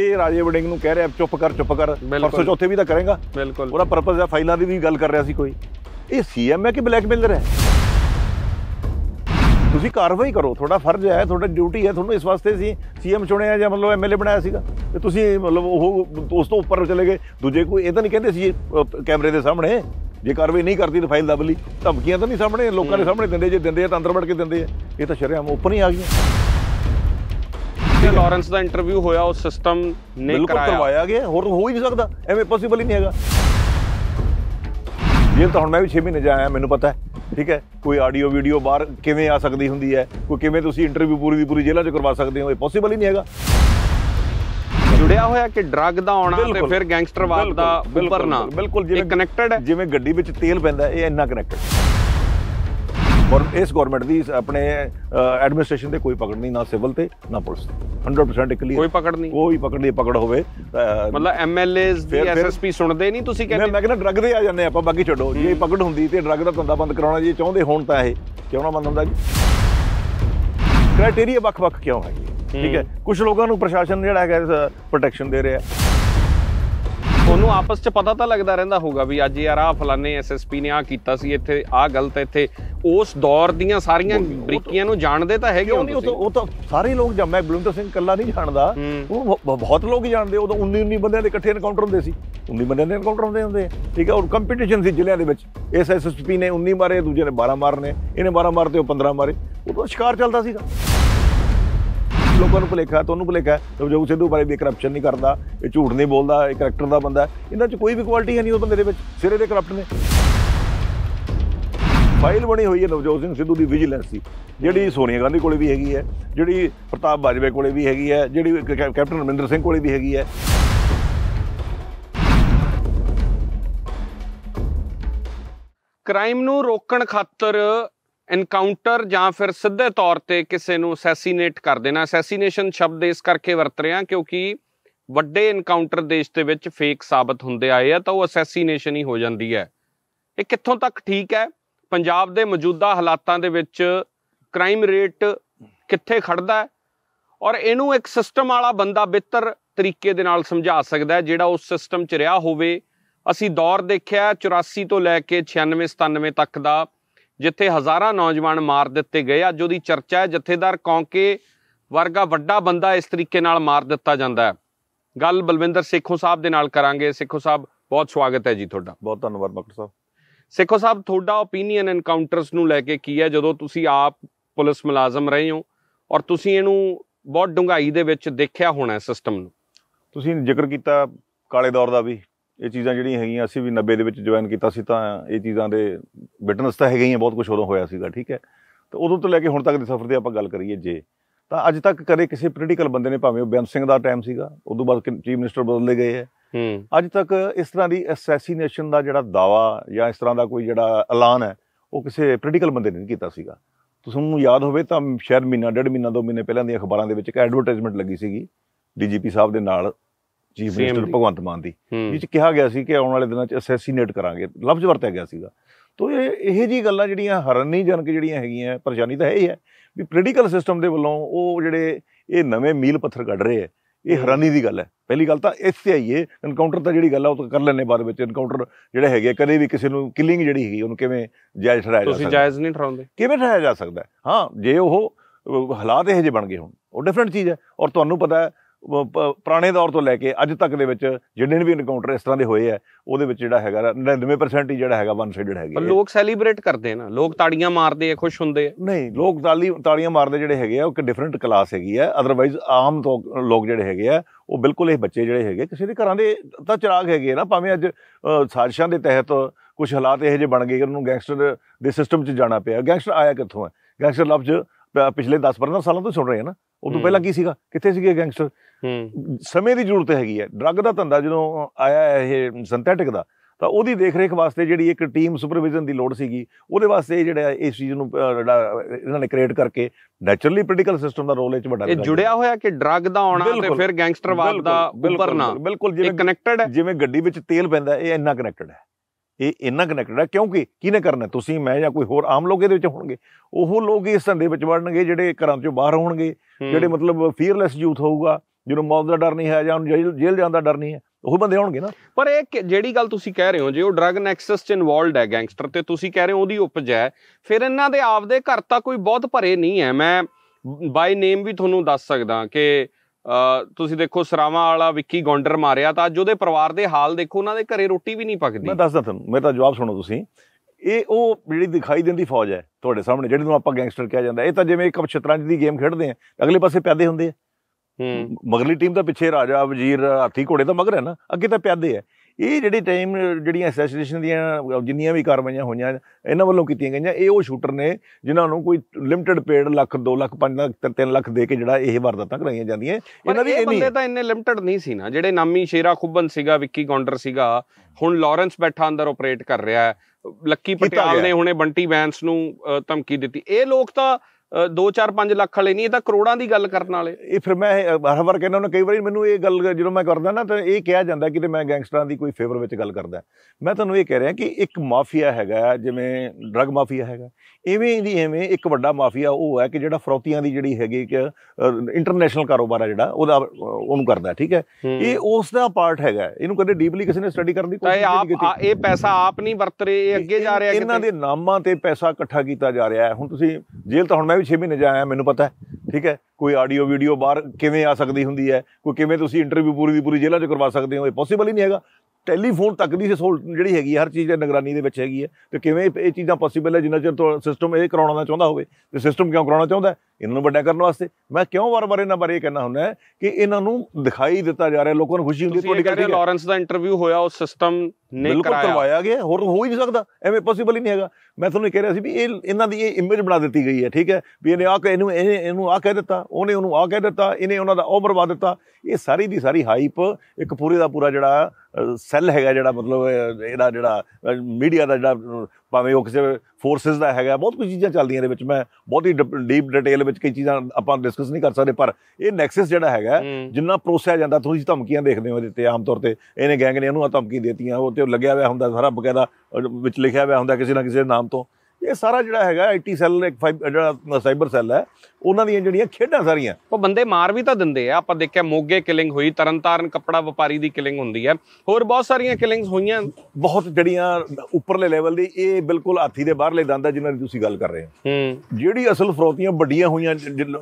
ਇਹ ਰਾਜੇ ਵੜਿੰਗ ਨੂੰ ਕਹਿ ਰਿਹਾ ਚੁੱਪ ਕਰ ਚੁੱਪ ਕਰ ਪਰਸੋਂ ਚੌਥੇ ਵੀ ਤਾਂ ਕਰੇਗਾ ਬਿਲਕੁਲ ਉਹਦਾ ਪਰਪਸ ਹੈ ਫਾਈਲਾਂ ਦੀ ਵੀ ਗੱਲ ਕਰ ਰਿਹਾ ਸੀ ਕੋਈ ਇਹ ਸੀਐਮ ਹੈ ਕਿ ਬਲੈਕਮੇਲਰ ਹੈ ਤੁਸੀਂ ਕਾਰਵਾਈ ਕਰੋ ਤੁਹਾਡਾ ਫਰਜ਼ ਹੈ ਤੁਹਾਡਾ ਡਿਊਟੀ ਹੈ ਤੁਹਾਨੂੰ ਇਸ ਵਾਸਤੇ ਸੀ ਸੀਐਮ ਚੁਣਿਆ ਜਾਂ ਮਤਲਬ ਐਮਐਲਏ ਬਣਾਇਆ ਸੀਗਾ ਤੇ ਤੁਸੀਂ ਮਤਲਬ ਉਹ ਉਸ ਤੋਂ ਉੱਪਰ ਚਲੇ ਗਏ ਦੂਜੇ ਕੋਈ ਇਹ ਤਾਂ ਨਹੀਂ ਕਹਿੰਦੇ ਸੀ ਕੈਮਰੇ ਦੇ ਸਾਹਮਣੇ ਜੇ ਕਾਰਵਾਈ ਨਹੀਂ ਕਰਦੀ ਤਾਂ ਫਾਈਲ ਦੱਬ ਲਈ ਧਮਕੀਆਂ ਤਾਂ ਨਹੀਂ ਸਾਹਮਣੇ ਲੋਕਾਂ ਦੇ ਸਾਹਮਣੇ ਦਿੰਦੇ ਜੇ ਦਿੰਦੇ ਆ ਤਾਂ ਅੰਦਰ ਵੜ ਕੇ ਦਿੰਦੇ ਆ ਇਹ ਤਾਂ ਸ਼ਰਿਆਮ ਓਪਨ ਹੀ ਆ ਗਈਆਂ ਜਿਹੜਾ ਲਾਰੈਂਸ ਦਾ ਇੰਟਰਵਿਊ ਹੋਇਆ ਉਹ ਸਿਸਟਮ ਨੇ ਕਰਾਇਆ ਕਰਵਾਇਆ ਗਿਆ ਹੋਰ ਹੋ ਹੀ ਨਹੀਂ ਸਕਦਾ ਐਵੇਂ ਪੋਸੀਬਲ ਹੀ ਨਹੀਂ ਹੈਗਾ ਇਹ ਤਾਂ ਹੁਣ ਮੈਂ ਵੀ 6 ਮਹੀਨੇ ਜਾ ਆਇਆ ਮੈਨੂੰ ਪਤਾ ਹੈ ਠੀਕ ਹੈ ਕੋਈ ਆਡੀਓ ਵੀਡੀਓ ਬਾਹਰ ਕਿਵੇਂ ਆ ਸਕਦੀ ਹੁੰਦੀ ਹੈ ਕੋਈ ਕਿਵੇਂ ਤੁਸੀਂ ਇੰਟਰਵਿਊ ਪੂਰੀ ਦੀ ਪੂਰੀ ਜੇਲ੍ਹਾਂ 'ਚ ਕਰਵਾ ਸਕਦੇ ਹੋ ਇਹ ਪੋਸੀਬਲ ਹੀ ਨਹੀਂ ਹੈਗਾ ਜੁੜਿਆ ਹੋਇਆ ਕਿ ਡਰੱਗ ਦਾ ਆਉਣਾ ਤੇ ਫਿਰ ਗੈਂਗਸਟਰਵਾਦ ਦਾ ਉੱਪਰਨਾ ਬਿਲਕੁਲ ਜਿਵੇਂ ਕਨੈਕਟਡ ਹੈ ਜਿਵੇਂ ਗੱਡੀ ਵਿੱਚ ਤੇਲ ਪੈਂਦਾ ਇਹ ਇੰਨਾ ਕਨੈਕਟਡ ਹੈ ਔਰ ਇਸ ਗਵਰਨਮੈਂਟ ਦੀ ਆਪਣੇ ਐਡਮਿਨਿਸਟ੍ਰੇਸ਼ਨ ਤੇ ਕੋਈ ਪਕੜ ਨਹੀਂ ਨਾ ਸਿਵਲ ਤੇ ਨਾ ਪੁਲਿਸ 100% ਇੱਕ ਲਈ ਕੋਈ ਪਕੜ ਨਹੀਂ ਕੋਈ ਪਕੜ ਨਹੀਂ ਪਕੜ ਹੋਵੇ ਮਤਲਬ ਐਮਐਲਏਸ ਵੀ ਐਸਐਸਪੀ ਸੁਣਦੇ ਨਹੀਂ ਤੁਸੀਂ ਕਹਿੰਦੇ ਮੈਂ ਕਹਿੰਦਾ ਡਰੱਗ ਦੇ ਆ ਜਾਂਦੇ ਆਪਾਂ ਬਾਕੀ ਛੱਡੋ ਜੇ ਪਕੜ ਹੁੰਦੀ ਤੇ ਡਰੱਗ ਦਾ ਧੰਦਾ ਬੰਦ ਕਰਾਉਣਾ ਜੀ ਚਾਹੁੰਦੇ ਹੋਣ ਤਾਂ ਇਹ ਕਿਉਂ ਨਾ ਬੰਦ ਹੁੰਦਾ ਜੀ ਕ੍ਰਾਈਟੇਰੀਆ ਵੱਖ-ਵੱਖ ਕਿਉਂ ਹੈ ਠੀਕ ਹੈ ਕੁਝ ਲੋਕਾਂ ਨੂੰ ਪ੍ਰਸ਼ਾਸਨ ਜਿਹੜਾ ਹੈਗਾ ਪ੍ਰੋਟੈਕਸ਼ਨ ਦੇ ਰਿਹਾ ਉਹਨੂੰ ਆਪਸ 'ਚ ਪਤਾ ਤਾਂ ਲੱਗਦਾ ਰਹਿੰਦਾ ਹੋਊਗਾ ਵੀ ਅੱਜ ਯਾਰ ਆ ਫਲਾਨੇ ਐਸਐਸਪੀ ਨੇ ਆ ਕੀਤਾ ਸੀ ਇੱਥੇ ਆ ਗਲਤ ਇੱਥੇ ਉਸ ਦੌਰ ਦੀਆਂ ਸਾਰੀਆਂ ਬਰੀਕੀਆਂ ਨੂੰ ਜਾਣਦੇ ਤਾਂ ਹੈਗੇ ਹੁੰਦੇ ਸੀ ਉਹ ਤਾਂ ਸਾਰੇ ਲੋਕ ਜੰਮੇ ਬਲਵਿੰਦਰ ਸਿੰਘ ਕੱਲਾ ਨਹੀਂ ਜਾਣਦਾ ਉਹ ਬਹੁਤ ਲੋਕ ਜਾਣਦੇ ਤਾਂ 19 19 ਬੰਦਿਆਂ ਦੇ ਇਕੱਠੇ ਐਨਕਾਊਂਟਰ ਹੁੰਦੇ ਸੀ 19 ਬੰਦਿਆਂ ਦੇ ਐਨਕਾਊਂਟਰ ਹੁੰਦੇ ਹੁੰਦੇ ਠੀਕ ਹੈ ਔਰ ਕੰਪੀਟੀਸ਼ਨ ਸੀ ਜ਼ਿਲ੍ਹਿਆਂ ਦੇ ਵਿੱਚ ਇਸ ਐਸਐਸਪੀ ਨੇ 19 ਮਾਰੇ ਦੂਜੇ ਨੇ 12 ਮਾਰਨੇ ਇਹਨੇ 12 ਮਾਰਤੇ ਉਹ 15 ਮਾਰੇ ਉਦੋਂ ਸ਼ਿਕਾਰ ਚੱਲਦਾ ਸੀਗਾ ਲੋਕਾਂ ਨੂੰ ਭੁਲੇਖਾ ਤੁਹਾਨੂੰ ਭੁਲੇਖਾ ਨਵਜੋਤ ਸਿੱਧੂ ਬਾਰੇ ਵੀ ਕਰਪਸ਼ਨ ਨਹੀਂ ਕਰਦਾ ਇਹ ਝੂਠ ਨਹੀਂ ਬੋਲਦਾ ਇਹ ਕੈਰੈਕਟਰ ਦਾ ਬੰਦਾ ਇਹਨਾਂ 'ਚ ਕੋਈ ਵੀ ਕੁਆਲਿਟੀ ਹੈ ਨਹੀਂ ਉਹ ਬੰਦੇ ਦੇ ਵਿੱਚ ਸਿਰੇ ਦੇ ਕਰਪਟ ਨੇ ਫਾਈਲ ਬਣੀ ਹੋਈ ਹੈ ਨਵਜੋਤ ਸਿੰਘ ਸਿੱਧੂ ਦੀ ਵਿਜੀਲੈਂਸ ਦੀ ਜਿਹੜੀ ਸੋਨੀਆ ਗਾਂਧੀ ਕੋਲੇ ਵੀ ਹੈਗੀ ਹੈ ਜਿਹੜੀ ਪ੍ਰਤਾਪ ਬਾਜਵੇ ਕੋਲੇ ਵੀ ਹੈਗੀ ਹੈ ਜਿਹੜੀ ਕੈਪਟਨ ਅਮਰਿੰਦਰ ਸਿੰਘ ਕੋਲੇ ਵੀ ਹੈਗੀ ਹੈ ਕ੍ਰਾਈਮ ਨੂੰ ਰੋਕਣ ਖਾਤਰ ਐਨਕਾਊਂਟਰ ਜਾਂ ਫਿਰ ਸਿੱਧੇ ਤੌਰ ਤੇ ਕਿਸੇ ਨੂੰ ਅਸੈਸੀਨੇਟ ਕਰ ਦੇਣਾ ਅਸੈਸੀਨੇਸ਼ਨ ਸ਼ਬਦ ਇਸ ਕਰਕੇ ਵਰਤ ਰਿਹਾ ਕਿਉਂਕਿ ਵੱਡੇ ਐਨਕਾਊਂਟਰ ਦੇਸ਼ ਦੇ ਵਿੱਚ ਫੇਕ ਸਾਬਤ ਹੁੰਦੇ ਆਏ ਆ ਤਾਂ ਉਹ ਅਸੈਸੀਨੇਸ਼ਨ ਹੀ ਹੋ ਜਾਂਦੀ ਹੈ ਇਹ ਕਿੱਥੋਂ ਤੱਕ ਠੀਕ ਹੈ ਪੰਜਾਬ ਦੇ ਮੌਜੂਦਾ ਹਾਲਾਤਾਂ ਦੇ ਵਿੱਚ ਕ੍ਰਾਈਮ ਰੇਟ ਕਿੱਥੇ ਖੜਦਾ ਹੈ ਔਰ ਇਹਨੂੰ ਇੱਕ ਸਿਸਟਮ ਵਾਲਾ ਬੰਦਾ ਬਿਹਤਰ ਤਰੀਕੇ ਦੇ ਨਾਲ ਸਮਝਾ ਸਕਦਾ ਜਿਹੜਾ ਉਸ ਸਿਸਟਮ 'ਚ ਰਿਹਾ ਹੋਵੇ ਅਸੀਂ ਦੌਰ ਦੇਖਿਆ 84 ਤੋਂ ਲੈ ਕੇ 96 97 ਤੱਕ ਦਾ ਜਿੱਥੇ ਹਜ਼ਾਰਾਂ ਨੌਜਵਾਨ ਮਾਰ ਦਿੱਤੇ ਗਏ ਅੱਜ ਉਹਦੀ ਚਰਚਾ ਹੈ ਜਥੇਦਾਰ ਕੌਂਕੇ ਵਰਗਾ ਵੱਡਾ ਬੰਦਾ ਇਸ ਤਰੀਕੇ ਨਾਲ ਮਾਰ ਦਿੱਤਾ ਜਾਂਦਾ ਹੈ ਗੱਲ ਬਲਵਿੰਦਰ ਸੇਖੋਂ ਸਾਹਿਬ ਦੇ ਨਾਲ ਕਰਾਂਗੇ ਸੇਖੋਂ ਸਾਹਿਬ ਬਹੁਤ ਸਵਾਗਤ ਹੈ ਜੀ ਤੁਹਾਡਾ ਬਹੁਤ ਧੰਨਵਾਦ ਡਾਕਟਰ ਸਾਹਿਬ ਸੇਖੋ ਸਾਹਿਬ ਤੁਹਾਡਾ opinion encounters ਨੂੰ ਲੈ ਕੇ ਕੀ ਹੈ ਜਦੋਂ ਤੁਸੀਂ ਆਪ ਪੁਲਿਸ ਮੁਲਾਜ਼ਮ ਰਹੇ ਹੋ ਔਰ ਤੁਸੀਂ ਇਹਨੂੰ ਬਹੁਤ ਡੁੰਗਾਈ ਦੇ ਵਿੱਚ ਦੇਖਿਆ ਹੋਣਾ ਸਿਸਟਮ ਨੂੰ ਤੁਸੀਂ ਜ਼ਿਕਰ ਕੀਤਾ ਕਾਲੇ ਦੌਰ ਦਾ ਵੀ ਇਹ ਚੀਜ਼ਾਂ ਜਿਹੜੀਆਂ ਹੈਗੀਆਂ ਅਸੀਂ ਵੀ 90 ਦੇ ਵਿੱਚ ਜੁਆਇਨ ਕੀਤਾ ਸੀ ਤਾਂ ਇਹ ਚੀਜ਼ਾਂ ਦੇ ਵਿਟਨਸ ਤਾਂ ਹੈਗੀਆਂ ਬਹੁਤ ਕੁਝ ਉਦੋਂ ਹੋਇਆ ਸੀਗਾ ਠੀਕ ਹੈ ਤਾਂ ਉਦੋਂ ਤੋਂ ਲੈ ਕੇ ਹੁਣ ਤੱਕ ਦੇ ਸਫ਼ਰ ਦੀ ਆਪਾਂ ਗੱਲ ਕਰੀਏ ਜੇ ਤਾਂ ਅੱਜ ਤੱਕ ਕਦੇ ਕਿਸੇ ਪੋਲੀਟੀਕਲ ਬੰਦੇ ਨੇ ਭਾਵੇਂ ਉਹ ਬੇਅੰਤ ਸਿੰਘ ਦਾ ਟਾਈਮ ਸੀਗਾ ਉਦੋਂ ਬਾਅਦ ਚੀਫ ਮਿਨਿਸਟਰ ਬਦਲਦੇ ਗਏ ਹੈ ਅੱਜ ਤੱਕ ਇਸ ਤਰ੍ਹਾਂ ਦੀ ਅਸੈਸੀਨੇਸ਼ਨ ਦਾ ਜਿਹੜਾ ਦਾਵਾ ਜਾਂ ਇਸ ਤਰ੍ਹਾਂ ਦਾ ਕੋਈ ਜਿਹੜਾ ਐਲਾਨ ਹੈ ਉਹ ਕਿਸੇ ਪੋਲੀਟੀਕਲ ਬੰਦੇ ਨੇ ਨਹੀਂ ਕੀਤਾ ਸੀਗਾ ਨੂੰ ਯਾਦ ਹੋਵੇ ਤਾਂ ਸ਼ਹਿਰ ਮਹੀਨਾ ਡੇਢ ਮਹੀਨਾ ਦੋ ਮਹੀਨੇ ਪਹਿਲਾਂ ਦੀਆਂ ਅਖਬਾਰਾਂ ਦੇ ਵਿੱਚ ਇੱਕ ਐਡਵਰਟਾਈਜ਼ਮੈਂਟ ਲੱਗੀ ਸੀਗੀ ਡੀਜੀਪੀ ਸਾਹਿਬ ਦੇ ਨਾਲ ਜੀ ਮਿਨਿਸਟਰ ਭਗਵੰਤ ਮਾਨ ਦੀ ਵਿੱਚ ਕਿਹਾ ਗਿਆ ਸੀ ਕਿ ਆਉਣ ਵਾਲੇ ਦਿਨਾਂ 'ਚ ਅਸੈਸੀਨੇਟ ਕਰਾਂਗੇ ਲਫ਼ਜ਼ ਵਰਤਿਆ ਗਿਆ ਸੀਗਾ ਤੋ ਇਹ ਇਹ ਜੀ ਗੱਲਾਂ ਜਿਹੜੀਆਂ ਹੈਰਾਨੀਜਨਕ ਜਿਹੜੀਆਂ ਹੈਗੀਆਂ ਪਰੇਸ਼ਾਨੀ ਤਾਂ ਹੈ ਹੀ ਹੈ ਵੀ ਪੋਲੀਟੀਕਲ ਸਿਸਟਮ ਦੇ ਵੱਲੋਂ ਉਹ ਜਿਹੜੇ ਇਹ ਨਵੇਂ ਮੀਲ ਪੱਥਰ ਕੱਢ ਰਹੇ ਆ ਇਹ ਹੈਰਾਨੀ ਦੀ ਗੱਲ ਹੈ ਪਹਿਲੀ ਗੱਲ ਤਾਂ ਇੱਥੇ ਆਈਏ ਐਨਕਾਊਂਟਰ ਤਾਂ ਜਿਹੜੀ ਗੱਲ ਆ ਉਹ ਤਾਂ ਕਰ ਲੈਣੇ ਬਾਅਦ ਵਿੱਚ ਐਨਕਾਊਂਟਰ ਜਿਹੜੇ ਹੈਗੇ ਕਦੇ ਵੀ ਕਿਸੇ ਨੂੰ ਕਿਲਿੰਗ ਜਿਹੜੀ ਹੈਗੀ ਉਹਨੂੰ ਕਿਵੇਂ ਜਾਇਜ਼ ਠਹਿਰਾਇਆ ਜਾ ਸਕਦਾ ਤੁਸੀਂ ਜਾਇਜ਼ ਨਹੀਂ ਠਹਿਰਾਉਂਦੇ ਕਿਵੇਂ ਠਹਿਰਾਇਆ ਜਾ ਸਕਦਾ ਹਾਂ ਜੇ ਉਹ ਹਾਲਾਤ ਇਹੋ ਜਿਹੇ ਬਣ ਗਏ ਹੁਣ ਉਹ ਡਿਫਰੈਂਟ ਚੀਜ਼ ਹੈ ਔਰ ਤੁਹਾਨੂੰ ਪਤਾ ਹੈ ਪੁਰਾਣੇ ਦੌਰ ਤੋਂ ਲੈ ਕੇ ਅੱਜ ਤੱਕ ਦੇ ਵਿੱਚ ਜਿਹੜੇ ਵੀ ਇਨਕਾਊਂਟਰ ਇਸ ਤਰ੍ਹਾਂ ਦੇ ਹੋਏ ਆ ਉਹਦੇ ਵਿੱਚ ਜਿਹੜਾ ਹੈਗਾ 99% ਹੀ ਜਿਹੜਾ ਹੈਗਾ ਵਨ ਸਾਈਡਡ ਹੈਗੇ ਲੋਕ ਸੈਲੀਬ੍ਰੇਟ ਕਰਦੇ ਨਾ ਲੋਕ ਤਾੜੀਆਂ ਮਾਰਦੇ ਆ ਖੁਸ਼ ਹੁੰਦੇ ਆ ਨਹੀਂ ਲੋਕ ਤਾਲੀ ਤਾੜੀਆਂ ਮਾਰਦੇ ਜਿਹੜੇ ਹੈਗੇ ਆ ਉਹ ਇੱਕ ਡਿਫਰੈਂਟ ਕਲਾਸ ਹੈਗੀ ਆ ਅਦਰਵਾਈਜ਼ ਆਮ ਲੋਕ ਜਿਹੜੇ ਹੈਗੇ ਆ ਉਹ ਬਿਲਕੁਲ ਇਹ ਬੱਚੇ ਜਿਹੜੇ ਹੈਗੇ ਕਿਸੇ ਦੇ ਘਰਾਂ ਦੇ ਤਾਂ ਚਿਰਾਗ ਹੈਗੇ ਨਾ ਭਾਵੇਂ ਅੱਜ ਸਾਜ਼ਿਸ਼ਾਂ ਦੇ ਤਹਿਤ ਕੁਝ ਹਾਲਾਤ ਇਹੋ ਜਿਹੇ ਬਣ ਗਏ ਕਿ ਉਹਨੂੰ ਗੈਂਗਸਟਰ ਦੇ ਸਿਸਟਮ 'ਚ ਜਾਣਾ ਪਿਆ ਗੈਂਗਸਟਰ ਆਇਆ ਕਿੱਥੋਂ ਹੈ ਗੈਂਗਸਟਰ ਲਫ਼ਜ਼ ਪਿਛਲੇ 10-15 ਸਾਲਾਂ ਤੋਂ ਸੁਣ ਰਹੇ ਆ ਨਾ ਉਦੋਂ ਪਹਿਲਾਂ ਕੀ ਸੀਗਾ ਕਿੱਥੇ ਸੀਗੇ ਗੈਂਗਸਟਰ ਸਮੇਂ ਦੀ ਜ਼ਰੂਰਤ ਹੈਗੀ ਹੈ ਡਰੱਗ ਦਾ ਧੰਦਾ ਜਦੋਂ ਆਇਆ ਇਹ ਸਿੰਥੈਟਿਕ ਦਾ ਤਾਂ ਉਹਦੀ ਦੇਖਰੇਖ ਵਾਸਤੇ ਜਿਹੜੀ ਇੱਕ ਟੀਮ ਸੁਪਰਵਿਜ਼ਨ ਦੀ ਲੋੜ ਸੀਗੀ ਉਹਦੇ ਵਾਸਤੇ ਜਿਹੜਾ ਇਸ ਚੀਜ਼ ਨੂੰ ਜਿਹੜਾ ਇਹਨਾਂ ਨੇ ਕ੍ਰੀਏਟ ਕਰਕੇ ਨੇਚਰਲੀ ਪੋਲੀਟੀਕਲ ਸਿਸਟਮ ਦਾ ਰੋਲ ਇਹ ਚ ਵੱਡਾ ਇਹ ਜੁੜਿਆ ਹੋਇਆ ਕਿ ਡਰੱਗ ਦਾ ਆਉਣਾ ਤੇ ਫਿਰ ਗੈਂਗਸਟਰਵਾਦ ਦਾ ਉੱਪਰਨਾ ਬਿਲਕੁਲ ਜਿਵੇਂ ਕਨੈਕਟਡ ਹੈ ਜਿਵੇਂ ਗੱਡੀ ਵਿੱਚ ਤੇਲ ਪੈਂਦਾ ਇਹ ਇੰਨਾ ਕਨੈਕਟਡ ਹੈ ਇਹ ਇੰਨਾ ਕਨੈਕਟਡ ਹੈ ਕਿਉਂਕਿ ਕਿਹਨੇ ਕਰਨਾ ਤੁਸੀਂ ਮੈਂ ਜਾਂ ਕੋਈ ਹੋਰ ਆਮ ਲੋਕ ਇਹਦੇ ਵਿੱਚ ਹੋਣਗੇ ਉਹ ਲੋਕ ਇਸ ਧੰਦੇ ਵਿੱਚ ਵੜਨਗੇ ਜਿਹੜੇ ਘਰਾਂ ਚੋਂ ਬਾਹਰ ਹੋਣਗੇ ਜਿਹੜੇ ਮਤਲਬ ਫੀਅਰਲੈਸ ਯੂਥ ਹੋਊਗਾ ਜਿਹਨੂੰ ਮੌਤ ਦਾ ਡਰ ਨਹੀਂ ਹੈ ਜਾਂ ਜੇਲ੍ਹ ਜਾਣ ਦਾ ਡਰ ਨਹੀਂ ਹੈ ਉਹ ਬੰਦੇ ਹੋਣਗੇ ਨਾ ਪਰ ਇਹ ਜਿਹੜੀ ਗੱਲ ਤੁਸੀਂ ਕਹਿ ਰਹੇ ਹੋ ਜੇ ਉਹ ਡਰਗ ਨੈਕਸਸ ਚ ਇਨਵੋਲਡ ਹੈ ਗੈਂਗਸਟਰ ਤੇ ਤੁਸੀਂ ਕਹਿ ਰਹੇ ਹੋ ਉਹਦੀ ਉਪਜ ਹੈ ਫਿਰ ਇਹਨਾਂ ਦੇ ਆਪਦੇ ਘਰ ਤਾਂ ਕੋਈ ਬਹੁਤ ਭਰੇ ਨਹੀਂ ਹੈ ਮੈਂ ਬਾਈ ਨੇਮ ਵੀ ਤੁਹਾਨੂੰ ਦੱਸ ਸਕਦਾ ਕਿ ਤੁਸੀਂ ਦੇਖੋ ਸਰਾਵਾਂ ਵਾਲਾ ਵਿੱਕੀ ਗੌਂਡਰ ਮਾਰਿਆ ਤਾਂ ਅੱਜ ਉਹਦੇ ਪਰਿਵਾਰ ਦੇ ਹਾਲ ਦੇਖੋ ਉਹਨਾਂ ਦੇ ਘਰੇ ਰੋਟੀ ਵੀ ਨਹੀਂ ਪੱਕਦੀ ਮੈਂ ਦੱਸਦਾ ਤੁਹਾਨੂੰ ਮੇਰਾ ਜਵਾਬ ਸੁਣੋ ਤੁਸੀਂ ਇਹ ਉਹ ਜਿਹੜੀ ਦਿਖਾਈ ਦਿੰਦੀ ਫੌਜ ਹੈ ਤੁਹਾਡੇ ਸਾਹਮਣੇ ਜਿਹੜੀ ਨੂੰ ਆਪਾਂ ਗੈਂਗਸਟਰ ਕਿਹਾ ਜਾਂਦਾ ਇਹ ਤਾਂ ਜਿਵੇਂ ਇੱਕ ਅਪਛਤਰਾਂ ਦੀ ਗੇਮ ਖੇਡਦੇ ਆ ਅਗਲੇ ਪਾਸੇ ਪਿਆਦੇ ਹੁੰਦੇ ਆ ਮਗਰਲੀ ਟੀਮ ਦਾ ਪਿੱਛੇ ਰਾਜਾ ਵਜ਼ੀਰ ਹਾਥੀ ਘੋੜੇ ਤਾਂ ਮਗਰ ਹੈ ਨਾ ਅੱਗੇ ਤਾਂ ਪਿਆਦੇ ਹੈ ਇਹ ਜਿਹੜੀ ਟਾਈਮ ਜਿਹੜੀਆਂ ਐਸੋਸੀਏਸ਼ਨ ਦੀਆਂ ਜਿੰਨੀਆਂ ਵੀ ਕਾਰਵਾਈਆਂ ਹੋਈਆਂ ਇਹਨਾਂ ਵੱਲੋਂ ਕੀਤੀਆਂ ਗਈਆਂ ਇਹ ਉਹ ਸ਼ੂਟਰ ਨੇ ਜਿਨ੍ਹਾਂ ਨੂੰ ਕੋਈ ਲਿਮਟਿਡ ਪੇਡ ਲੱਖ 2 ਲੱਖ 5 ਲੱਖ 3 ਲੱਖ ਦੇ ਕੇ ਜਿਹੜਾ ਇਹ ਵਾਰਦਾਤਾਂ ਕਰਾਈਆਂ ਜਾਂਦੀਆਂ ਇਹਨਾਂ ਦੀ ਇਹ ਬੰਦੇ ਤਾਂ ਇੰਨੇ ਲਿਮਟਿਡ ਨਹੀਂ ਸੀ ਨਾ ਜਿਹੜੇ ਨਾਮੀ ਸ਼ੇਰਾ ਖੁੱਬਨ ਸੀਗਾ ਵਿੱਕੀ ਗੌਂਡਰ ਸੀਗਾ ਹੁਣ ਲਾਰੈਂਸ ਬੈਠਾ ਅੰਦਰ ਆਪਰੇਟ ਕਰ ਰਿਹਾ ਹੈ ਲੱਕੀ ਪਟਿਆਲ ਨੇ ਹੁਣੇ ਬੰਟੀ ਬੈਂਸ ਨੂੰ ਧਮਕੀ ਦਿੱਤੀ ਇਹ ਲੋਕ ਤਾਂ 2 4 5 ਲੱਖ ਵਾਲੇ ਨਹੀਂ ਇਹ ਤਾਂ ਕਰੋੜਾਂ ਦੀ ਗੱਲ ਕਰਨ ਵਾਲੇ ਇਹ ਫਿਰ ਮੈਂ ਹਰ ਵਾਰ ਕਹਿੰਦਾ ਉਹਨਾਂ ਕਈ ਵਾਰੀ ਮੈਨੂੰ ਇਹ ਗੱਲ ਜਦੋਂ ਮੈਂ ਕਰਦਾ ਨਾ ਤਾਂ ਇਹ ਕਿਹਾ ਜਾਂਦਾ ਕਿ ਤੇ ਮੈਂ ਗੈਂਗਸਟਰਾਂ ਦੀ ਕੋਈ ਫੇਵਰ ਵਿੱਚ ਗੱਲ ਕਰਦਾ ਮੈਂ ਤੁਹਾਨੂੰ ਇਹ ਕਹਿ ਰਿਹਾ ਕਿ ਇੱਕ ਮਾਫੀਆ ਹੈਗਾ ਜਿਵੇਂ ਡਰਗ ਮਾਫੀਆ ਹੈਗਾ ਇਵੇਂ ਦੀ ਐਵੇਂ ਇੱਕ ਵੱਡਾ ਮਾਫੀਆ ਉਹ ਹੈ ਕਿ ਜਿਹੜਾ ਫਰੌਤੀਆਂ ਦੀ ਜਿਹੜੀ ਹੈਗੀ ਕਿ ਇੰਟਰਨੈਸ਼ਨਲ ਕਾਰੋਬਾਰ ਹੈ ਜਿਹੜਾ ਉਹਦਾ ਉਹਨੂੰ ਕਰਦਾ ਠੀਕ ਹੈ ਇਹ ਉਸ ਦਾ ਪਾਰਟ ਹੈਗਾ ਇਹਨੂੰ ਕਦੇ ਡੀਪਲੀ ਕਿਸੇ ਨੇ ਸਟੱਡੀ ਕਰਨ ਦੀ ਕੋਸ਼ਿਸ਼ ਨਹੀਂ ਕੀਤੀ ਇਹ ਪੈਸਾ ਆਪ ਨਹੀਂ ਵਰਤ ਰਹੇ ਇਹ ਅੱਗੇ ਜਾ ਰਿਹਾ ਇਹਨਾਂ ਦੇ ਨਾਮਾਂ ਤੇ ਪੈਸਾ ਇਕੱਠਾ ਕੀਤਾ ਜਾ ਰਿਹਾ ਹੈ ਹੁਣ ਤੁਸੀਂ ਜੇਲ੍ਹ ਤਾਂ ਹੁਣ ਮੈਂ ਵੀ 6 ਮਹੀਨੇ ਜਾਇਆ ਮੈਨੂੰ ਪਤਾ ਠੀਕ ਹੈ ਕੋਈ ਆਡੀਓ ਵੀਡੀਓ ਬਾਹਰ ਕਿਵੇਂ ਆ ਸਕਦੀ ਹੁੰਦੀ ਹੈ ਕੋਈ ਕਿਵੇਂ ਤੁਸੀਂ ਇੰਟਰਵਿਊ ਪੂਰੀ ਦੀ ਪੂਰੀ ਜ਼ਿਲ੍ਹਾ 'ਚ ਕਰਵਾ ਸਕਦੇ ਹੋ ਇਹ ਪੋਸੀਬਲ ਹੀ ਨਹੀਂ ਹੈਗਾ ਟੈਲੀਫੋਨ ਤੱਕ ਦੀ ਸਹੂਲਤ ਜਿਹੜੀ ਹੈਗੀ ਹਰ ਚੀਜ਼ ਦੇ ਨਿਗਰਾਨੀ ਦੇ ਵਿੱਚ ਹੈਗੀ ਹੈ ਤੇ ਕਿਵੇਂ ਇਹ ਚੀਜ਼ਾਂ ਪੋਸੀਬਲ ਹੈ ਜਿੰਨਾ ਚਿਰ ਤੋਂ ਸਿਸਟਮ ਇਹ ਕਰਾਉਣਾ ਚਾਹੁੰਦਾ ਹੋਵੇ ਤੇ ਸਿਸਟਮ ਕਿਉਂ ਕਰਾਉਣਾ ਚਾਹੁੰਦਾ ਇਹਨਾਂ ਨੂੰ ਵੱਡਾ ਕਰਨ ਵਾਸਤੇ ਮੈਂ ਕਿਉਂ ਵਾਰ-ਵਾਰ ਇਹਨਾਂ ਬਾਰੇ ਇਹ ਕਹਿਣਾ ਹੁੰਦਾ ਕਿ ਇਹਨਾਂ ਨੂੰ ਦਿਖਾਈ ਦਿੱਤਾ ਜਾ ਰਿਹਾ ਲੋਕਾਂ ਨੂੰ ਖੁਸ਼ੀ ਹੁੰਦੀ ਤੁਹਾਡੀ ਕਹਿੰਦੇ ਲਾਰੈਂਸ ਦਾ ਇੰਟਰਵਿਊ ਹੋਇਆ ਉਹ ਸਿਸਟਮ ਨੇ ਬਿਲਕੁਲ ਕਰਵਾਇਆ ਗਿਆ ਹੋਰ ਹੋ ਹੀ ਨਹੀਂ ਸਕਦਾ ਐਵੇਂ ਪੋਸੀਬਲ ਹੀ ਨਹੀਂ ਹੈਗਾ ਮੈਂ ਤੁਹਾਨੂੰ ਕਹਿ ਰਿਹਾ ਸੀ ਵੀ ਇਹ ਇਹਨਾਂ ਦੀ ਇਹ ਇਮੇਜ ਬਣਾ ਦਿੱਤੀ ਗਈ ਹੈ ਠੀਕ ਹੈ ਵੀ ਇਹਨੇ ਆ ਕੇ ਇਹਨੂੰ ਇਹਨੂੰ ਆ ਕਹਿ ਦਿੱਤਾ ਉਹਨੇ ਉਹਨੂੰ ਆ ਕਹਿ ਦਿੱਤਾ ਇਹਨੇ ਉਹਨਾਂ ਦਾ ਉਹ ਵਾ ਦਿੱਤਾ ਇਹ ਸਾਰੀ ਦੀ ਸਾਰੀ ਹਾਈਪ ਇੱਕ ਪੂਰੇ ਦਾ ਪੂਰਾ ਜਿਹੜਾ ਸੈੱਲ ਹੈਗਾ ਜਿਹੜਾ ਮਤਲਬ ਇਹਦਾ ਜਿਹੜਾ ਮੀਡੀਆ ਦਾ ਜਿਹੜਾ ਭਾਵੇਂ ਉਹ ਕਿਸੇ ਫੋਰਸਸ ਦਾ ਹੈਗਾ ਬਹੁਤ ਕੁਝ ਚੀਜ਼ਾਂ ਚੱਲਦੀਆਂ ਦੇ ਵਿੱਚ ਮੈਂ ਬਹੁਤ ਹੀ ਡੀਪ ਡਿਟੇਲ ਵਿੱਚ ਕਈ ਚੀਜ਼ਾਂ ਆਪਾਂ ਡਿਸਕਸ ਨਹੀਂ ਕਰ ਸਕਦੇ ਪਰ ਇਹ ਨੈਕਸਸ ਜਿਹੜਾ ਹੈਗਾ ਜਿੰਨਾ ਪ੍ਰੋਸੈਸ ਜਾਂਦਾ ਤੁਸੀਂ ਧਮਕੀਆਂ ਦੇਖਦੇ ਹੋ ਇਹਦੇ ਤੇ ਆਮ ਤੌਰ ਤੇ ਇਹਨੇ ਗੈਂਗ ਨੇ ਇਹਨੂੰ ਧਮਕੀ ਦਿੱਤੀਆਂ ਉਹ ਤੇ ਲੱਗਿਆ ਹੋਇਆ ਹੁੰਦਾ ਸਾਰਾ ਬਕਾਇਦਾ ਵਿੱਚ ਲਿਖਿਆ ਹੋਇਆ ਹੁੰਦਾ ਕਿਸੇ ਨਾ ਕਿਸੇ ਨਾਮ ਤੋਂ ਇਹ ਸਾਰਾ ਜਿਹੜਾ ਹੈਗਾ ਆਈਟੀ ਸੈੱਲ ਇੱਕ ਜਿਹੜਾ ਸਾਈਬਰ ਸੈੱਲ ਹੈ ਉਹਨਾਂ ਦੀਆਂ ਜਿਹੜੀਆਂ ਖੇਡਾਂ ਸਾਰੀਆਂ ਉਹ ਬੰਦੇ ਮਾਰ ਵੀ ਤਾਂ ਦਿੰਦੇ ਆ ਆਪਾਂ ਦੇਖਿਆ ਮੋਗੇ ਕਿਲਿੰਗ ਹੋਈ ਤਰਨਤਾਰਨ ਕਪੜਾ ਵਪਾਰੀ ਦੀ ਕਿਲਿੰਗ ਹੁੰਦੀ ਹੈ ਹੋਰ ਬਹੁਤ ਸਾਰੀਆਂ ਕਿਲਿੰਗਸ ਹੋਈਆਂ ਬਹੁਤ ਜਿਹੜੀਆਂ ਉੱਪਰਲੇ ਲੈਵਲ ਦੀ ਇਹ ਬਿਲਕੁਲ ਹਾਥੀ ਦੇ ਬਾਹਰਲੇ ਦੰਦ ਜਿਨ੍ਹਾਂ ਦੀ ਤੁਸੀਂ ਗੱਲ ਕਰ ਰਹੇ ਹੋ ਹੂੰ ਜਿਹੜੀ ਅਸਲ ਫਰੋਤੀਆਂ ਵੱਡੀਆਂ ਹੋਈਆਂ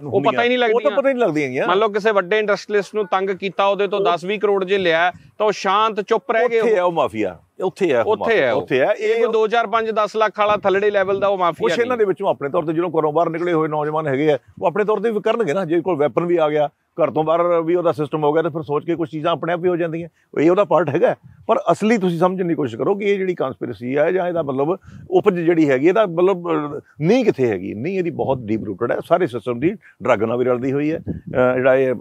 ਉਹ ਪਤਾ ਹੀ ਨਹੀਂ ਲੱਗਦੀਆਂ ਉਹ ਤਾਂ ਪਤਾ ਹੀ ਨਹੀਂ ਲੱਗਦੀਆਂ ਮੰਨ ਲਓ ਕਿਸੇ ਵੱਡੇ ਇੰਡਸਟਰੀਲਿਸਟ ਨੂੰ ਤੰਗ ਕੀਤਾ ਉਹਦੇ ਤੋਂ 10 20 ਕਰੋੜ ਜੇ ਲਿਆ ਤਾਂ ਉਹ ਸ਼ਾਂਤ ਚੁੱਪ ਰਹਿ ਗਏ ਉੱਥੇ ਹੈ ਉਹ ਮਾਫੀਆ ਉੱਥੇ ਹੈ ਉੱਥੇ ਹੈ ਉੱਥੇ ਹੈ ਇਹ 2005 10 ਲੱਖ ਵਾਲਾ ਥੱਲੜੇ ਲੈਵਲ ਦਾ ਉਹ ਮਾਫੀਆ ਕੁਛ ਇਹਨਾਂ ਦੇ ਵਿੱਚੋਂ ਆਪਣੇ ਤੌਰ ਤੇ ਜਦੋਂ ਘਰੋਂ ਬਾਹਰ ਨਿਕਲੇ ਹੋਏ ਨੌਜਵਾਨ ਹੈਗੇ ਆ ਉਹ ਆਪਣੇ ਤੌਰ ਤੇ ਵੀ ਕਰਨਗੇ ਨਾ ਜੇ ਕੋਲ ਵੈਪਨ ਵੀ ਆ ਗਿਆ ਘਰ ਤੋਂ ਬਾਹਰ ਵੀ ਉਹਦਾ ਸਿਸਟਮ ਹੋ ਗਿਆ ਤੇ ਫਿਰ ਸੋਚ ਕੇ ਕੁਝ ਚੀਜ਼ਾਂ ਆਪਣੇ ਆਪ ਹੀ ਹੋ ਜਾਂਦੀਆਂ ਇਹ ਉਹਦਾ ਪਾਰਟ ਹੈਗਾ ਪਰ ਅਸਲੀ ਤੁਸੀਂ ਸਮਝਣ ਦੀ ਕੋਸ਼ਿਸ਼ ਕਰੋ ਕਿ ਇਹ ਜਿਹੜੀ ਕਨਸਪੀਰੇਸੀ ਹੈ ਜਾਂ ਇਹਦਾ ਮਤਲਬ ਉਪਜ ਜਿਹੜੀ ਹੈਗੀ ਇਹਦਾ ਮਤਲਬ ਨਹੀਂ ਕਿੱਥੇ ਹੈਗੀ ਨਹੀਂ ਇਹਦੀ ਬਹੁਤ ਡੀਪ ਰੂਟਡ ਹੈ ਸਾਰੇ ਸਿਸਟਮ ਦੀ ਡਰੱਗ ਨਾਲ ਵੀ ਰਲਦੀ ਹੋਈ ਹੈ ਜਿਹੜਾ ਇਹ